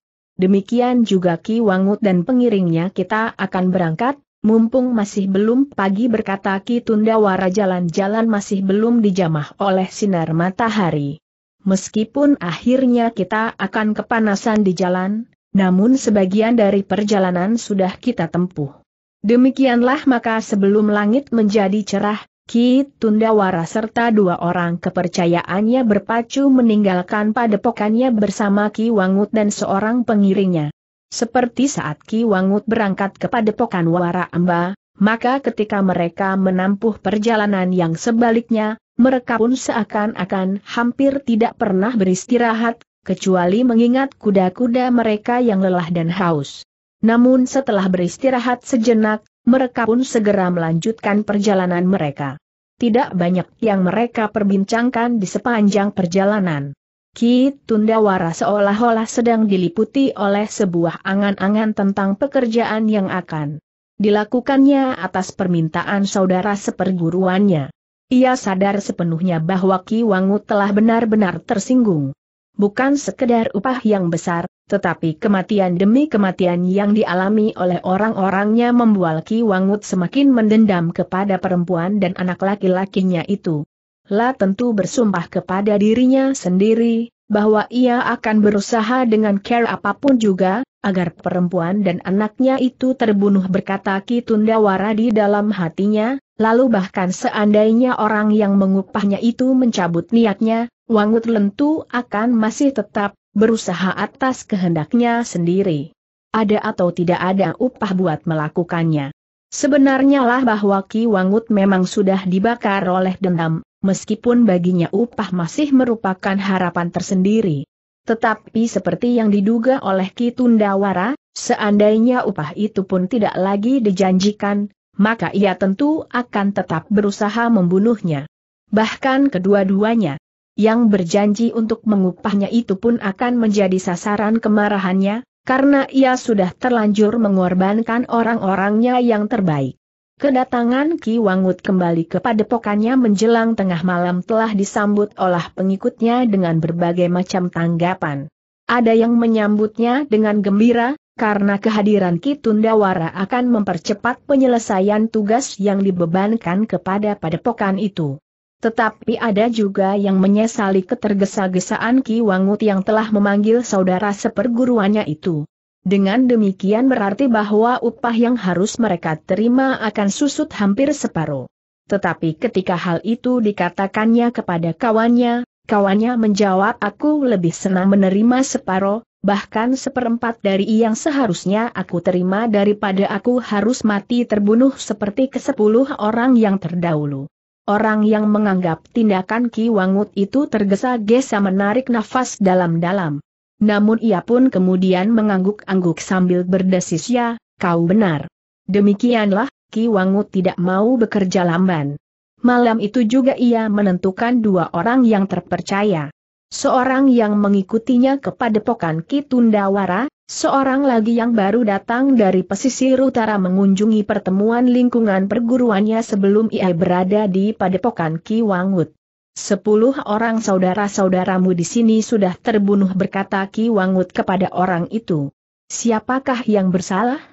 demikian juga Ki Wangut dan pengiringnya kita akan berangkat, mumpung masih belum pagi berkata Ki Tundawara jalan-jalan masih belum dijamah oleh sinar matahari. Meskipun akhirnya kita akan kepanasan di jalan, namun sebagian dari perjalanan sudah kita tempuh. Demikianlah maka sebelum langit menjadi cerah, Ki Tundawara serta dua orang kepercayaannya berpacu meninggalkan padepokannya bersama Ki Wangut dan seorang pengiringnya. Seperti saat Ki Wangut berangkat ke padepokan Wara Amba, maka ketika mereka menampuh perjalanan yang sebaliknya, mereka pun seakan-akan hampir tidak pernah beristirahat, kecuali mengingat kuda-kuda mereka yang lelah dan haus. Namun setelah beristirahat sejenak, mereka pun segera melanjutkan perjalanan mereka. Tidak banyak yang mereka perbincangkan di sepanjang perjalanan. Ki Tundawara seolah-olah sedang diliputi oleh sebuah angan-angan tentang pekerjaan yang akan dilakukannya atas permintaan saudara seperguruannya. Ia sadar sepenuhnya bahwa Ki Wangu telah benar-benar tersinggung bukan sekedar upah yang besar, tetapi kematian demi kematian yang dialami oleh orang-orangnya membuat Ki Wangut semakin mendendam kepada perempuan dan anak laki-lakinya itu. La tentu bersumpah kepada dirinya sendiri, bahwa ia akan berusaha dengan care apapun juga, agar perempuan dan anaknya itu terbunuh berkata Ki Tundawara di dalam hatinya, Lalu bahkan seandainya orang yang mengupahnya itu mencabut niatnya, Wangut Lentu akan masih tetap berusaha atas kehendaknya sendiri. Ada atau tidak ada upah buat melakukannya. Sebenarnya lah bahwa Ki Wangut memang sudah dibakar oleh dendam, meskipun baginya upah masih merupakan harapan tersendiri. Tetapi seperti yang diduga oleh Ki Tundawara, seandainya upah itu pun tidak lagi dijanjikan, maka ia tentu akan tetap berusaha membunuhnya. Bahkan kedua-duanya, yang berjanji untuk mengupahnya itu pun akan menjadi sasaran kemarahannya, karena ia sudah terlanjur mengorbankan orang-orangnya yang terbaik. Kedatangan Ki Wangut kembali kepada pokannya menjelang tengah malam telah disambut oleh pengikutnya dengan berbagai macam tanggapan. Ada yang menyambutnya dengan gembira, karena kehadiran Ki Tundawara akan mempercepat penyelesaian tugas yang dibebankan kepada padepokan itu. Tetapi ada juga yang menyesali ketergesa-gesaan Ki Wangut yang telah memanggil saudara seperguruannya itu. Dengan demikian berarti bahwa upah yang harus mereka terima akan susut hampir separuh. Tetapi ketika hal itu dikatakannya kepada kawannya, kawannya menjawab aku lebih senang menerima separuh, bahkan seperempat dari yang seharusnya aku terima daripada aku harus mati terbunuh seperti kesepuluh orang yang terdahulu. Orang yang menganggap tindakan Ki Wangut itu tergesa-gesa menarik nafas dalam-dalam. Namun ia pun kemudian mengangguk-angguk sambil berdesis ya, kau benar. Demikianlah, Ki Wangut tidak mau bekerja lamban. Malam itu juga ia menentukan dua orang yang terpercaya seorang yang mengikutinya kepada Pokan Kitundawara, seorang lagi yang baru datang dari pesisir utara mengunjungi pertemuan lingkungan perguruannya sebelum ia berada di Padepokan Ki Wangut. Sepuluh orang saudara-saudaramu di sini sudah terbunuh berkata Ki Wangut kepada orang itu. Siapakah yang bersalah?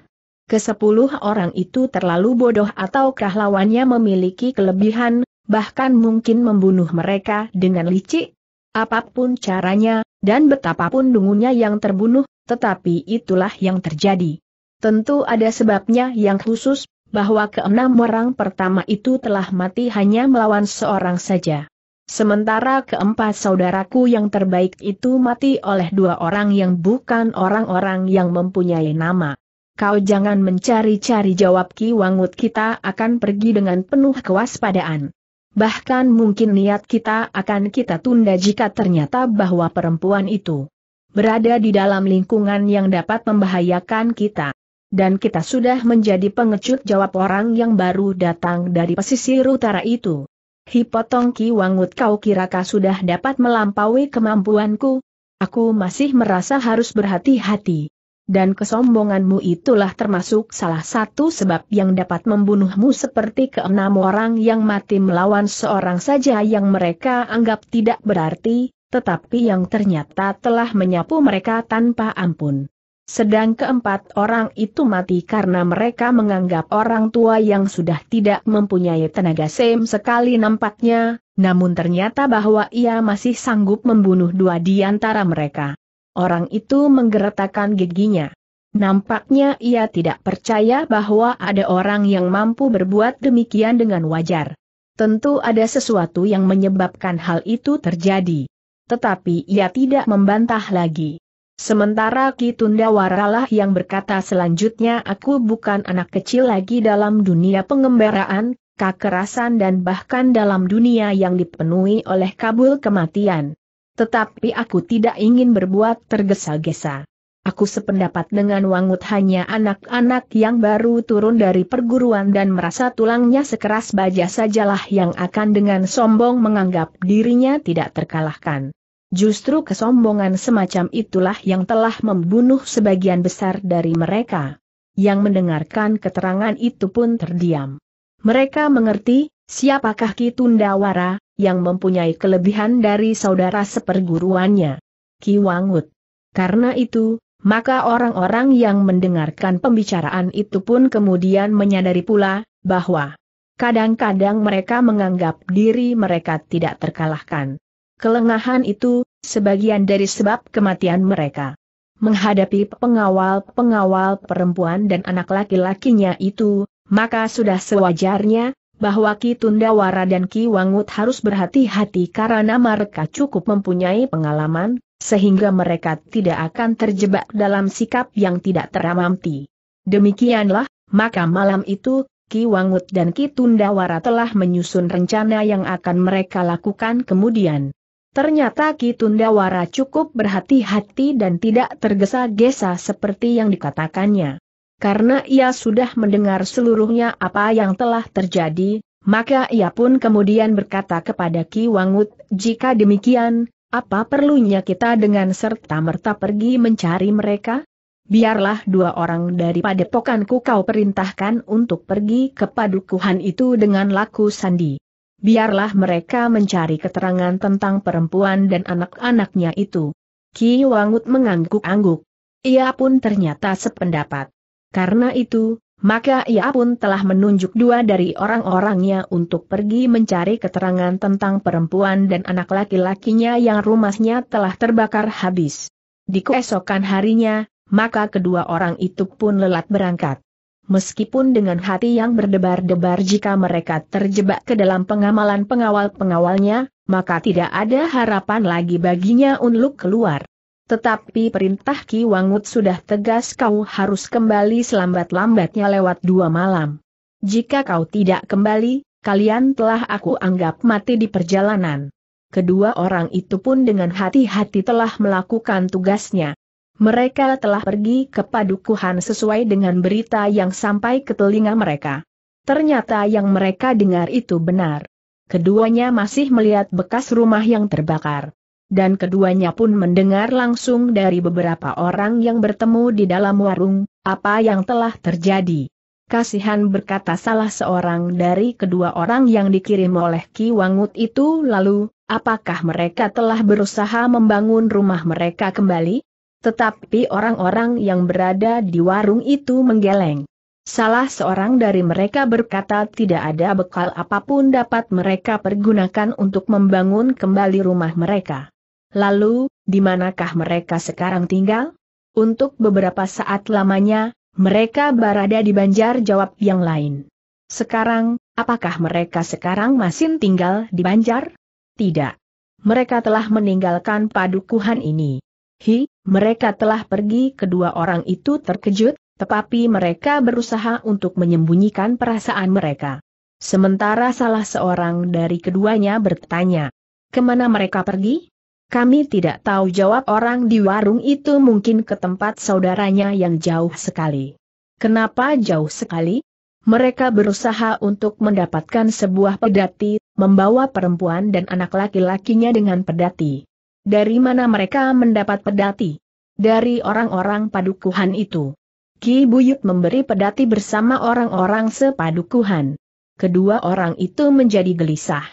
Kesepuluh orang itu terlalu bodoh atau lawannya memiliki kelebihan, bahkan mungkin membunuh mereka dengan licik? apapun caranya, dan betapapun dungunya yang terbunuh, tetapi itulah yang terjadi. Tentu ada sebabnya yang khusus, bahwa keenam orang pertama itu telah mati hanya melawan seorang saja. Sementara keempat saudaraku yang terbaik itu mati oleh dua orang yang bukan orang-orang yang mempunyai nama. Kau jangan mencari-cari jawab Ki Wangut kita akan pergi dengan penuh kewaspadaan. Bahkan mungkin niat kita akan kita tunda jika ternyata bahwa perempuan itu berada di dalam lingkungan yang dapat membahayakan kita. Dan kita sudah menjadi pengecut jawab orang yang baru datang dari pesisir utara itu. Hipotong Ki Wangut kau kau sudah dapat melampaui kemampuanku? Aku masih merasa harus berhati-hati dan kesombonganmu itulah termasuk salah satu sebab yang dapat membunuhmu seperti keenam orang yang mati melawan seorang saja yang mereka anggap tidak berarti, tetapi yang ternyata telah menyapu mereka tanpa ampun. Sedang keempat orang itu mati karena mereka menganggap orang tua yang sudah tidak mempunyai tenaga sem sekali nampaknya, namun ternyata bahwa ia masih sanggup membunuh dua di antara mereka orang itu menggeretakkan giginya. Nampaknya ia tidak percaya bahwa ada orang yang mampu berbuat demikian dengan wajar. Tentu ada sesuatu yang menyebabkan hal itu terjadi. Tetapi ia tidak membantah lagi. Sementara Ki Waralah yang berkata selanjutnya aku bukan anak kecil lagi dalam dunia pengembaraan, kekerasan dan bahkan dalam dunia yang dipenuhi oleh kabul kematian. Tetapi aku tidak ingin berbuat tergesa-gesa. Aku sependapat dengan Wangut hanya anak-anak yang baru turun dari perguruan dan merasa tulangnya sekeras baja sajalah yang akan dengan sombong menganggap dirinya tidak terkalahkan. Justru kesombongan semacam itulah yang telah membunuh sebagian besar dari mereka. Yang mendengarkan keterangan itu pun terdiam. Mereka mengerti, siapakah Tundawara? yang mempunyai kelebihan dari saudara seperguruannya. Ki Wangut. Karena itu, maka orang-orang yang mendengarkan pembicaraan itu pun kemudian menyadari pula, bahwa kadang-kadang mereka menganggap diri mereka tidak terkalahkan. Kelengahan itu, sebagian dari sebab kematian mereka. Menghadapi pengawal-pengawal perempuan dan anak laki-lakinya itu, maka sudah sewajarnya, bahwa Ki Tundawara dan Ki Wangut harus berhati-hati karena mereka cukup mempunyai pengalaman, sehingga mereka tidak akan terjebak dalam sikap yang tidak teramati. Demikianlah, maka malam itu, Ki Wangut dan Ki Tundawara telah menyusun rencana yang akan mereka lakukan kemudian. Ternyata Ki Tundawara cukup berhati-hati dan tidak tergesa-gesa seperti yang dikatakannya. Karena ia sudah mendengar seluruhnya apa yang telah terjadi, maka ia pun kemudian berkata kepada Ki Wangut, jika demikian, apa perlunya kita dengan serta-merta pergi mencari mereka? Biarlah dua orang daripada pokanku kau perintahkan untuk pergi ke padukuhan itu dengan laku sandi. Biarlah mereka mencari keterangan tentang perempuan dan anak-anaknya itu. Ki Wangut mengangguk-angguk. Ia pun ternyata sependapat. Karena itu, maka ia pun telah menunjuk dua dari orang-orangnya untuk pergi mencari keterangan tentang perempuan dan anak laki-lakinya yang rumahnya telah terbakar habis. Di keesokan harinya, maka kedua orang itu pun lelat berangkat. Meskipun dengan hati yang berdebar-debar jika mereka terjebak ke dalam pengamalan pengawal-pengawalnya, maka tidak ada harapan lagi baginya untuk keluar. Tetapi perintah Ki Wangut sudah tegas kau harus kembali selambat-lambatnya lewat dua malam. Jika kau tidak kembali, kalian telah aku anggap mati di perjalanan. Kedua orang itu pun dengan hati-hati telah melakukan tugasnya. Mereka telah pergi ke padukuhan sesuai dengan berita yang sampai ke telinga mereka. Ternyata yang mereka dengar itu benar. Keduanya masih melihat bekas rumah yang terbakar dan keduanya pun mendengar langsung dari beberapa orang yang bertemu di dalam warung, apa yang telah terjadi. Kasihan berkata salah seorang dari kedua orang yang dikirim oleh Ki Wangut itu lalu, apakah mereka telah berusaha membangun rumah mereka kembali? Tetapi orang-orang yang berada di warung itu menggeleng. Salah seorang dari mereka berkata tidak ada bekal apapun dapat mereka pergunakan untuk membangun kembali rumah mereka. Lalu, di manakah mereka sekarang tinggal? Untuk beberapa saat lamanya, mereka berada di Banjar jawab yang lain. Sekarang, apakah mereka sekarang masih tinggal di Banjar? Tidak. Mereka telah meninggalkan padukuhan ini. Hi, mereka telah pergi kedua orang itu terkejut, tetapi mereka berusaha untuk menyembunyikan perasaan mereka. Sementara salah seorang dari keduanya bertanya, kemana mereka pergi? Kami tidak tahu jawab orang di warung itu mungkin ke tempat saudaranya yang jauh sekali. Kenapa jauh sekali? Mereka berusaha untuk mendapatkan sebuah pedati, membawa perempuan dan anak laki-lakinya dengan pedati. Dari mana mereka mendapat pedati? Dari orang-orang padukuhan itu. Ki Buyut memberi pedati bersama orang-orang sepadukuhan. Kedua orang itu menjadi gelisah.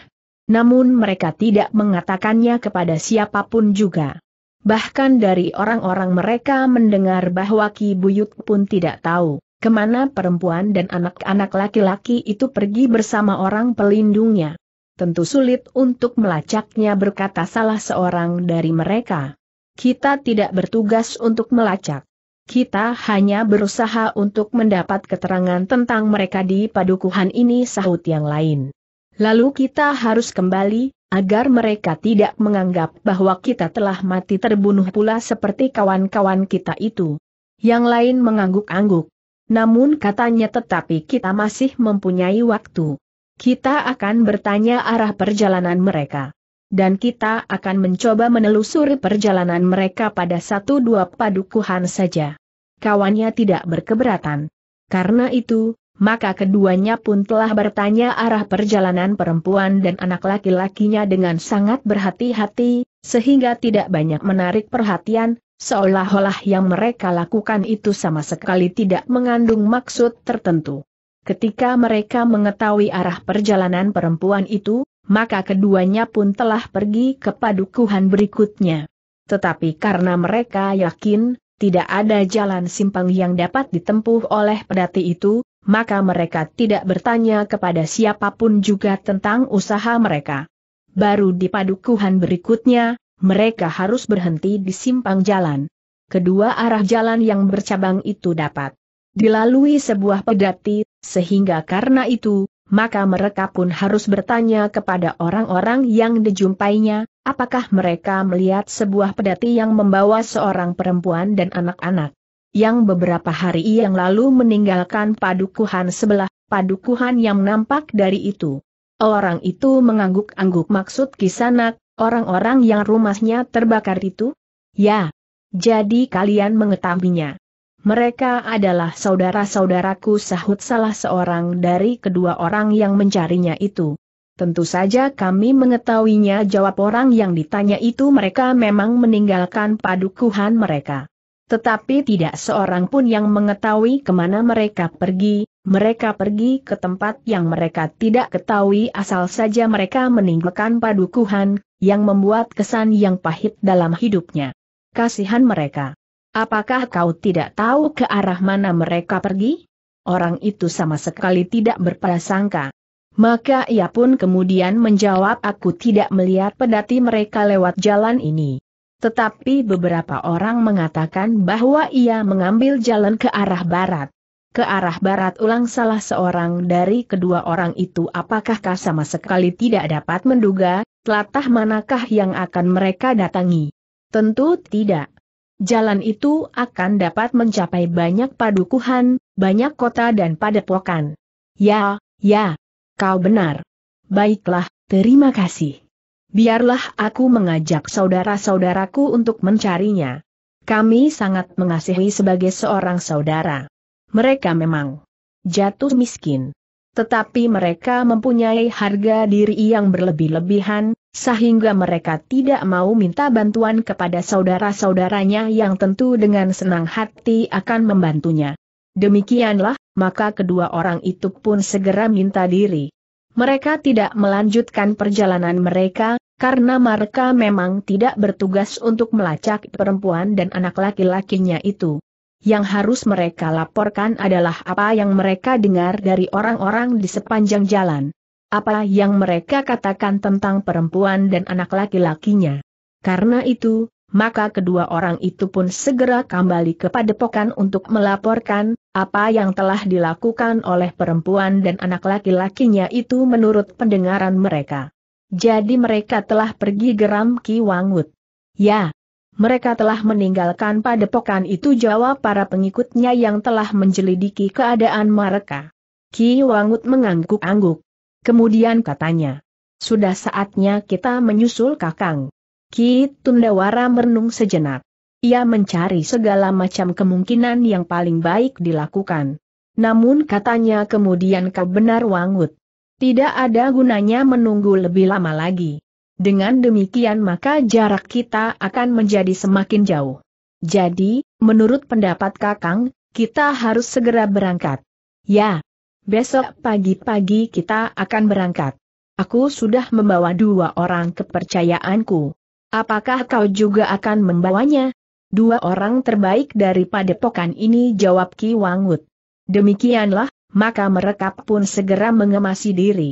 Namun mereka tidak mengatakannya kepada siapapun juga. Bahkan dari orang-orang mereka mendengar bahwa Ki Buyut pun tidak tahu kemana perempuan dan anak-anak laki-laki itu pergi bersama orang pelindungnya. Tentu sulit untuk melacaknya berkata salah seorang dari mereka. Kita tidak bertugas untuk melacak. Kita hanya berusaha untuk mendapat keterangan tentang mereka di padukuhan ini sahut yang lain. Lalu kita harus kembali, agar mereka tidak menganggap bahwa kita telah mati terbunuh pula seperti kawan-kawan kita itu. Yang lain mengangguk-angguk. Namun katanya tetapi kita masih mempunyai waktu. Kita akan bertanya arah perjalanan mereka dan kita akan mencoba menelusuri perjalanan mereka pada satu dua padukuhan saja. Kawannya tidak berkeberatan. Karena itu, maka keduanya pun telah bertanya arah perjalanan perempuan dan anak laki-lakinya dengan sangat berhati-hati, sehingga tidak banyak menarik perhatian, seolah-olah yang mereka lakukan itu sama sekali tidak mengandung maksud tertentu. Ketika mereka mengetahui arah perjalanan perempuan itu, maka keduanya pun telah pergi ke padukuhan berikutnya. Tetapi karena mereka yakin, tidak ada jalan simpang yang dapat ditempuh oleh pedati itu, maka mereka tidak bertanya kepada siapapun juga tentang usaha mereka. Baru di padukuhan berikutnya, mereka harus berhenti di simpang jalan. Kedua arah jalan yang bercabang itu dapat dilalui sebuah pedati, sehingga karena itu, maka mereka pun harus bertanya kepada orang-orang yang dijumpainya, apakah mereka melihat sebuah pedati yang membawa seorang perempuan dan anak-anak yang beberapa hari yang lalu meninggalkan padukuhan sebelah, padukuhan yang nampak dari itu. Orang itu mengangguk-angguk maksud kisanak, orang-orang yang rumahnya terbakar itu? Ya. Jadi kalian mengetahuinya. Mereka adalah saudara-saudaraku sahut salah seorang dari kedua orang yang mencarinya itu. Tentu saja kami mengetahuinya jawab orang yang ditanya itu mereka memang meninggalkan padukuhan mereka. Tetapi tidak seorang pun yang mengetahui kemana mereka pergi, mereka pergi ke tempat yang mereka tidak ketahui asal saja mereka meninggalkan padukuhan, yang membuat kesan yang pahit dalam hidupnya. Kasihan mereka. Apakah kau tidak tahu ke arah mana mereka pergi? Orang itu sama sekali tidak berprasangka. Maka ia pun kemudian menjawab aku tidak melihat pedati mereka lewat jalan ini. Tetapi beberapa orang mengatakan bahwa ia mengambil jalan ke arah barat. Ke arah barat ulang salah seorang dari kedua orang itu apakah kau sama sekali tidak dapat menduga, telatah manakah yang akan mereka datangi? Tentu tidak. Jalan itu akan dapat mencapai banyak padukuhan, banyak kota dan padepokan. Ya, ya, kau benar. Baiklah, terima kasih biarlah aku mengajak saudara-saudaraku untuk mencarinya. Kami sangat mengasihi sebagai seorang saudara. Mereka memang jatuh miskin. Tetapi mereka mempunyai harga diri yang berlebih-lebihan, sehingga mereka tidak mau minta bantuan kepada saudara-saudaranya yang tentu dengan senang hati akan membantunya. Demikianlah, maka kedua orang itu pun segera minta diri mereka tidak melanjutkan perjalanan mereka, karena mereka memang tidak bertugas untuk melacak perempuan dan anak laki-lakinya itu. Yang harus mereka laporkan adalah apa yang mereka dengar dari orang-orang di sepanjang jalan. Apa yang mereka katakan tentang perempuan dan anak laki-lakinya. Karena itu, maka kedua orang itu pun segera kembali ke padepokan untuk melaporkan, apa yang telah dilakukan oleh perempuan dan anak laki-lakinya itu menurut pendengaran mereka. Jadi mereka telah pergi geram Ki Wangut. Ya, mereka telah meninggalkan padepokan itu jawab para pengikutnya yang telah menjelidiki keadaan mereka. Ki Wangut mengangguk-angguk. Kemudian katanya, sudah saatnya kita menyusul kakang. Ki Tundawara merenung sejenak. Ia mencari segala macam kemungkinan yang paling baik dilakukan. Namun katanya kemudian kau benar wangut. Tidak ada gunanya menunggu lebih lama lagi. Dengan demikian maka jarak kita akan menjadi semakin jauh. Jadi, menurut pendapat Kakang, kita harus segera berangkat. Ya, besok pagi-pagi kita akan berangkat. Aku sudah membawa dua orang kepercayaanku. Apakah kau juga akan membawanya? Dua orang terbaik dari padepokan ini jawab Ki Wangut. Demikianlah, maka mereka pun segera mengemasi diri.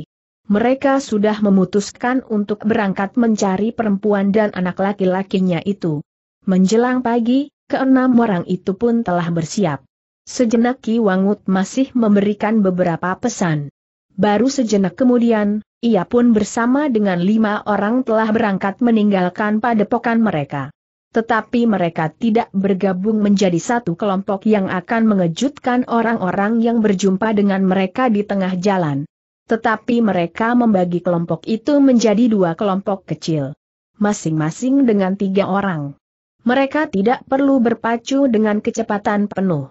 Mereka sudah memutuskan untuk berangkat mencari perempuan dan anak laki-lakinya itu. Menjelang pagi, keenam orang itu pun telah bersiap. Sejenak Ki Wangut masih memberikan beberapa pesan. Baru sejenak kemudian, ia pun bersama dengan lima orang telah berangkat meninggalkan padepokan mereka. Tetapi mereka tidak bergabung menjadi satu kelompok yang akan mengejutkan orang-orang yang berjumpa dengan mereka di tengah jalan. Tetapi mereka membagi kelompok itu menjadi dua kelompok kecil. Masing-masing dengan tiga orang. Mereka tidak perlu berpacu dengan kecepatan penuh.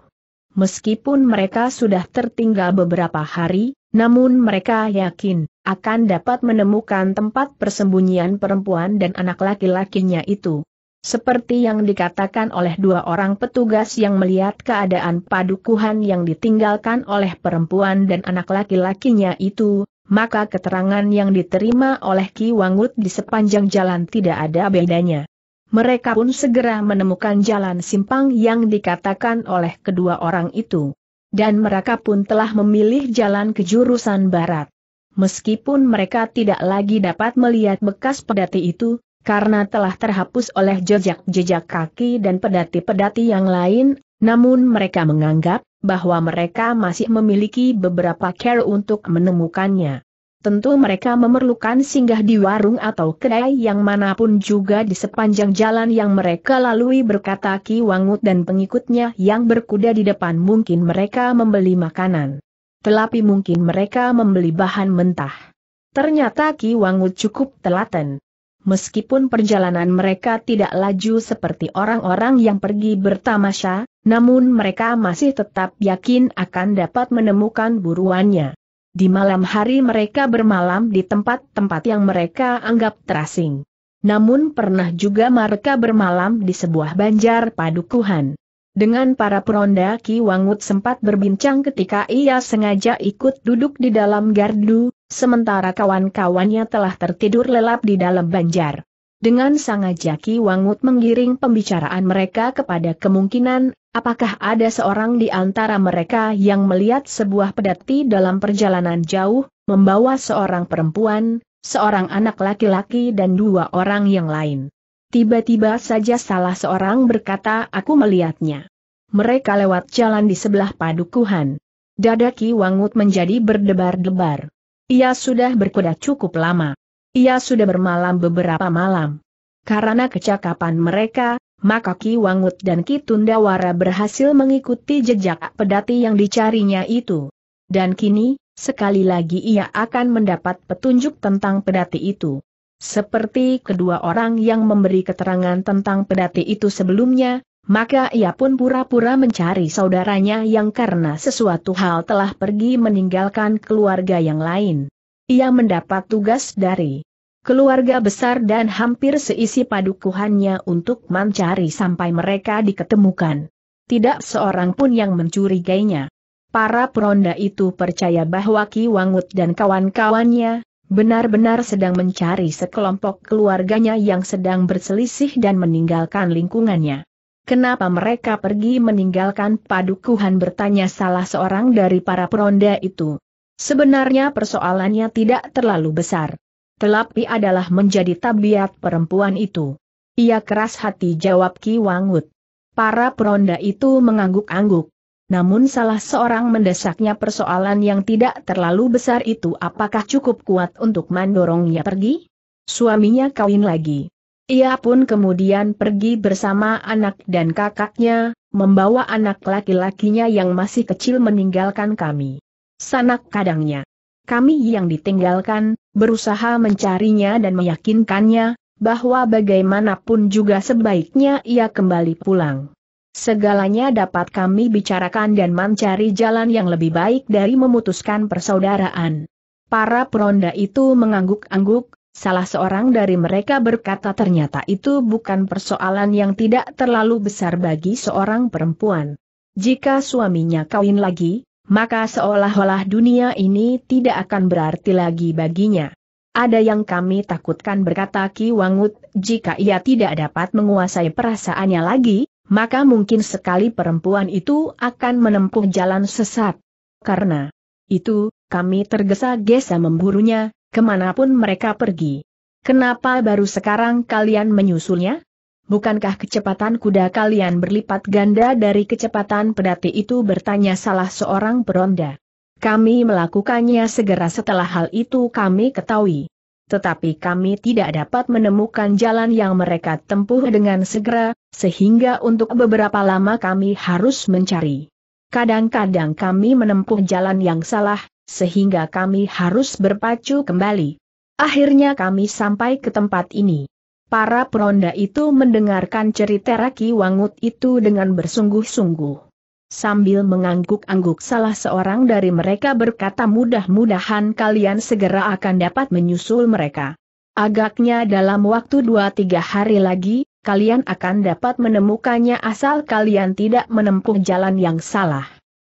Meskipun mereka sudah tertinggal beberapa hari, namun mereka yakin akan dapat menemukan tempat persembunyian perempuan dan anak laki-lakinya itu. Seperti yang dikatakan oleh dua orang petugas yang melihat keadaan padukuhan yang ditinggalkan oleh perempuan dan anak laki-lakinya itu, maka keterangan yang diterima oleh Ki Wangut di sepanjang jalan tidak ada bedanya. Mereka pun segera menemukan jalan simpang yang dikatakan oleh kedua orang itu. Dan mereka pun telah memilih jalan ke jurusan barat meskipun mereka tidak lagi dapat melihat bekas pedati itu, karena telah terhapus oleh jejak-jejak kaki dan pedati-pedati yang lain, namun mereka menganggap bahwa mereka masih memiliki beberapa care untuk menemukannya. Tentu mereka memerlukan singgah di warung atau kedai yang manapun juga di sepanjang jalan yang mereka lalui berkata Ki Wangut dan pengikutnya yang berkuda di depan mungkin mereka membeli makanan tetapi mungkin mereka membeli bahan mentah. Ternyata Ki Wangut cukup telaten. Meskipun perjalanan mereka tidak laju seperti orang-orang yang pergi bertamasya, namun mereka masih tetap yakin akan dapat menemukan buruannya. Di malam hari mereka bermalam di tempat-tempat yang mereka anggap terasing. Namun pernah juga mereka bermalam di sebuah banjar padukuhan. Dengan para peronda Ki Wangut sempat berbincang ketika ia sengaja ikut duduk di dalam gardu, sementara kawan-kawannya telah tertidur lelap di dalam banjar. Dengan sengaja Ki Wangut menggiring pembicaraan mereka kepada kemungkinan, apakah ada seorang di antara mereka yang melihat sebuah pedati dalam perjalanan jauh, membawa seorang perempuan, seorang anak laki-laki dan dua orang yang lain. Tiba-tiba saja salah seorang berkata aku melihatnya. Mereka lewat jalan di sebelah padukuhan. Dada Ki Wangut menjadi berdebar-debar. Ia sudah berkuda cukup lama. Ia sudah bermalam beberapa malam. Karena kecakapan mereka, maka Ki Wangut dan Ki Tundawara berhasil mengikuti jejak pedati yang dicarinya itu. Dan kini, sekali lagi ia akan mendapat petunjuk tentang pedati itu. Seperti kedua orang yang memberi keterangan tentang pedati itu sebelumnya, maka ia pun pura-pura mencari saudaranya yang karena sesuatu hal telah pergi meninggalkan keluarga yang lain. Ia mendapat tugas dari keluarga besar dan hampir seisi padukuhannya untuk mencari sampai mereka diketemukan. Tidak seorang pun yang mencurigainya. Para peronda itu percaya bahwa Ki Wangut dan kawan-kawannya, Benar-benar sedang mencari sekelompok keluarganya yang sedang berselisih dan meninggalkan lingkungannya. Kenapa mereka pergi meninggalkan padukuhan bertanya salah seorang dari para peronda itu. Sebenarnya persoalannya tidak terlalu besar. Telapi adalah menjadi tabiat perempuan itu. Ia keras hati jawab Ki Wangut. Para peronda itu mengangguk-angguk namun salah seorang mendesaknya persoalan yang tidak terlalu besar itu apakah cukup kuat untuk mendorongnya pergi? Suaminya kawin lagi. Ia pun kemudian pergi bersama anak dan kakaknya, membawa anak laki-lakinya yang masih kecil meninggalkan kami. Sanak kadangnya. Kami yang ditinggalkan, berusaha mencarinya dan meyakinkannya, bahwa bagaimanapun juga sebaiknya ia kembali pulang. Segalanya dapat kami bicarakan dan mencari jalan yang lebih baik dari memutuskan persaudaraan. Para peronda itu mengangguk-angguk, salah seorang dari mereka berkata ternyata itu bukan persoalan yang tidak terlalu besar bagi seorang perempuan. Jika suaminya kawin lagi, maka seolah-olah dunia ini tidak akan berarti lagi baginya. Ada yang kami takutkan berkata Ki Wangut, jika ia tidak dapat menguasai perasaannya lagi, maka mungkin sekali perempuan itu akan menempuh jalan sesat. Karena itu, kami tergesa-gesa memburunya, kemanapun mereka pergi. Kenapa baru sekarang kalian menyusulnya? Bukankah kecepatan kuda kalian berlipat ganda dari kecepatan pedati itu bertanya salah seorang peronda. Kami melakukannya segera setelah hal itu kami ketahui tetapi kami tidak dapat menemukan jalan yang mereka tempuh dengan segera, sehingga untuk beberapa lama kami harus mencari. Kadang-kadang kami menempuh jalan yang salah, sehingga kami harus berpacu kembali. Akhirnya kami sampai ke tempat ini. Para peronda itu mendengarkan cerita Raki Wangut itu dengan bersungguh-sungguh. Sambil mengangguk-angguk salah seorang dari mereka berkata mudah-mudahan kalian segera akan dapat menyusul mereka. Agaknya dalam waktu 2-3 hari lagi, kalian akan dapat menemukannya asal kalian tidak menempuh jalan yang salah.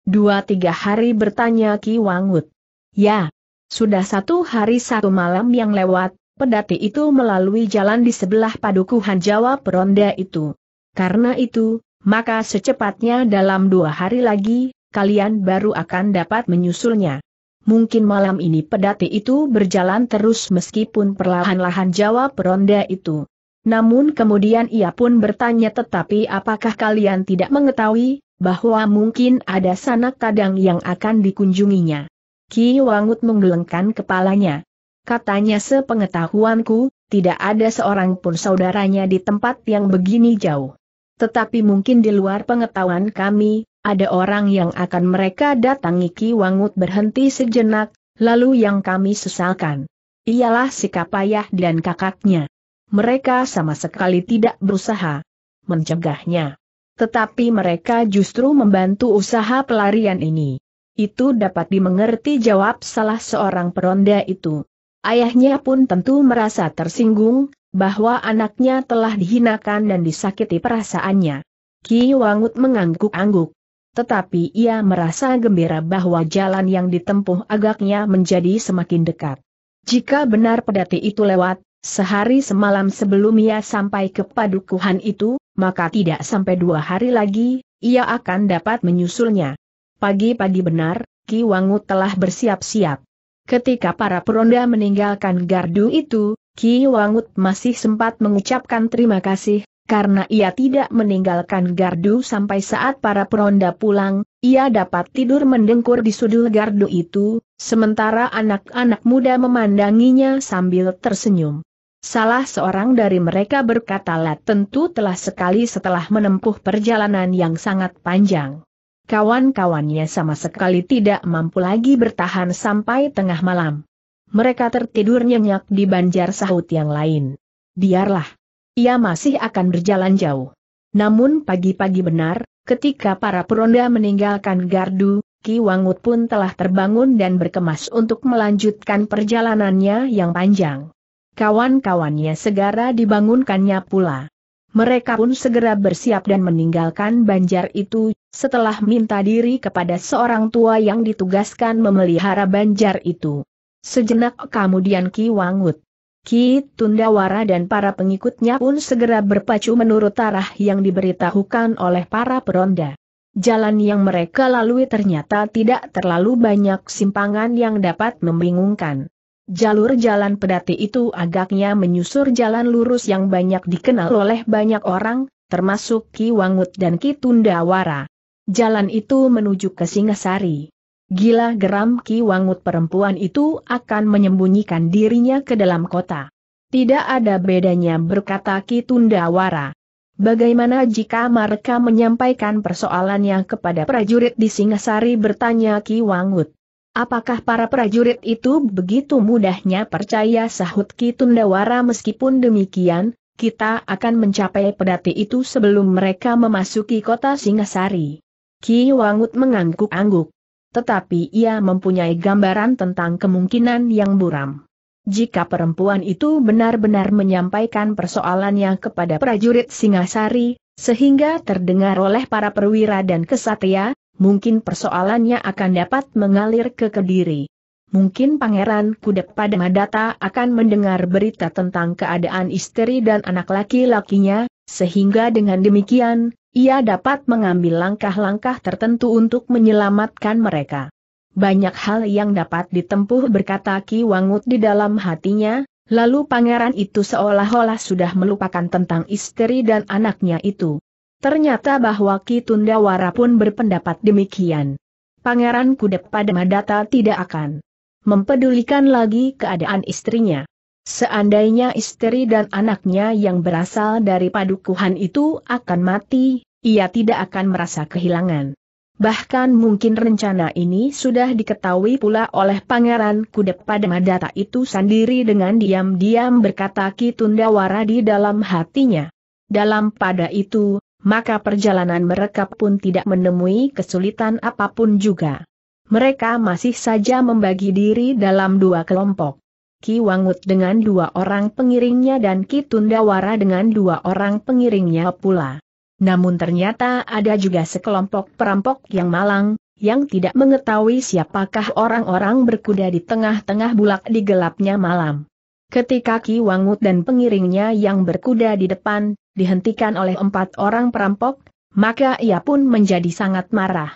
Dua tiga hari bertanya Ki Wangut. Ya, sudah satu hari satu malam yang lewat, pedati itu melalui jalan di sebelah padukuhan jawab Peronda itu. Karena itu, maka secepatnya dalam dua hari lagi, kalian baru akan dapat menyusulnya. Mungkin malam ini pedati itu berjalan terus meskipun perlahan-lahan jawab ronda itu. Namun kemudian ia pun bertanya tetapi apakah kalian tidak mengetahui, bahwa mungkin ada sanak kadang yang akan dikunjunginya. Ki Wangut menggelengkan kepalanya. Katanya sepengetahuanku, tidak ada seorang pun saudaranya di tempat yang begini jauh. Tetapi mungkin di luar pengetahuan kami, ada orang yang akan mereka datangi Ki Wangut berhenti sejenak, lalu yang kami sesalkan. Ialah sikap ayah dan kakaknya. Mereka sama sekali tidak berusaha mencegahnya. Tetapi mereka justru membantu usaha pelarian ini. Itu dapat dimengerti jawab salah seorang peronda itu. Ayahnya pun tentu merasa tersinggung, bahwa anaknya telah dihinakan dan disakiti perasaannya. Ki Wangut mengangguk-angguk. Tetapi ia merasa gembira bahwa jalan yang ditempuh agaknya menjadi semakin dekat. Jika benar pedati itu lewat, sehari semalam sebelum ia sampai ke padukuhan itu, maka tidak sampai dua hari lagi, ia akan dapat menyusulnya. Pagi-pagi benar, Ki Wangut telah bersiap-siap. Ketika para peronda meninggalkan gardu itu, Ki Wangut masih sempat mengucapkan terima kasih, karena ia tidak meninggalkan gardu sampai saat para peronda pulang, ia dapat tidur mendengkur di sudut gardu itu, sementara anak-anak muda memandanginya sambil tersenyum. Salah seorang dari mereka berkata lah tentu telah sekali setelah menempuh perjalanan yang sangat panjang. Kawan-kawannya sama sekali tidak mampu lagi bertahan sampai tengah malam mereka tertidur nyenyak di banjar sahut yang lain. Biarlah. Ia masih akan berjalan jauh. Namun pagi-pagi benar, ketika para peronda meninggalkan gardu, Ki Wangut pun telah terbangun dan berkemas untuk melanjutkan perjalanannya yang panjang. Kawan-kawannya segera dibangunkannya pula. Mereka pun segera bersiap dan meninggalkan banjar itu, setelah minta diri kepada seorang tua yang ditugaskan memelihara banjar itu. Sejenak kemudian Ki Wangut. Ki Tundawara dan para pengikutnya pun segera berpacu menurut arah yang diberitahukan oleh para peronda. Jalan yang mereka lalui ternyata tidak terlalu banyak simpangan yang dapat membingungkan. Jalur jalan pedati itu agaknya menyusur jalan lurus yang banyak dikenal oleh banyak orang, termasuk Ki Wangut dan Ki Tundawara. Jalan itu menuju ke Singasari. Gila geram Ki Wangut perempuan itu akan menyembunyikan dirinya ke dalam kota. Tidak ada bedanya berkata Ki Tundawara. Bagaimana jika mereka menyampaikan persoalannya kepada prajurit di Singasari bertanya Ki Wangut. Apakah para prajurit itu begitu mudahnya percaya sahut Ki Tundawara meskipun demikian, kita akan mencapai pedati itu sebelum mereka memasuki kota Singasari. Ki Wangut mengangguk-angguk tetapi ia mempunyai gambaran tentang kemungkinan yang buram. Jika perempuan itu benar-benar menyampaikan persoalannya kepada prajurit Singasari, sehingga terdengar oleh para perwira dan kesatria, mungkin persoalannya akan dapat mengalir ke Kediri. Mungkin Pangeran Kudep pada Madata akan mendengar berita tentang keadaan istri dan anak laki-lakinya, sehingga dengan demikian, ia dapat mengambil langkah-langkah tertentu untuk menyelamatkan mereka. Banyak hal yang dapat ditempuh berkata Ki Wangut di dalam hatinya, lalu pangeran itu seolah-olah sudah melupakan tentang istri dan anaknya itu. Ternyata bahwa Ki Tundawara pun berpendapat demikian. Pangeran Kudep pada Madata tidak akan mempedulikan lagi keadaan istrinya. Seandainya istri dan anaknya yang berasal dari padukuhan itu akan mati, ia tidak akan merasa kehilangan. Bahkan mungkin rencana ini sudah diketahui pula oleh Pangeran Kudep pada Madata itu sendiri dengan diam-diam berkata Ki Tundawara di dalam hatinya. Dalam pada itu, maka perjalanan mereka pun tidak menemui kesulitan apapun juga. Mereka masih saja membagi diri dalam dua kelompok. Ki Wangut dengan dua orang pengiringnya dan Ki Tundawara dengan dua orang pengiringnya pula. Namun ternyata ada juga sekelompok perampok yang malang, yang tidak mengetahui siapakah orang-orang berkuda di tengah-tengah bulak di gelapnya malam. Ketika Ki Wangut dan pengiringnya yang berkuda di depan, dihentikan oleh empat orang perampok, maka ia pun menjadi sangat marah.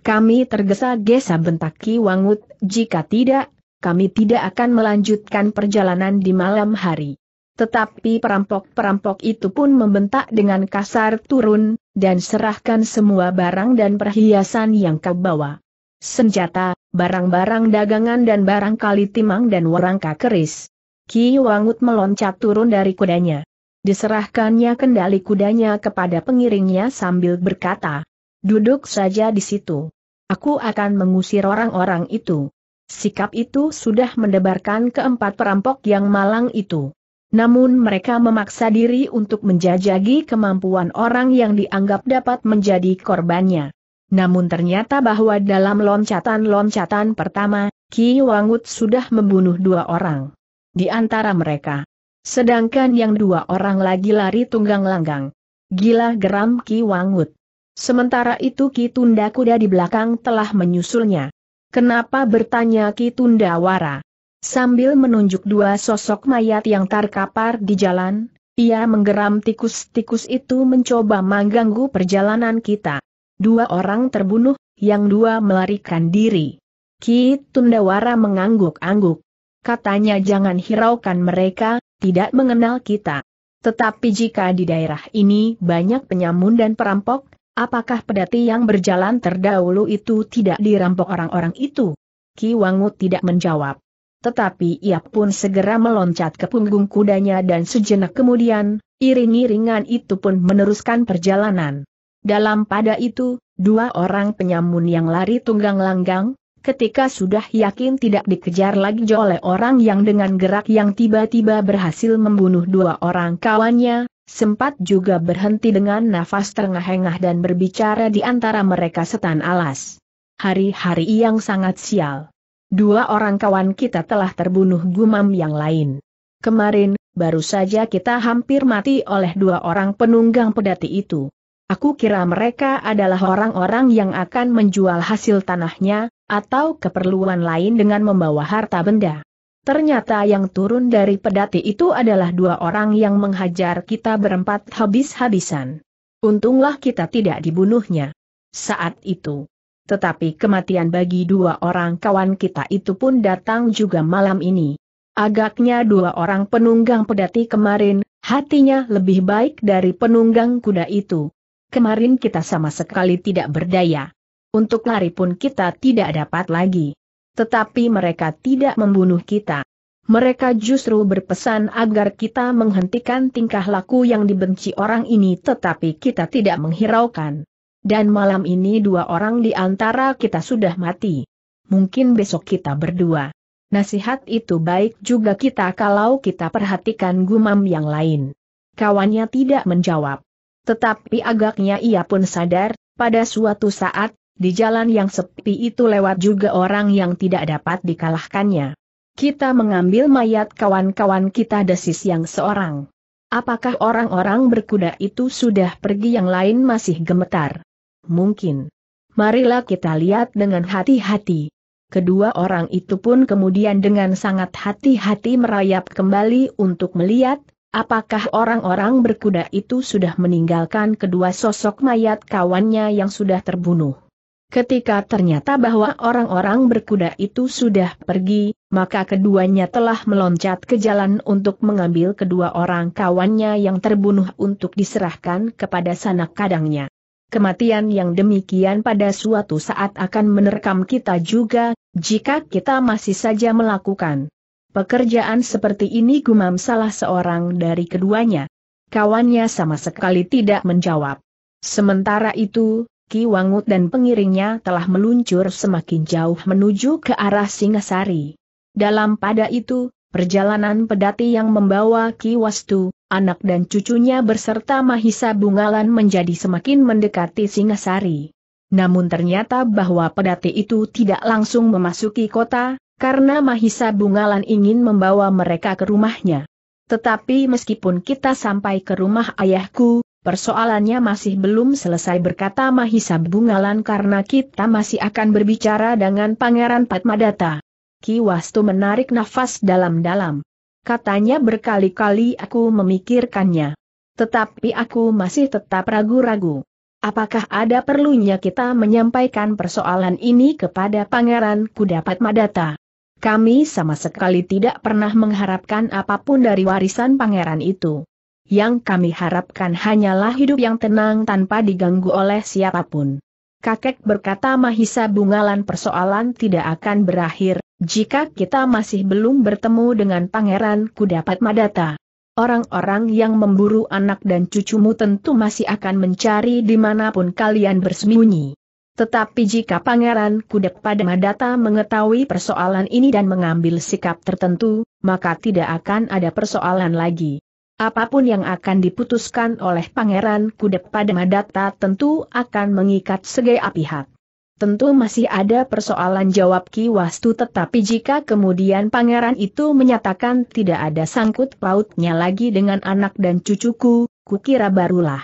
Kami tergesa-gesa bentak Ki Wangut, jika tidak, kami tidak akan melanjutkan perjalanan di malam hari. Tetapi perampok-perampok itu pun membentak dengan kasar turun, dan serahkan semua barang dan perhiasan yang kau bawa. Senjata, barang-barang dagangan dan barang kali timang dan warangka keris. Ki Wangut meloncat turun dari kudanya. Diserahkannya kendali kudanya kepada pengiringnya sambil berkata, Duduk saja di situ. Aku akan mengusir orang-orang itu. Sikap itu sudah mendebarkan keempat perampok yang malang itu. Namun mereka memaksa diri untuk menjajagi kemampuan orang yang dianggap dapat menjadi korbannya. Namun ternyata bahwa dalam loncatan-loncatan pertama, Ki Wangut sudah membunuh dua orang. Di antara mereka. Sedangkan yang dua orang lagi lari tunggang langgang. Gila geram Ki Wangut. Sementara itu Ki Tunda Kuda di belakang telah menyusulnya. Kenapa bertanya Ki Tunda Wara? Sambil menunjuk dua sosok mayat yang terkapar di jalan, ia menggeram tikus-tikus itu mencoba mengganggu perjalanan kita. Dua orang terbunuh, yang dua melarikan diri. Ki Tundawara mengangguk-angguk. Katanya jangan hiraukan mereka, tidak mengenal kita. Tetapi jika di daerah ini banyak penyamun dan perampok, Apakah pedati yang berjalan terdahulu itu tidak dirampok orang-orang itu? Ki Wangu tidak menjawab. Tetapi ia pun segera meloncat ke punggung kudanya dan sejenak kemudian, iring-iringan itu pun meneruskan perjalanan. Dalam pada itu, dua orang penyamun yang lari tunggang langgang, ketika sudah yakin tidak dikejar lagi oleh orang yang dengan gerak yang tiba-tiba berhasil membunuh dua orang kawannya, sempat juga berhenti dengan nafas terengah-engah dan berbicara di antara mereka setan alas. Hari-hari yang sangat sial. Dua orang kawan kita telah terbunuh gumam yang lain. Kemarin, baru saja kita hampir mati oleh dua orang penunggang pedati itu. Aku kira mereka adalah orang-orang yang akan menjual hasil tanahnya, atau keperluan lain dengan membawa harta benda. Ternyata yang turun dari pedati itu adalah dua orang yang menghajar kita berempat habis-habisan. Untunglah kita tidak dibunuhnya. Saat itu. Tetapi kematian bagi dua orang kawan kita itu pun datang juga malam ini. Agaknya dua orang penunggang pedati kemarin, hatinya lebih baik dari penunggang kuda itu. Kemarin kita sama sekali tidak berdaya. Untuk lari pun kita tidak dapat lagi tetapi mereka tidak membunuh kita. Mereka justru berpesan agar kita menghentikan tingkah laku yang dibenci orang ini tetapi kita tidak menghiraukan. Dan malam ini dua orang di antara kita sudah mati. Mungkin besok kita berdua. Nasihat itu baik juga kita kalau kita perhatikan gumam yang lain. Kawannya tidak menjawab. Tetapi agaknya ia pun sadar, pada suatu saat, di jalan yang sepi itu lewat juga orang yang tidak dapat dikalahkannya. Kita mengambil mayat kawan-kawan kita desis yang seorang. Apakah orang-orang berkuda itu sudah pergi yang lain masih gemetar? Mungkin. Marilah kita lihat dengan hati-hati. Kedua orang itu pun kemudian dengan sangat hati-hati merayap kembali untuk melihat, apakah orang-orang berkuda itu sudah meninggalkan kedua sosok mayat kawannya yang sudah terbunuh. Ketika ternyata bahwa orang-orang berkuda itu sudah pergi, maka keduanya telah meloncat ke jalan untuk mengambil kedua orang kawannya yang terbunuh untuk diserahkan kepada sanak kadangnya. Kematian yang demikian pada suatu saat akan menerkam kita juga, jika kita masih saja melakukan pekerjaan seperti ini gumam salah seorang dari keduanya. Kawannya sama sekali tidak menjawab. Sementara itu, Ki Wangut dan pengiringnya telah meluncur semakin jauh menuju ke arah Singasari. Dalam pada itu, perjalanan pedati yang membawa Ki Wastu, anak dan cucunya berserta Mahisa Bungalan menjadi semakin mendekati Singasari. Namun ternyata bahwa pedati itu tidak langsung memasuki kota, karena Mahisa Bungalan ingin membawa mereka ke rumahnya. Tetapi meskipun kita sampai ke rumah ayahku, Persoalannya masih belum selesai berkata Mahisa Bungalan karena kita masih akan berbicara dengan Pangeran Padmadatta. Ki Wastu menarik nafas dalam-dalam. Katanya berkali-kali aku memikirkannya. Tetapi aku masih tetap ragu-ragu. Apakah ada perlunya kita menyampaikan persoalan ini kepada Pangeran Kuda Padmadatta? Kami sama sekali tidak pernah mengharapkan apapun dari warisan pangeran itu yang kami harapkan hanyalah hidup yang tenang tanpa diganggu oleh siapapun. Kakek berkata Mahisa Bungalan persoalan tidak akan berakhir, jika kita masih belum bertemu dengan Pangeran Kudapat Madata. Orang-orang yang memburu anak dan cucumu tentu masih akan mencari dimanapun kalian bersembunyi. Tetapi jika Pangeran Kudapat pada Madata mengetahui persoalan ini dan mengambil sikap tertentu, maka tidak akan ada persoalan lagi. Apapun yang akan diputuskan oleh Pangeran kudep pada Madata tentu akan mengikat segala pihak. Tentu masih ada persoalan jawab Ki Wastu tetapi jika kemudian pangeran itu menyatakan tidak ada sangkut pautnya lagi dengan anak dan cucuku, kukira barulah.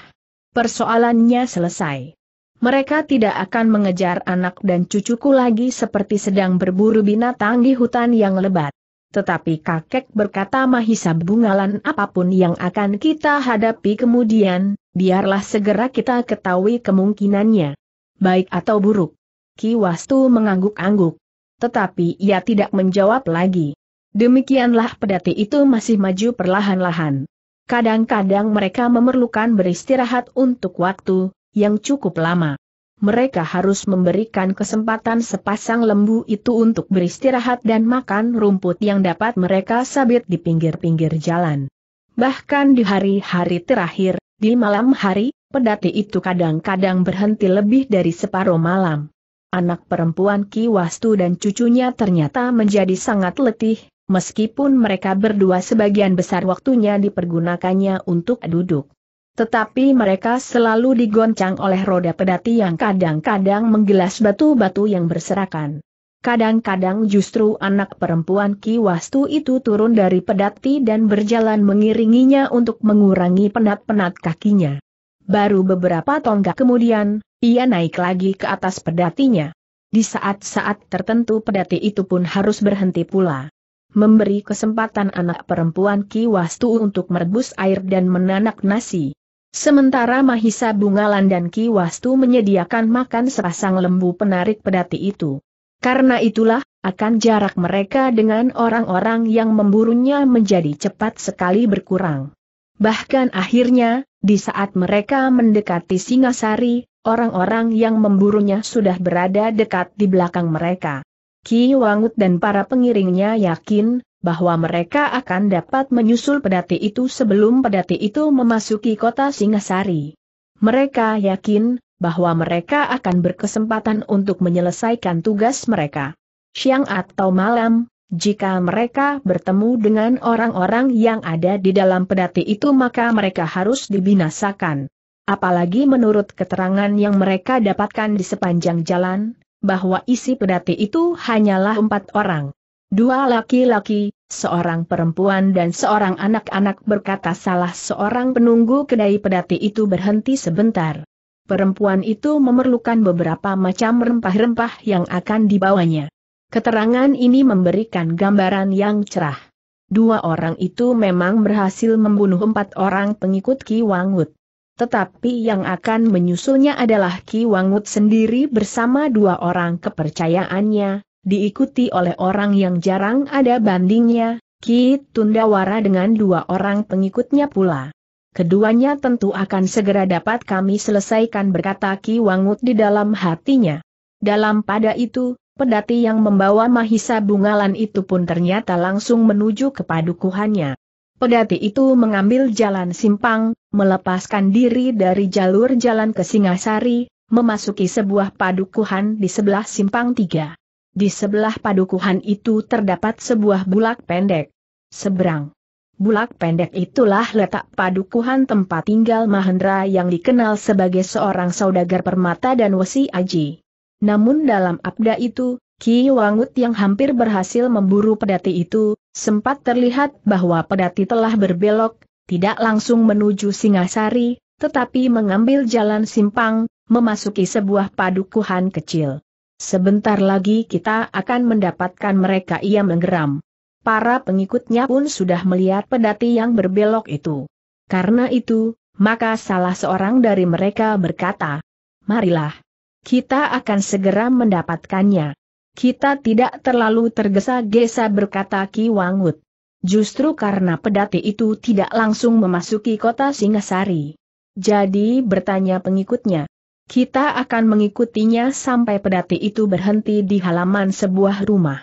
Persoalannya selesai. Mereka tidak akan mengejar anak dan cucuku lagi seperti sedang berburu binatang di hutan yang lebat. Tetapi kakek berkata Mahisa Bungalan apapun yang akan kita hadapi kemudian, biarlah segera kita ketahui kemungkinannya. Baik atau buruk. Ki Wastu mengangguk-angguk. Tetapi ia tidak menjawab lagi. Demikianlah pedati itu masih maju perlahan-lahan. Kadang-kadang mereka memerlukan beristirahat untuk waktu yang cukup lama mereka harus memberikan kesempatan sepasang lembu itu untuk beristirahat dan makan rumput yang dapat mereka sabit di pinggir-pinggir jalan. Bahkan di hari-hari terakhir, di malam hari, pedati itu kadang-kadang berhenti lebih dari separuh malam. Anak perempuan Ki Wastu dan cucunya ternyata menjadi sangat letih, meskipun mereka berdua sebagian besar waktunya dipergunakannya untuk duduk. Tetapi mereka selalu digoncang oleh roda pedati yang kadang-kadang menggelas batu-batu yang berserakan. Kadang-kadang justru anak perempuan Ki Wastu itu turun dari pedati dan berjalan mengiringinya untuk mengurangi penat-penat kakinya. Baru beberapa tonggak kemudian, ia naik lagi ke atas pedatinya. Di saat-saat tertentu pedati itu pun harus berhenti pula. Memberi kesempatan anak perempuan Ki Wastu untuk merebus air dan menanak nasi. Sementara Mahisa Bungalan dan Ki Wastu menyediakan makan sepasang lembu penarik pedati itu. Karena itulah, akan jarak mereka dengan orang-orang yang memburunya menjadi cepat sekali berkurang. Bahkan akhirnya, di saat mereka mendekati Singasari, orang-orang yang memburunya sudah berada dekat di belakang mereka. Ki Wangut dan para pengiringnya yakin, bahwa mereka akan dapat menyusul pedati itu sebelum pedati itu memasuki kota Singasari. Mereka yakin bahwa mereka akan berkesempatan untuk menyelesaikan tugas mereka. Siang atau malam, jika mereka bertemu dengan orang-orang yang ada di dalam pedati itu maka mereka harus dibinasakan. Apalagi menurut keterangan yang mereka dapatkan di sepanjang jalan, bahwa isi pedati itu hanyalah empat orang. Dua laki-laki, seorang perempuan dan seorang anak-anak berkata salah seorang penunggu kedai pedati itu berhenti sebentar. Perempuan itu memerlukan beberapa macam rempah-rempah yang akan dibawanya. Keterangan ini memberikan gambaran yang cerah. Dua orang itu memang berhasil membunuh empat orang pengikut Ki Wangut. Tetapi yang akan menyusulnya adalah Ki Wangut sendiri bersama dua orang kepercayaannya, diikuti oleh orang yang jarang ada bandingnya, Ki Tundawara dengan dua orang pengikutnya pula. Keduanya tentu akan segera dapat kami selesaikan berkata Ki Wangut di dalam hatinya. Dalam pada itu, pedati yang membawa Mahisa Bungalan itu pun ternyata langsung menuju ke padukuhannya. Pedati itu mengambil jalan simpang, melepaskan diri dari jalur jalan ke Singasari, memasuki sebuah padukuhan di sebelah simpang tiga. Di sebelah padukuhan itu terdapat sebuah bulak pendek. Seberang. Bulak pendek itulah letak padukuhan tempat tinggal Mahendra yang dikenal sebagai seorang saudagar permata dan wesi aji. Namun dalam abda itu, Ki Wangut yang hampir berhasil memburu pedati itu, sempat terlihat bahwa pedati telah berbelok, tidak langsung menuju Singasari, tetapi mengambil jalan simpang, memasuki sebuah padukuhan kecil. Sebentar lagi kita akan mendapatkan mereka ia menggeram. Para pengikutnya pun sudah melihat pedati yang berbelok itu. Karena itu, maka salah seorang dari mereka berkata, Marilah. Kita akan segera mendapatkannya. Kita tidak terlalu tergesa-gesa berkata Ki Wangut. Justru karena pedati itu tidak langsung memasuki kota Singasari. Jadi bertanya pengikutnya, kita akan mengikutinya sampai pedati itu berhenti di halaman sebuah rumah.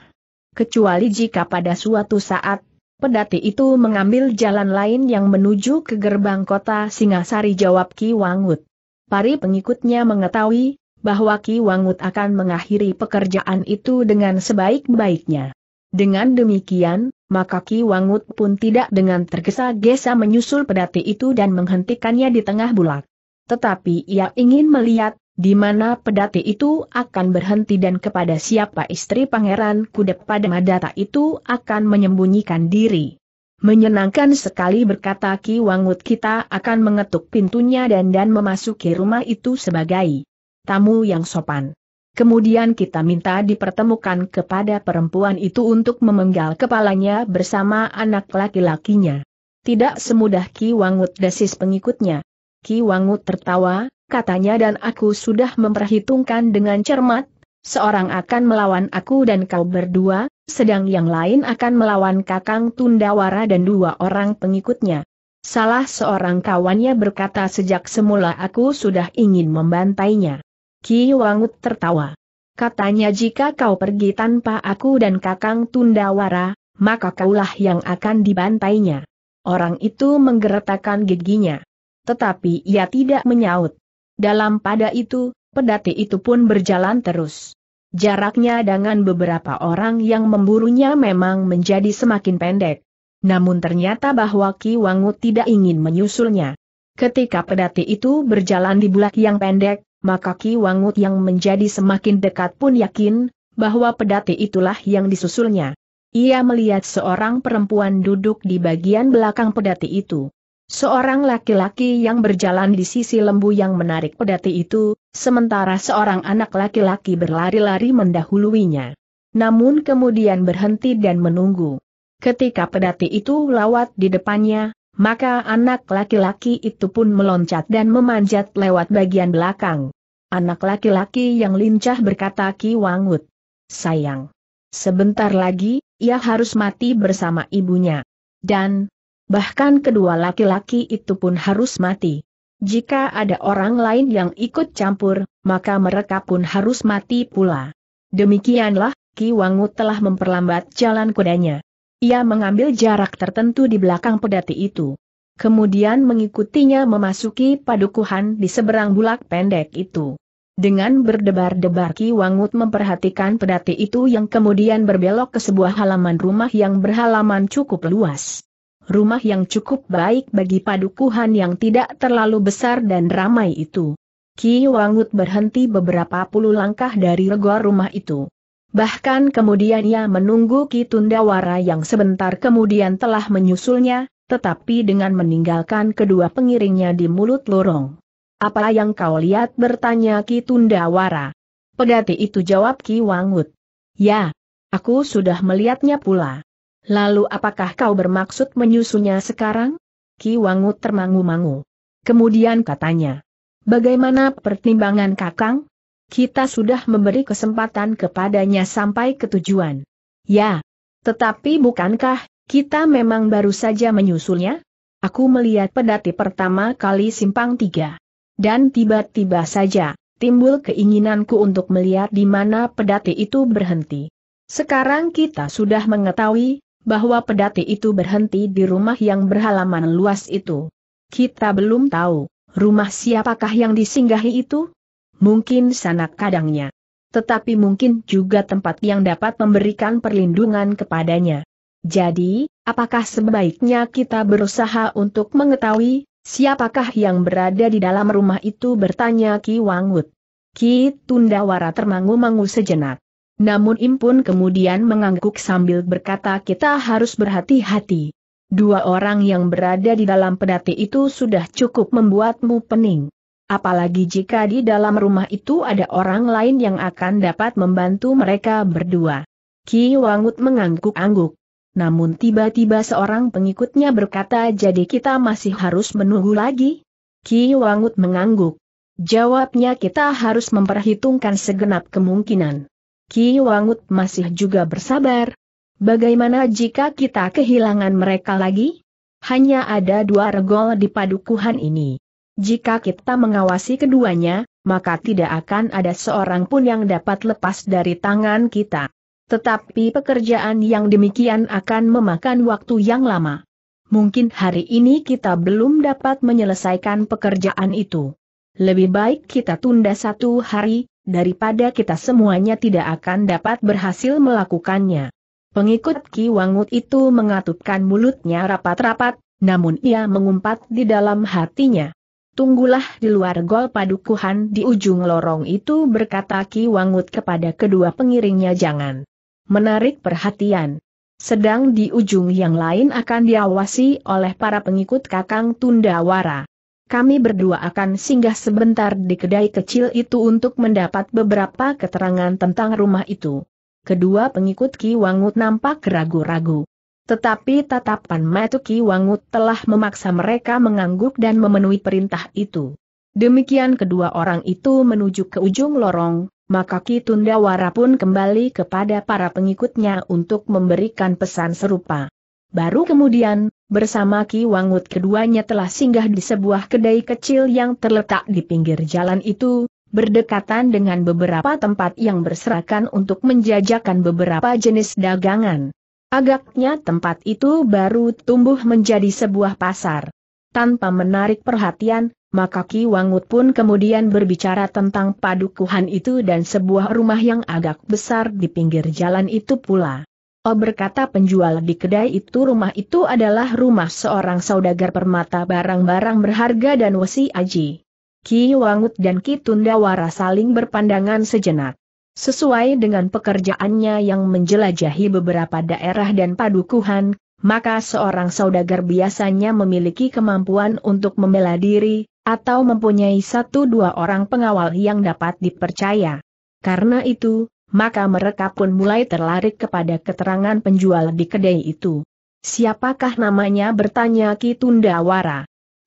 Kecuali jika pada suatu saat, pedati itu mengambil jalan lain yang menuju ke gerbang kota Singasari jawab Ki Wangut. Pari pengikutnya mengetahui, bahwa Ki Wangut akan mengakhiri pekerjaan itu dengan sebaik-baiknya. Dengan demikian, maka Ki Wangut pun tidak dengan tergesa-gesa menyusul pedati itu dan menghentikannya di tengah bulak. Tetapi ia ingin melihat, di mana pedati itu akan berhenti dan kepada siapa istri pangeran kuda pada madata itu akan menyembunyikan diri. Menyenangkan sekali berkata Ki Wangut kita akan mengetuk pintunya dan dan memasuki rumah itu sebagai tamu yang sopan. Kemudian kita minta dipertemukan kepada perempuan itu untuk memenggal kepalanya bersama anak laki-lakinya. Tidak semudah Ki Wangut desis pengikutnya. Ki Wangu tertawa, katanya dan aku sudah memperhitungkan dengan cermat, seorang akan melawan aku dan kau berdua, sedang yang lain akan melawan Kakang Tundawara dan dua orang pengikutnya. Salah seorang kawannya berkata sejak semula aku sudah ingin membantainya. Ki Wangut tertawa. Katanya jika kau pergi tanpa aku dan Kakang Tundawara, maka kaulah yang akan dibantainya. Orang itu menggeretakan giginya tetapi ia tidak menyaut. Dalam pada itu, pedati itu pun berjalan terus. Jaraknya dengan beberapa orang yang memburunya memang menjadi semakin pendek. Namun ternyata bahwa Ki Wangu tidak ingin menyusulnya. Ketika pedati itu berjalan di bulak yang pendek, maka Ki Wangut yang menjadi semakin dekat pun yakin, bahwa pedati itulah yang disusulnya. Ia melihat seorang perempuan duduk di bagian belakang pedati itu. Seorang laki-laki yang berjalan di sisi lembu yang menarik pedati itu, sementara seorang anak laki-laki berlari-lari mendahuluinya. Namun kemudian berhenti dan menunggu. Ketika pedati itu lewat di depannya, maka anak laki-laki itu pun meloncat dan memanjat lewat bagian belakang. Anak laki-laki yang lincah berkata Ki Wangut. Sayang. Sebentar lagi, ia harus mati bersama ibunya. Dan, Bahkan kedua laki-laki itu pun harus mati. Jika ada orang lain yang ikut campur, maka mereka pun harus mati pula. Demikianlah, Ki Wangu telah memperlambat jalan kudanya. Ia mengambil jarak tertentu di belakang pedati itu. Kemudian mengikutinya memasuki padukuhan di seberang bulak pendek itu. Dengan berdebar-debar Ki Wangut memperhatikan pedati itu yang kemudian berbelok ke sebuah halaman rumah yang berhalaman cukup luas rumah yang cukup baik bagi padukuhan yang tidak terlalu besar dan ramai itu. Ki Wangut berhenti beberapa puluh langkah dari regor rumah itu. Bahkan kemudian ia menunggu Ki Tundawara yang sebentar kemudian telah menyusulnya, tetapi dengan meninggalkan kedua pengiringnya di mulut lorong. Apa yang kau lihat bertanya Ki Tundawara. Pedati itu jawab Ki Wangut. Ya, aku sudah melihatnya pula. Lalu apakah kau bermaksud menyusunya sekarang? Ki Wangu termangu-mangu. Kemudian katanya, bagaimana pertimbangan kakang? Kita sudah memberi kesempatan kepadanya sampai ke tujuan. Ya, tetapi bukankah kita memang baru saja menyusulnya? Aku melihat pedati pertama kali simpang tiga. Dan tiba-tiba saja, timbul keinginanku untuk melihat di mana pedati itu berhenti. Sekarang kita sudah mengetahui, bahwa pedati itu berhenti di rumah yang berhalaman luas itu. Kita belum tahu, rumah siapakah yang disinggahi itu? Mungkin sanak kadangnya. Tetapi mungkin juga tempat yang dapat memberikan perlindungan kepadanya. Jadi, apakah sebaiknya kita berusaha untuk mengetahui, siapakah yang berada di dalam rumah itu bertanya Ki Wangut. Ki Tundawara termangu-mangu sejenak. Namun im pun kemudian mengangguk sambil berkata kita harus berhati-hati. Dua orang yang berada di dalam pedati itu sudah cukup membuatmu pening. Apalagi jika di dalam rumah itu ada orang lain yang akan dapat membantu mereka berdua. Ki Wangut mengangguk-angguk. Namun tiba-tiba seorang pengikutnya berkata jadi kita masih harus menunggu lagi? Ki Wangut mengangguk. Jawabnya kita harus memperhitungkan segenap kemungkinan. Ki Wangut masih juga bersabar. Bagaimana jika kita kehilangan mereka lagi? Hanya ada dua regol di padukuhan ini. Jika kita mengawasi keduanya, maka tidak akan ada seorang pun yang dapat lepas dari tangan kita. Tetapi pekerjaan yang demikian akan memakan waktu yang lama. Mungkin hari ini kita belum dapat menyelesaikan pekerjaan itu. Lebih baik kita tunda satu hari, daripada kita semuanya tidak akan dapat berhasil melakukannya. Pengikut Ki Wangut itu mengatupkan mulutnya rapat-rapat, namun ia mengumpat di dalam hatinya. Tunggulah di luar gol padukuhan di ujung lorong itu berkata Ki Wangut kepada kedua pengiringnya jangan menarik perhatian. Sedang di ujung yang lain akan diawasi oleh para pengikut Kakang Tundawara kami berdua akan singgah sebentar di kedai kecil itu untuk mendapat beberapa keterangan tentang rumah itu. Kedua pengikut Ki Wangut nampak ragu-ragu. Tetapi tatapan mata Ki Wangut telah memaksa mereka mengangguk dan memenuhi perintah itu. Demikian kedua orang itu menuju ke ujung lorong, maka Ki Tundawara pun kembali kepada para pengikutnya untuk memberikan pesan serupa. Baru kemudian, bersama Ki Wangut keduanya telah singgah di sebuah kedai kecil yang terletak di pinggir jalan itu, berdekatan dengan beberapa tempat yang berserakan untuk menjajakan beberapa jenis dagangan. Agaknya tempat itu baru tumbuh menjadi sebuah pasar. Tanpa menarik perhatian, maka Ki Wangut pun kemudian berbicara tentang padukuhan itu dan sebuah rumah yang agak besar di pinggir jalan itu pula. Oh berkata penjual di kedai itu rumah itu adalah rumah seorang saudagar permata barang-barang berharga dan wesi aji. Ki Wangut dan Ki Tundawara saling berpandangan sejenak. Sesuai dengan pekerjaannya yang menjelajahi beberapa daerah dan padukuhan, maka seorang saudagar biasanya memiliki kemampuan untuk membela diri, atau mempunyai satu dua orang pengawal yang dapat dipercaya. Karena itu, maka mereka pun mulai terlarik kepada keterangan penjual di kedai itu. Siapakah namanya bertanya Ki Tundawara?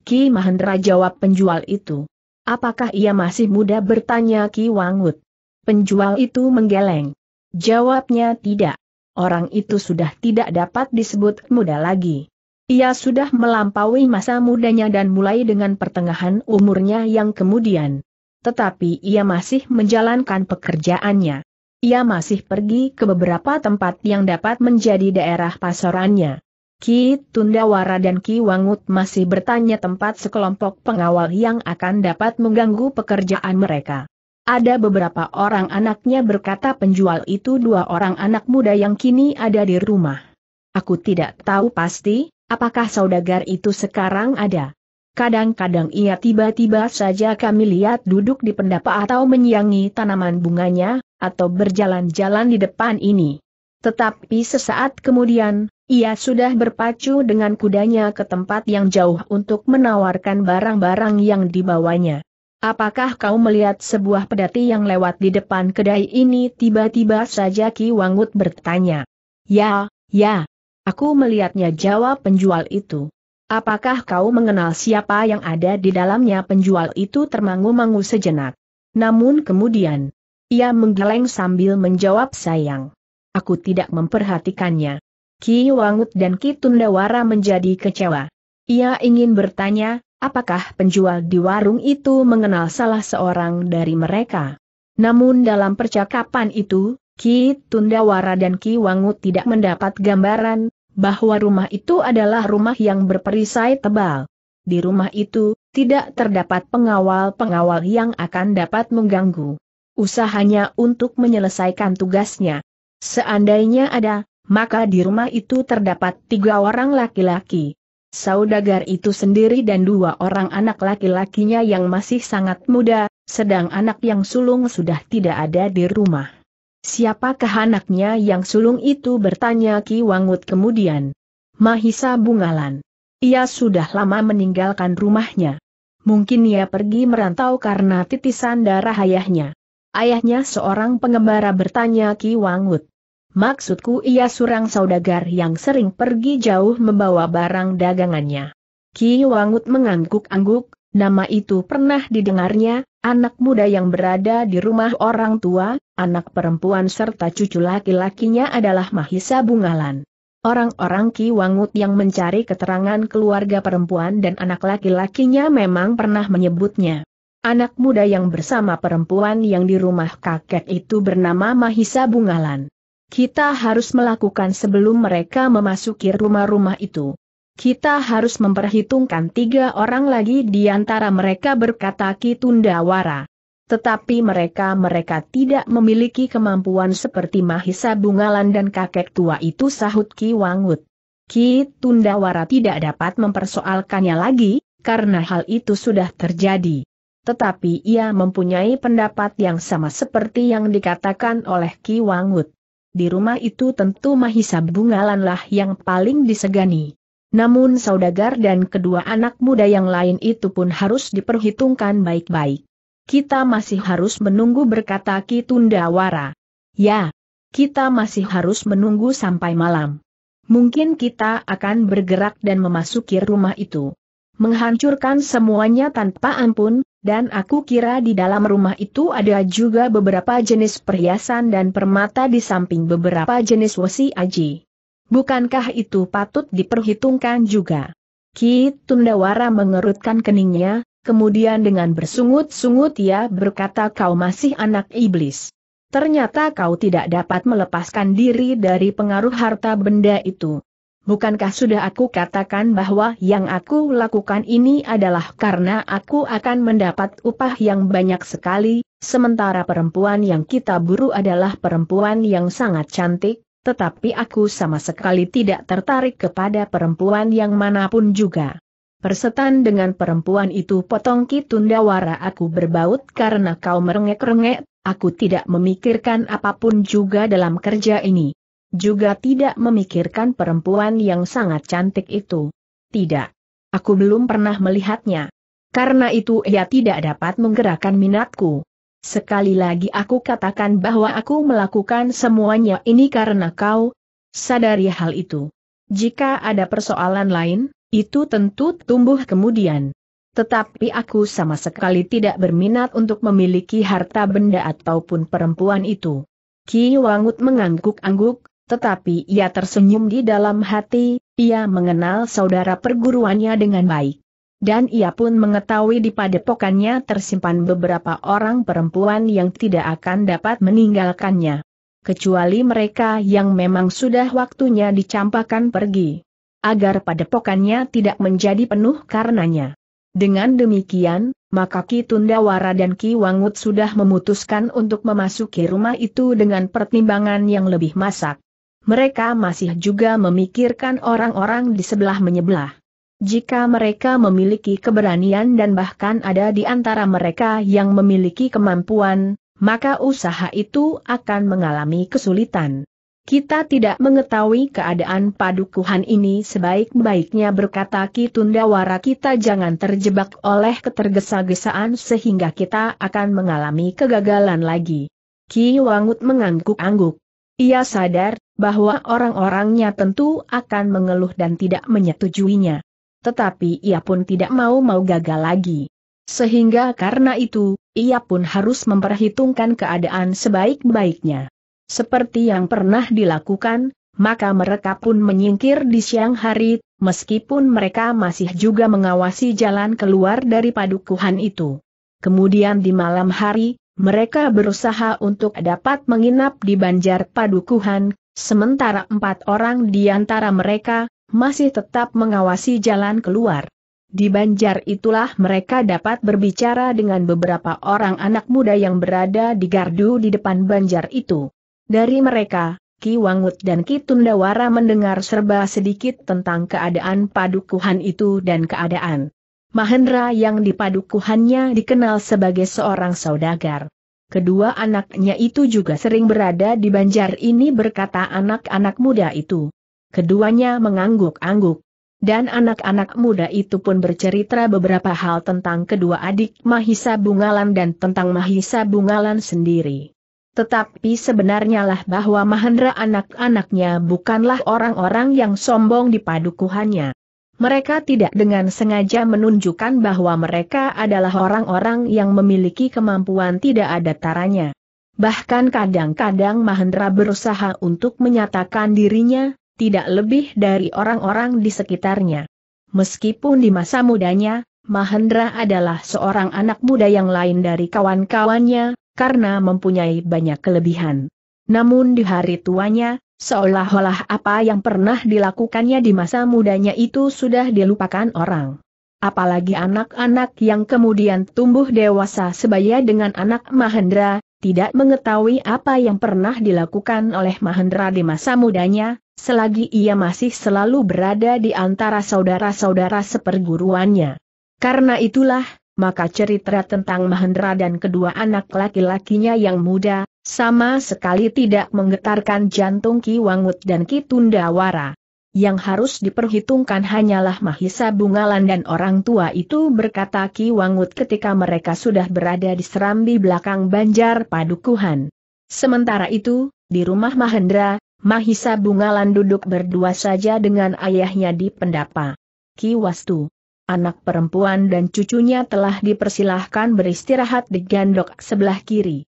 Ki Mahendra jawab penjual itu. Apakah ia masih muda bertanya Ki Wangut? Penjual itu menggeleng. Jawabnya tidak. Orang itu sudah tidak dapat disebut muda lagi. Ia sudah melampaui masa mudanya dan mulai dengan pertengahan umurnya yang kemudian. Tetapi ia masih menjalankan pekerjaannya. Ia masih pergi ke beberapa tempat yang dapat menjadi daerah pasarannya. Ki Tundawara dan Ki Wangut masih bertanya tempat sekelompok pengawal yang akan dapat mengganggu pekerjaan mereka. Ada beberapa orang anaknya berkata penjual itu dua orang anak muda yang kini ada di rumah. Aku tidak tahu pasti, apakah saudagar itu sekarang ada. Kadang-kadang ia tiba-tiba saja kami lihat duduk di pendapa atau menyiangi tanaman bunganya, atau berjalan-jalan di depan ini. Tetapi sesaat kemudian, ia sudah berpacu dengan kudanya ke tempat yang jauh untuk menawarkan barang-barang yang dibawanya. Apakah kau melihat sebuah pedati yang lewat di depan kedai ini tiba-tiba saja Ki Wangut bertanya. Ya, ya. Aku melihatnya jawab penjual itu. Apakah kau mengenal siapa yang ada di dalamnya penjual itu termangu-mangu sejenak. Namun kemudian, ia menggeleng sambil menjawab sayang. Aku tidak memperhatikannya. Ki Wangut dan Ki Tundawara menjadi kecewa. Ia ingin bertanya, apakah penjual di warung itu mengenal salah seorang dari mereka. Namun dalam percakapan itu, Ki Tundawara dan Ki Wangut tidak mendapat gambaran, bahwa rumah itu adalah rumah yang berperisai tebal. Di rumah itu, tidak terdapat pengawal-pengawal yang akan dapat mengganggu usahanya untuk menyelesaikan tugasnya. Seandainya ada, maka di rumah itu terdapat tiga orang laki-laki. Saudagar itu sendiri dan dua orang anak laki-lakinya yang masih sangat muda, sedang anak yang sulung sudah tidak ada di rumah. Siapakah anaknya yang sulung itu bertanya Ki Wangut kemudian. Mahisa Bungalan. Ia sudah lama meninggalkan rumahnya. Mungkin ia pergi merantau karena titisan darah ayahnya. Ayahnya seorang pengembara bertanya Ki Wangut. Maksudku ia surang saudagar yang sering pergi jauh membawa barang dagangannya. Ki Wangut mengangguk-angguk, nama itu pernah didengarnya, anak muda yang berada di rumah orang tua, anak perempuan serta cucu laki-lakinya adalah Mahisa Bungalan. Orang-orang Ki Wangut yang mencari keterangan keluarga perempuan dan anak laki-lakinya memang pernah menyebutnya. Anak muda yang bersama perempuan yang di rumah kakek itu bernama Mahisa Bungalan. Kita harus melakukan sebelum mereka memasuki rumah-rumah itu. Kita harus memperhitungkan tiga orang lagi di antara mereka berkata Ki Tundawara. Tetapi mereka-mereka tidak memiliki kemampuan seperti Mahisa Bungalan dan kakek tua itu sahut Ki Wangut. Ki Tundawara tidak dapat mempersoalkannya lagi, karena hal itu sudah terjadi tetapi ia mempunyai pendapat yang sama seperti yang dikatakan oleh Ki Wangut. Di rumah itu tentu Mahisa Bungalanlah yang paling disegani. Namun saudagar dan kedua anak muda yang lain itu pun harus diperhitungkan baik-baik. Kita masih harus menunggu berkata Ki Tundawara. Ya, kita masih harus menunggu sampai malam. Mungkin kita akan bergerak dan memasuki rumah itu menghancurkan semuanya tanpa ampun, dan aku kira di dalam rumah itu ada juga beberapa jenis perhiasan dan permata di samping beberapa jenis wasi aji. Bukankah itu patut diperhitungkan juga? Ki Tundawara mengerutkan keningnya, kemudian dengan bersungut-sungut ia berkata kau masih anak iblis. Ternyata kau tidak dapat melepaskan diri dari pengaruh harta benda itu. Bukankah sudah aku katakan bahwa yang aku lakukan ini adalah karena aku akan mendapat upah yang banyak sekali, sementara perempuan yang kita buru adalah perempuan yang sangat cantik, tetapi aku sama sekali tidak tertarik kepada perempuan yang manapun juga. Persetan dengan perempuan itu potong kitunda wara aku berbaut karena kau merengek-rengek, aku tidak memikirkan apapun juga dalam kerja ini juga tidak memikirkan perempuan yang sangat cantik itu. Tidak. Aku belum pernah melihatnya. Karena itu ia tidak dapat menggerakkan minatku. Sekali lagi aku katakan bahwa aku melakukan semuanya ini karena kau sadari hal itu. Jika ada persoalan lain, itu tentu tumbuh kemudian. Tetapi aku sama sekali tidak berminat untuk memiliki harta benda ataupun perempuan itu. Ki Wangut mengangguk-angguk, tetapi ia tersenyum di dalam hati, ia mengenal saudara perguruannya dengan baik. Dan ia pun mengetahui di padepokannya tersimpan beberapa orang perempuan yang tidak akan dapat meninggalkannya. Kecuali mereka yang memang sudah waktunya dicampakkan pergi. Agar padepokannya tidak menjadi penuh karenanya. Dengan demikian, maka Ki Tundawara dan Ki Wangut sudah memutuskan untuk memasuki rumah itu dengan pertimbangan yang lebih masak mereka masih juga memikirkan orang-orang di sebelah menyebelah. Jika mereka memiliki keberanian dan bahkan ada di antara mereka yang memiliki kemampuan, maka usaha itu akan mengalami kesulitan. Kita tidak mengetahui keadaan padukuhan ini sebaik-baiknya berkata Ki Wara kita jangan terjebak oleh ketergesa-gesaan sehingga kita akan mengalami kegagalan lagi. Ki Wangut mengangguk-angguk. Ia sadar bahwa orang-orangnya tentu akan mengeluh dan tidak menyetujuinya. Tetapi ia pun tidak mau-mau gagal lagi. Sehingga karena itu, ia pun harus memperhitungkan keadaan sebaik-baiknya. Seperti yang pernah dilakukan, maka mereka pun menyingkir di siang hari, meskipun mereka masih juga mengawasi jalan keluar dari padukuhan itu. Kemudian di malam hari, mereka berusaha untuk dapat menginap di Banjar Padukuhan, sementara empat orang di antara mereka masih tetap mengawasi jalan keluar. Di Banjar itulah mereka dapat berbicara dengan beberapa orang anak muda yang berada di gardu di depan Banjar itu. Dari mereka, Ki Wangut dan Ki Tundawara mendengar serba sedikit tentang keadaan padukuhan itu dan keadaan Mahendra yang di dikenal sebagai seorang saudagar. Kedua anaknya itu juga sering berada di banjar ini berkata anak-anak muda itu. Keduanya mengangguk-angguk. Dan anak-anak muda itu pun bercerita beberapa hal tentang kedua adik Mahisa Bungalan dan tentang Mahisa Bungalan sendiri. Tetapi sebenarnya lah bahwa Mahendra anak-anaknya bukanlah orang-orang yang sombong di padukuhannya mereka tidak dengan sengaja menunjukkan bahwa mereka adalah orang-orang yang memiliki kemampuan tidak ada taranya. Bahkan kadang-kadang Mahendra berusaha untuk menyatakan dirinya, tidak lebih dari orang-orang di sekitarnya. Meskipun di masa mudanya, Mahendra adalah seorang anak muda yang lain dari kawan-kawannya, karena mempunyai banyak kelebihan. Namun di hari tuanya, Seolah-olah apa yang pernah dilakukannya di masa mudanya itu sudah dilupakan orang. Apalagi anak-anak yang kemudian tumbuh dewasa sebaya dengan anak Mahendra, tidak mengetahui apa yang pernah dilakukan oleh Mahendra di masa mudanya, selagi ia masih selalu berada di antara saudara-saudara seperguruannya. Karena itulah, maka cerita tentang Mahendra dan kedua anak laki-lakinya yang muda, sama sekali tidak menggetarkan jantung Ki Wangut dan Ki Tundawara. Yang harus diperhitungkan hanyalah Mahisa Bungalan dan orang tua itu berkata Ki Wangut ketika mereka sudah berada di serambi belakang Banjar Padukuhan. Sementara itu, di rumah Mahendra, Mahisa Bungalan duduk berdua saja dengan ayahnya di pendapa. Ki Wastu. Anak perempuan dan cucunya telah dipersilahkan beristirahat di gandok sebelah kiri.